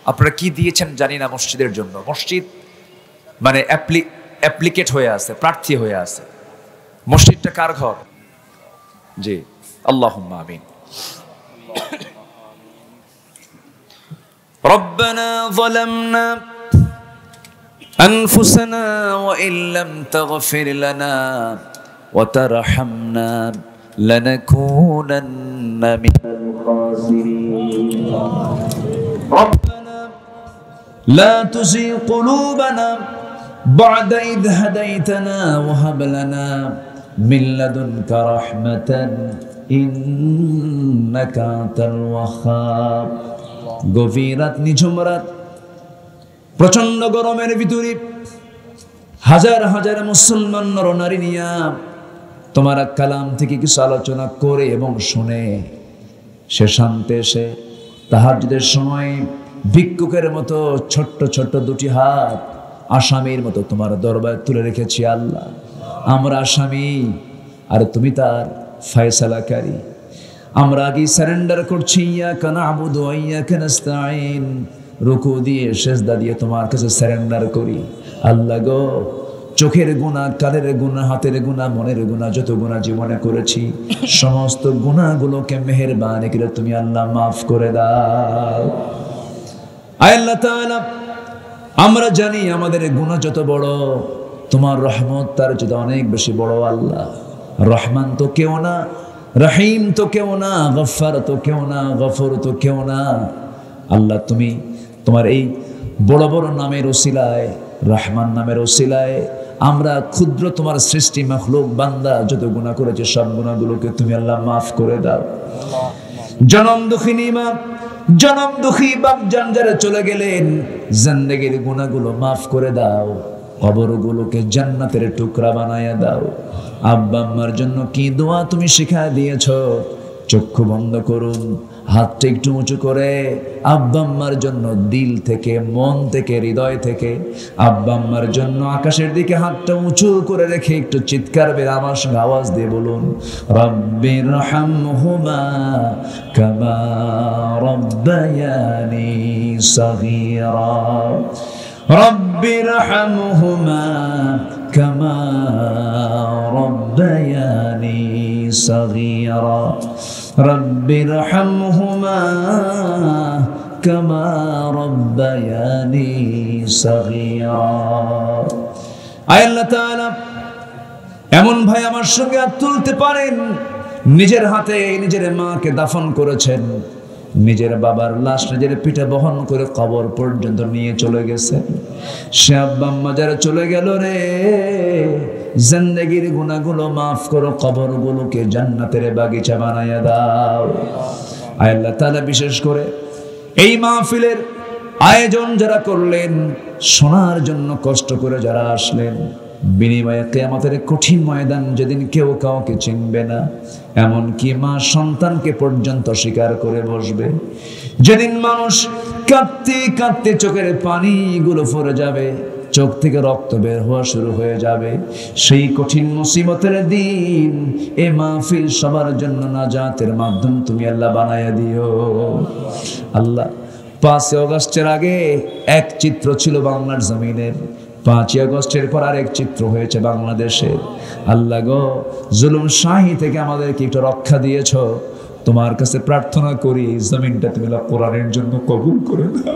আপনারা কি দিয়েছেন জানি না মসজিদের জন্য মসজিদ মানে অ্যাপ্লিকেট হয়ে আছে প্রার্থী হয়ে আছে মসজিদটা কার ঘর জি আল্লাহ আমিন ربنا ظلمنا أنفسنا وإن لم تغفر لنا وترحمنا لنكونن من الخاسرين ربنا لا تزغ قلوبنا بعد إذ هديتنا وهب لنا من لدنك رحمة إنك أنت الوهاب গভীর রাত প্রচন্ড গরমের ভিতরে হাজার হাজার মুসলমান নারী নিয়া তোমার কালাম থেকে কিছু আলোচনা করে এবং শুনে সে শান্তে এসে যদি সময় ভিক্ষুকের মতো ছোট্ট ছোট্ট দুটি হাত আসামির মতো তোমার দরবার তুলে রেখেছি আল্লাহ আমরা আসামি আর তুমি তার ফায়সালাকারী আমরা আগে সারেন্ডার করছি ইয়া কানা আবুদ ইয়া কেন রুকু দিয়ে শেষ দিয়ে তোমার কাছে স্যারেন্ডার করি আল্লাহ গো চোখের গুণা কালের গুণা হাতের গুণা মনের গুণা যত গুণা জীবনে করেছি সমস্ত গুণাগুলোকে মেহেরবান করে তুমি আল্লাহ মাফ করে দাও আয় আল্লাহ তাআলা আমরা জানি আমাদের গুণা যত বড় তোমার রহমত তার যত অনেক বেশি বড় আল্লাহ রহমান তো কেউ না রাহিম তো কেউ না গফার তো কেউ না গফর তো কেউ না আল্লাহ তুমি তোমার এই বড় বড় নামের ওসিলায় রহমান নামের ওসিলায় আমরা ক্ষুদ্র তোমার সৃষ্টি মখলুক বান্দা যত গুণা করেছে সব গুণাগুলোকে তুমি আল্লাহ মাফ করে দাও জনম দুঃখিনী মা জনম দুঃখী বাপ যারা চলে গেলেন জিন্দগির গুণাগুলো মাফ করে দাও কবরগুলোকে জান্নাতের টুকরা বানায়া দাও আব্বা আম্মার জন্য কি দোয়া তুমি শিখা দিয়েছ চক্ষু বন্ধ করুন হাতটা একটু উঁচু করে আব্বাম্মার জন্য দিল থেকে মন থেকে হৃদয় থেকে আব্বাম্মার জন্য আকাশের দিকে হাতটা উঁচু করে রেখে একটু চিৎকার বের আমার আওয়াজ দিয়ে বলুন রব্বির হামহুমা কামা রব্বায়ানি সগীরা রব্বির হুমা كما ربياني صغيرا رب ارحمهما كما ربياني صغيرا আয় আল্লাহ তাআলা এমন ভাই আমার সঙ্গে আর তুলতে পারেন নিজের হাতে নিজের মাকে দাফন করেছেন নিজের বাবার লাশ নিজের পিঠে বহন করে কবর পর্যন্ত নিয়ে চলে গেছে সে আব্বা যারা চলে গেল রে জিন্দগির গুণাগুলো মাফ করো কবরগুলোকে জান্নাতের বাগিচা বানাইয়া দাও আল্লাহ তাআলা বিশেষ করে এই মাহফিলের আয়োজন যারা করলেন শোনার জন্য কষ্ট করে যারা আসলেন বিনিময়ে কেয়ামতের কঠিন ময়দান যেদিন কেউ কাউকে চিনবে না এমন কি মা সন্তানকে পর্যন্ত স্বীকার করে বসবে যেদিন মানুষ কাঁদতে কাঁদতে চোখের পানিগুলো ফরে যাবে চোখ থেকে রক্ত বের হওয়া শুরু হয়ে যাবে সেই কঠিন মুসিবতের দিন এ মাহফিল সবার জন্য না জাতের মাধ্যম তুমি আল্লাহ বানাইয়া দিও আল্লাহ পাঁচে অগস্টের আগে এক চিত্র ছিল বাংলার জমিনের পাঁচই আগস্টের পর আরেক চিত্র হয়েছে বাংলাদেশে আল্লাহ গো জুলুম শাহী থেকে আমাদেরকে একটু রক্ষা দিয়েছ তোমার কাছে প্রার্থনা করি এই জমিনটা তুমি কোরআনের জন্য কবুল করে দাও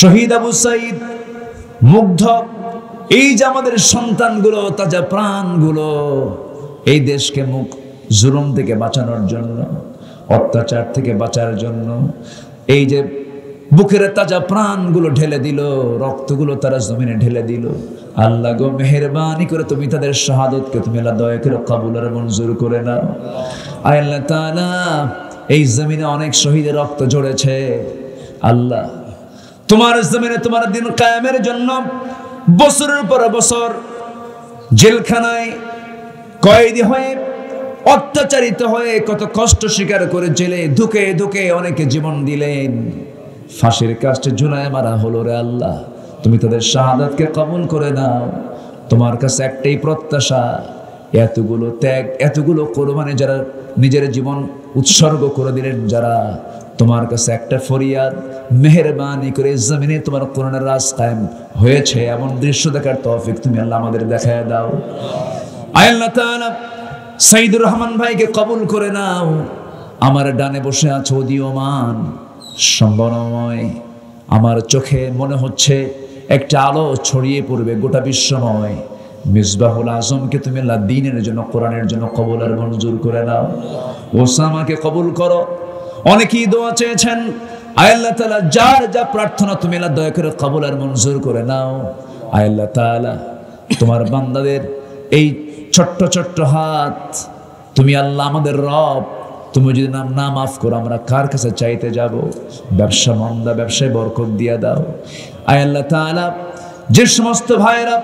শহীদ আবু সাইদ মুগ্ধ এই যে আমাদের সন্তানগুলো তাজা প্রাণগুলো এই দেশকে মুখ জুলুম থেকে বাঁচানোর জন্য অত্যাচার থেকে বাঁচার জন্য এই যে বুকের তাজা প্রাণগুলো ঢেলে দিল রক্তগুলো তারা জমিনে ঢেলে দিল আল্লাহ গো মেহরবানি করে তুমি তাদের শাহাদতকে তুমি আল্লাহ দয়া করে কবুল আর মঞ্জুর করে নাও আল্লাহ তালা এই জমিনে অনেক শহীদের রক্ত ঝরেছে আল্লাহ তোমার জমিনে তোমার দিন কায়েমের জন্য বছরের পর বছর জেলখানায় কয়েদি হয়ে অত্যাচারিত হয়ে কত কষ্ট স্বীকার করে জেলে ধুকে ধুকে অনেকে জীবন দিলেন ফাঁসির কাজটি ঝুলায় মারা হলো রে আল্লাহ তুমি তাদের শাহাদাতকে কবুল করে নাও তোমার কাছে একটাই প্রত্যাশা এতগুলো ত্যাগ এতগুলো মানে যারা নিজের জীবন উৎসর্গ করে দিলেন যারা তোমার কাছে একটা ফরিয়াদ মেহরবানি করে জমিনে তোমার করোনার রাজ কায়েম হয়েছে এমন দৃশ্য দেখার তফিক তুমি আল্লাহ আমাদের দেখায় দাও আল্লাহ সাইদুর রহমান ভাইকে কবুল করে নাও আমার ডানে বসে আছো মান সম্ভাবনাময় আমার চোখে মনে হচ্ছে একটা আলো ছড়িয়ে পড়বে গোটা বিশ্বময় মিসবাহুল আজমকে তুমি দিনের জন্য কোরআনের জন্য কবল আর মঞ্জুর করে নাও ওসামাকে কবুল করো অনেকেই দোয়া চেয়েছেন আয়াল্লাহ তালা যার যা প্রার্থনা তুমি দয়া করে কবুল আর মঞ্জুর করে নাও আয়াল্লাহ তালা তোমার বান্দাদের এই ছোট্ট ছোট্ট হাত তুমি আল্লাহ আমাদের রব তুমি যদি নাম না মাফ করো আমরা কার কাছে চাইতে যাব ব্যবসা মন্দা ব্যবসায় বরকত দিয়ে দাও আয় আল্লাহ তালা যে সমস্ত ভাইয়েরা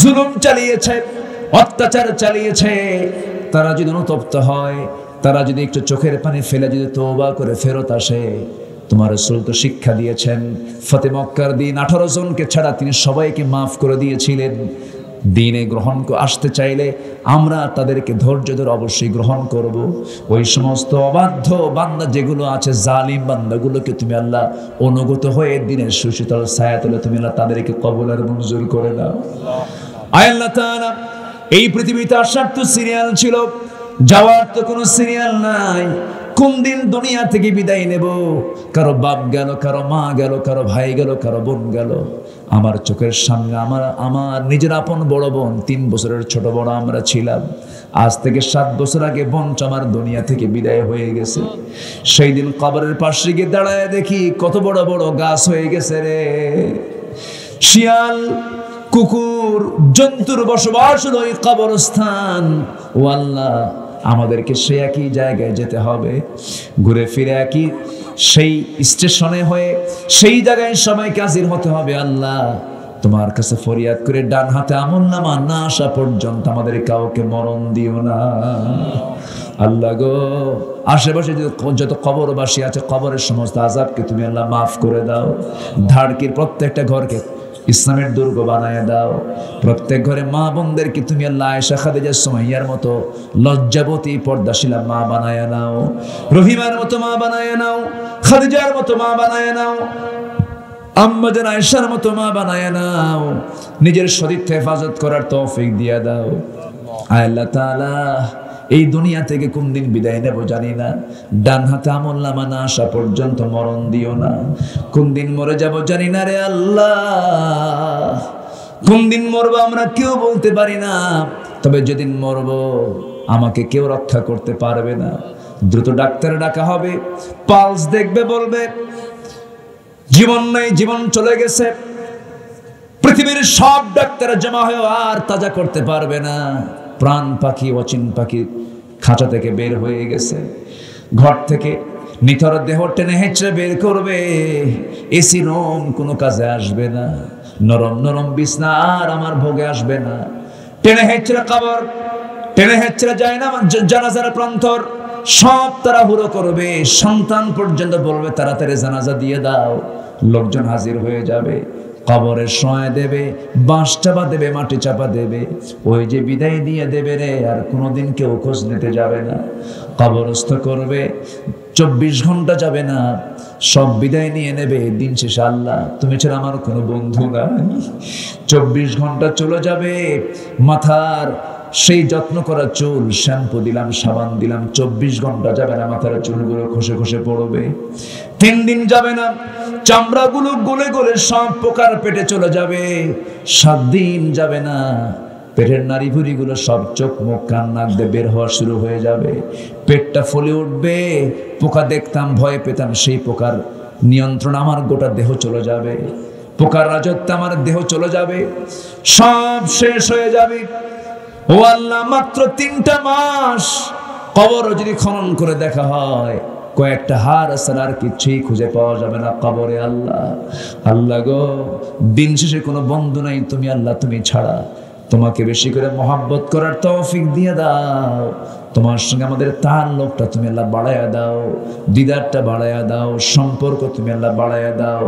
জুলুম চালিয়েছে অত্যাচার চালিয়েছে তারা যদি অনুতপ্ত হয় তারা যদি একটু চোখের পানি ফেলে যদি তোবা করে ফেরত আসে তোমার রসুল তো শিক্ষা দিয়েছেন ফতে মক্কার দিন আঠারো জনকে ছাড়া তিনি সবাইকে মাফ করে দিয়েছিলেন দিনে গ্রহণ আসতে চাইলে আমরা তাদেরকে ধৈর্য ধরে অবশ্যই গ্রহণ করব ওই সমস্ত অবাধ্য বান্দা যেগুলো আছে জালিম বান্দাগুলোকে তুমি আল্লাহ অনুগত হয়ে দিনের সুশীতল ছায়া তুলে তুমি আল্লাহ তাদেরকে কবলের মঞ্জুর করে দাও এই পৃথিবীতে আসার তো সিরিয়াল ছিল যাওয়ার তো কোনো সিরিয়াল নাই কোন দিন দুনিয়া থেকে বিদায় নেব কারো বাপ গেল কারো মা গেল কারো ভাই গেল কারো বোন গেল আমার চোখের সামনে আমার আমার নিজের আপন বড় বোন তিন বছরের ছোট বড় আমরা ছিলাম আজ থেকে সাত বছর আগে বঞ্চ আমার দুনিয়া থেকে বিদায় হয়ে গেছে সেই দিন কবরের পাশে গিয়ে দাঁড়ায় দেখি কত বড় বড় গাছ হয়ে গেছে রে শিয়াল কুকুর জন্তুর বসবাস ওই কবরস্থান ও আল্লাহ আমাদেরকে সে একই জায়গায় যেতে হবে ঘুরে ফিরে একই সেই স্টেশনে হয়ে সেই জায়গায় সবাইকে হাজির হতে হবে আল্লাহ তোমার কাছে ফরিয়াদ করে ডান হাতে আমল নামা না আসা পর্যন্ত আমাদের কাউকে মরণ দিও না আল্লাহ গো আশেপাশে যত কবরবাসী আছে কবরের সমস্ত আজাবকে তুমি আল্লাহ মাফ করে দাও ধাড়কির প্রত্যেকটা ঘরকে ইসলামের দুর্গ বানায় দাও প্রত্যেক ঘরে মা বোনদেরকে তুমি আল্লাহ আয়সা খাদিজার সময়ার মতো লজ্জাবতী পর্দাশিলা মা বানায় নাও রহিমার মতো মা বানায় নাও খাদিজার মতো মা বানায় নাও আম্মাজান আয়সার মতো মা বানায় নাও নিজের শরীর হেফাজত করার তৌফিক দিয়া দাও আল্লাহ তাআলা এই দুনিয়া থেকে কোন দিন বিদায় নেব জানি না ডান হাতে আমল নামা না আসা পর্যন্ত মরণ দিও না কোন দিন মরে যাব জানি না রে আল্লাহ কোন দিন মরবো আমরা কেউ বলতে পারি না তবে যেদিন মরব আমাকে কেউ রক্ষা করতে পারবে না দ্রুত ডাক্তার ডাকা হবে পালস দেখবে বলবে জীবন নেই জীবন চলে গেছে পৃথিবীর সব ডাক্তার জমা হয়েও আর তাজা করতে পারবে না প্রাণ পাখি অচিন পাখি খাঁচা থেকে বের হয়ে গেছে ঘর থেকে নিথর দেহ টেনে হেঁচড়ে বের করবে এসি রুম কোনো কাজে আসবে না নরম নরম বিছনা আর আমার ভোগে আসবে না টেনে হেঁচড়ে কাবর টেনে হেঁচড়ে যায় না জানাজার প্রান্তর সব তারা হুড়ো করবে সন্তান পর্যন্ত বলবে তাড়াতাড়ি জানাজা দিয়ে দাও লোকজন হাজির হয়ে যাবে কবরের সময় দেবে বাঁশ চাপা দেবে মাটি চাপা দেবে ওই যে বিদায় দিয়ে দেবে রে আর কোনোদিন কেউ খোঁজ নিতে যাবে না কবরস্থ করবে চব্বিশ ঘন্টা যাবে না সব বিদায় নিয়ে নেবে দিন শেষ আল্লাহ তুমি ছাড়া আমার কোনো বন্ধু নাই চব্বিশ ঘন্টা চলে যাবে মাথার সেই যত্ন করা চুল শ্যাম্পু দিলাম সাবান দিলাম চব্বিশ ঘন্টা যাবে না মাথার চুলগুলো খসে খসে পড়বে তিন দিন যাবে না চামড়াগুলো গলে গলে সব পোকার পেটে চলে যাবে সাত দিন যাবে না পেটের নারী ভুড়িগুলো সব চোখ মুখ কান দিয়ে বের হওয়া শুরু হয়ে যাবে পেটটা ফলে উঠবে পোকা দেখতাম ভয় পেতাম সেই পোকার নিয়ন্ত্রণ আমার গোটা দেহ চলে যাবে পোকার রাজত্ব আমার দেহ চলে যাবে সব শেষ হয়ে যাবে ও আল্লাহ মাত্র তিনটা মাস কবর যদি খনন করে দেখা হয় কয়েকটা হার আসার আর কিছুই খুঁজে পাওয়া যাবে না কবরে আল্লাহ আল্লাহ গো দিন শেষে কোনো বন্ধু নাই তুমি আল্লাহ তুমি ছাড়া তোমাকে বেশি করে মহাব্বত করার তৌফিক দিয়ে দাও তোমার সঙ্গে আমাদের তার লোকটা তুমি আল্লাহ বাড়াইয়া দাও দিদারটা বাড়াইয়া দাও সম্পর্ক তুমি আল্লাহ বাড়াইয়া দাও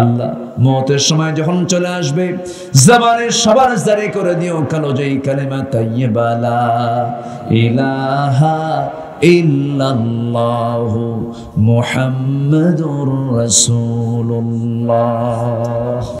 আল্লাহ মতের সময় যখন চলে আসবে জবানে সবার জারি করে দিও কালো যেই কালেমা তাইয়ে বালা ইলাহা إلا الله محمد رسول الله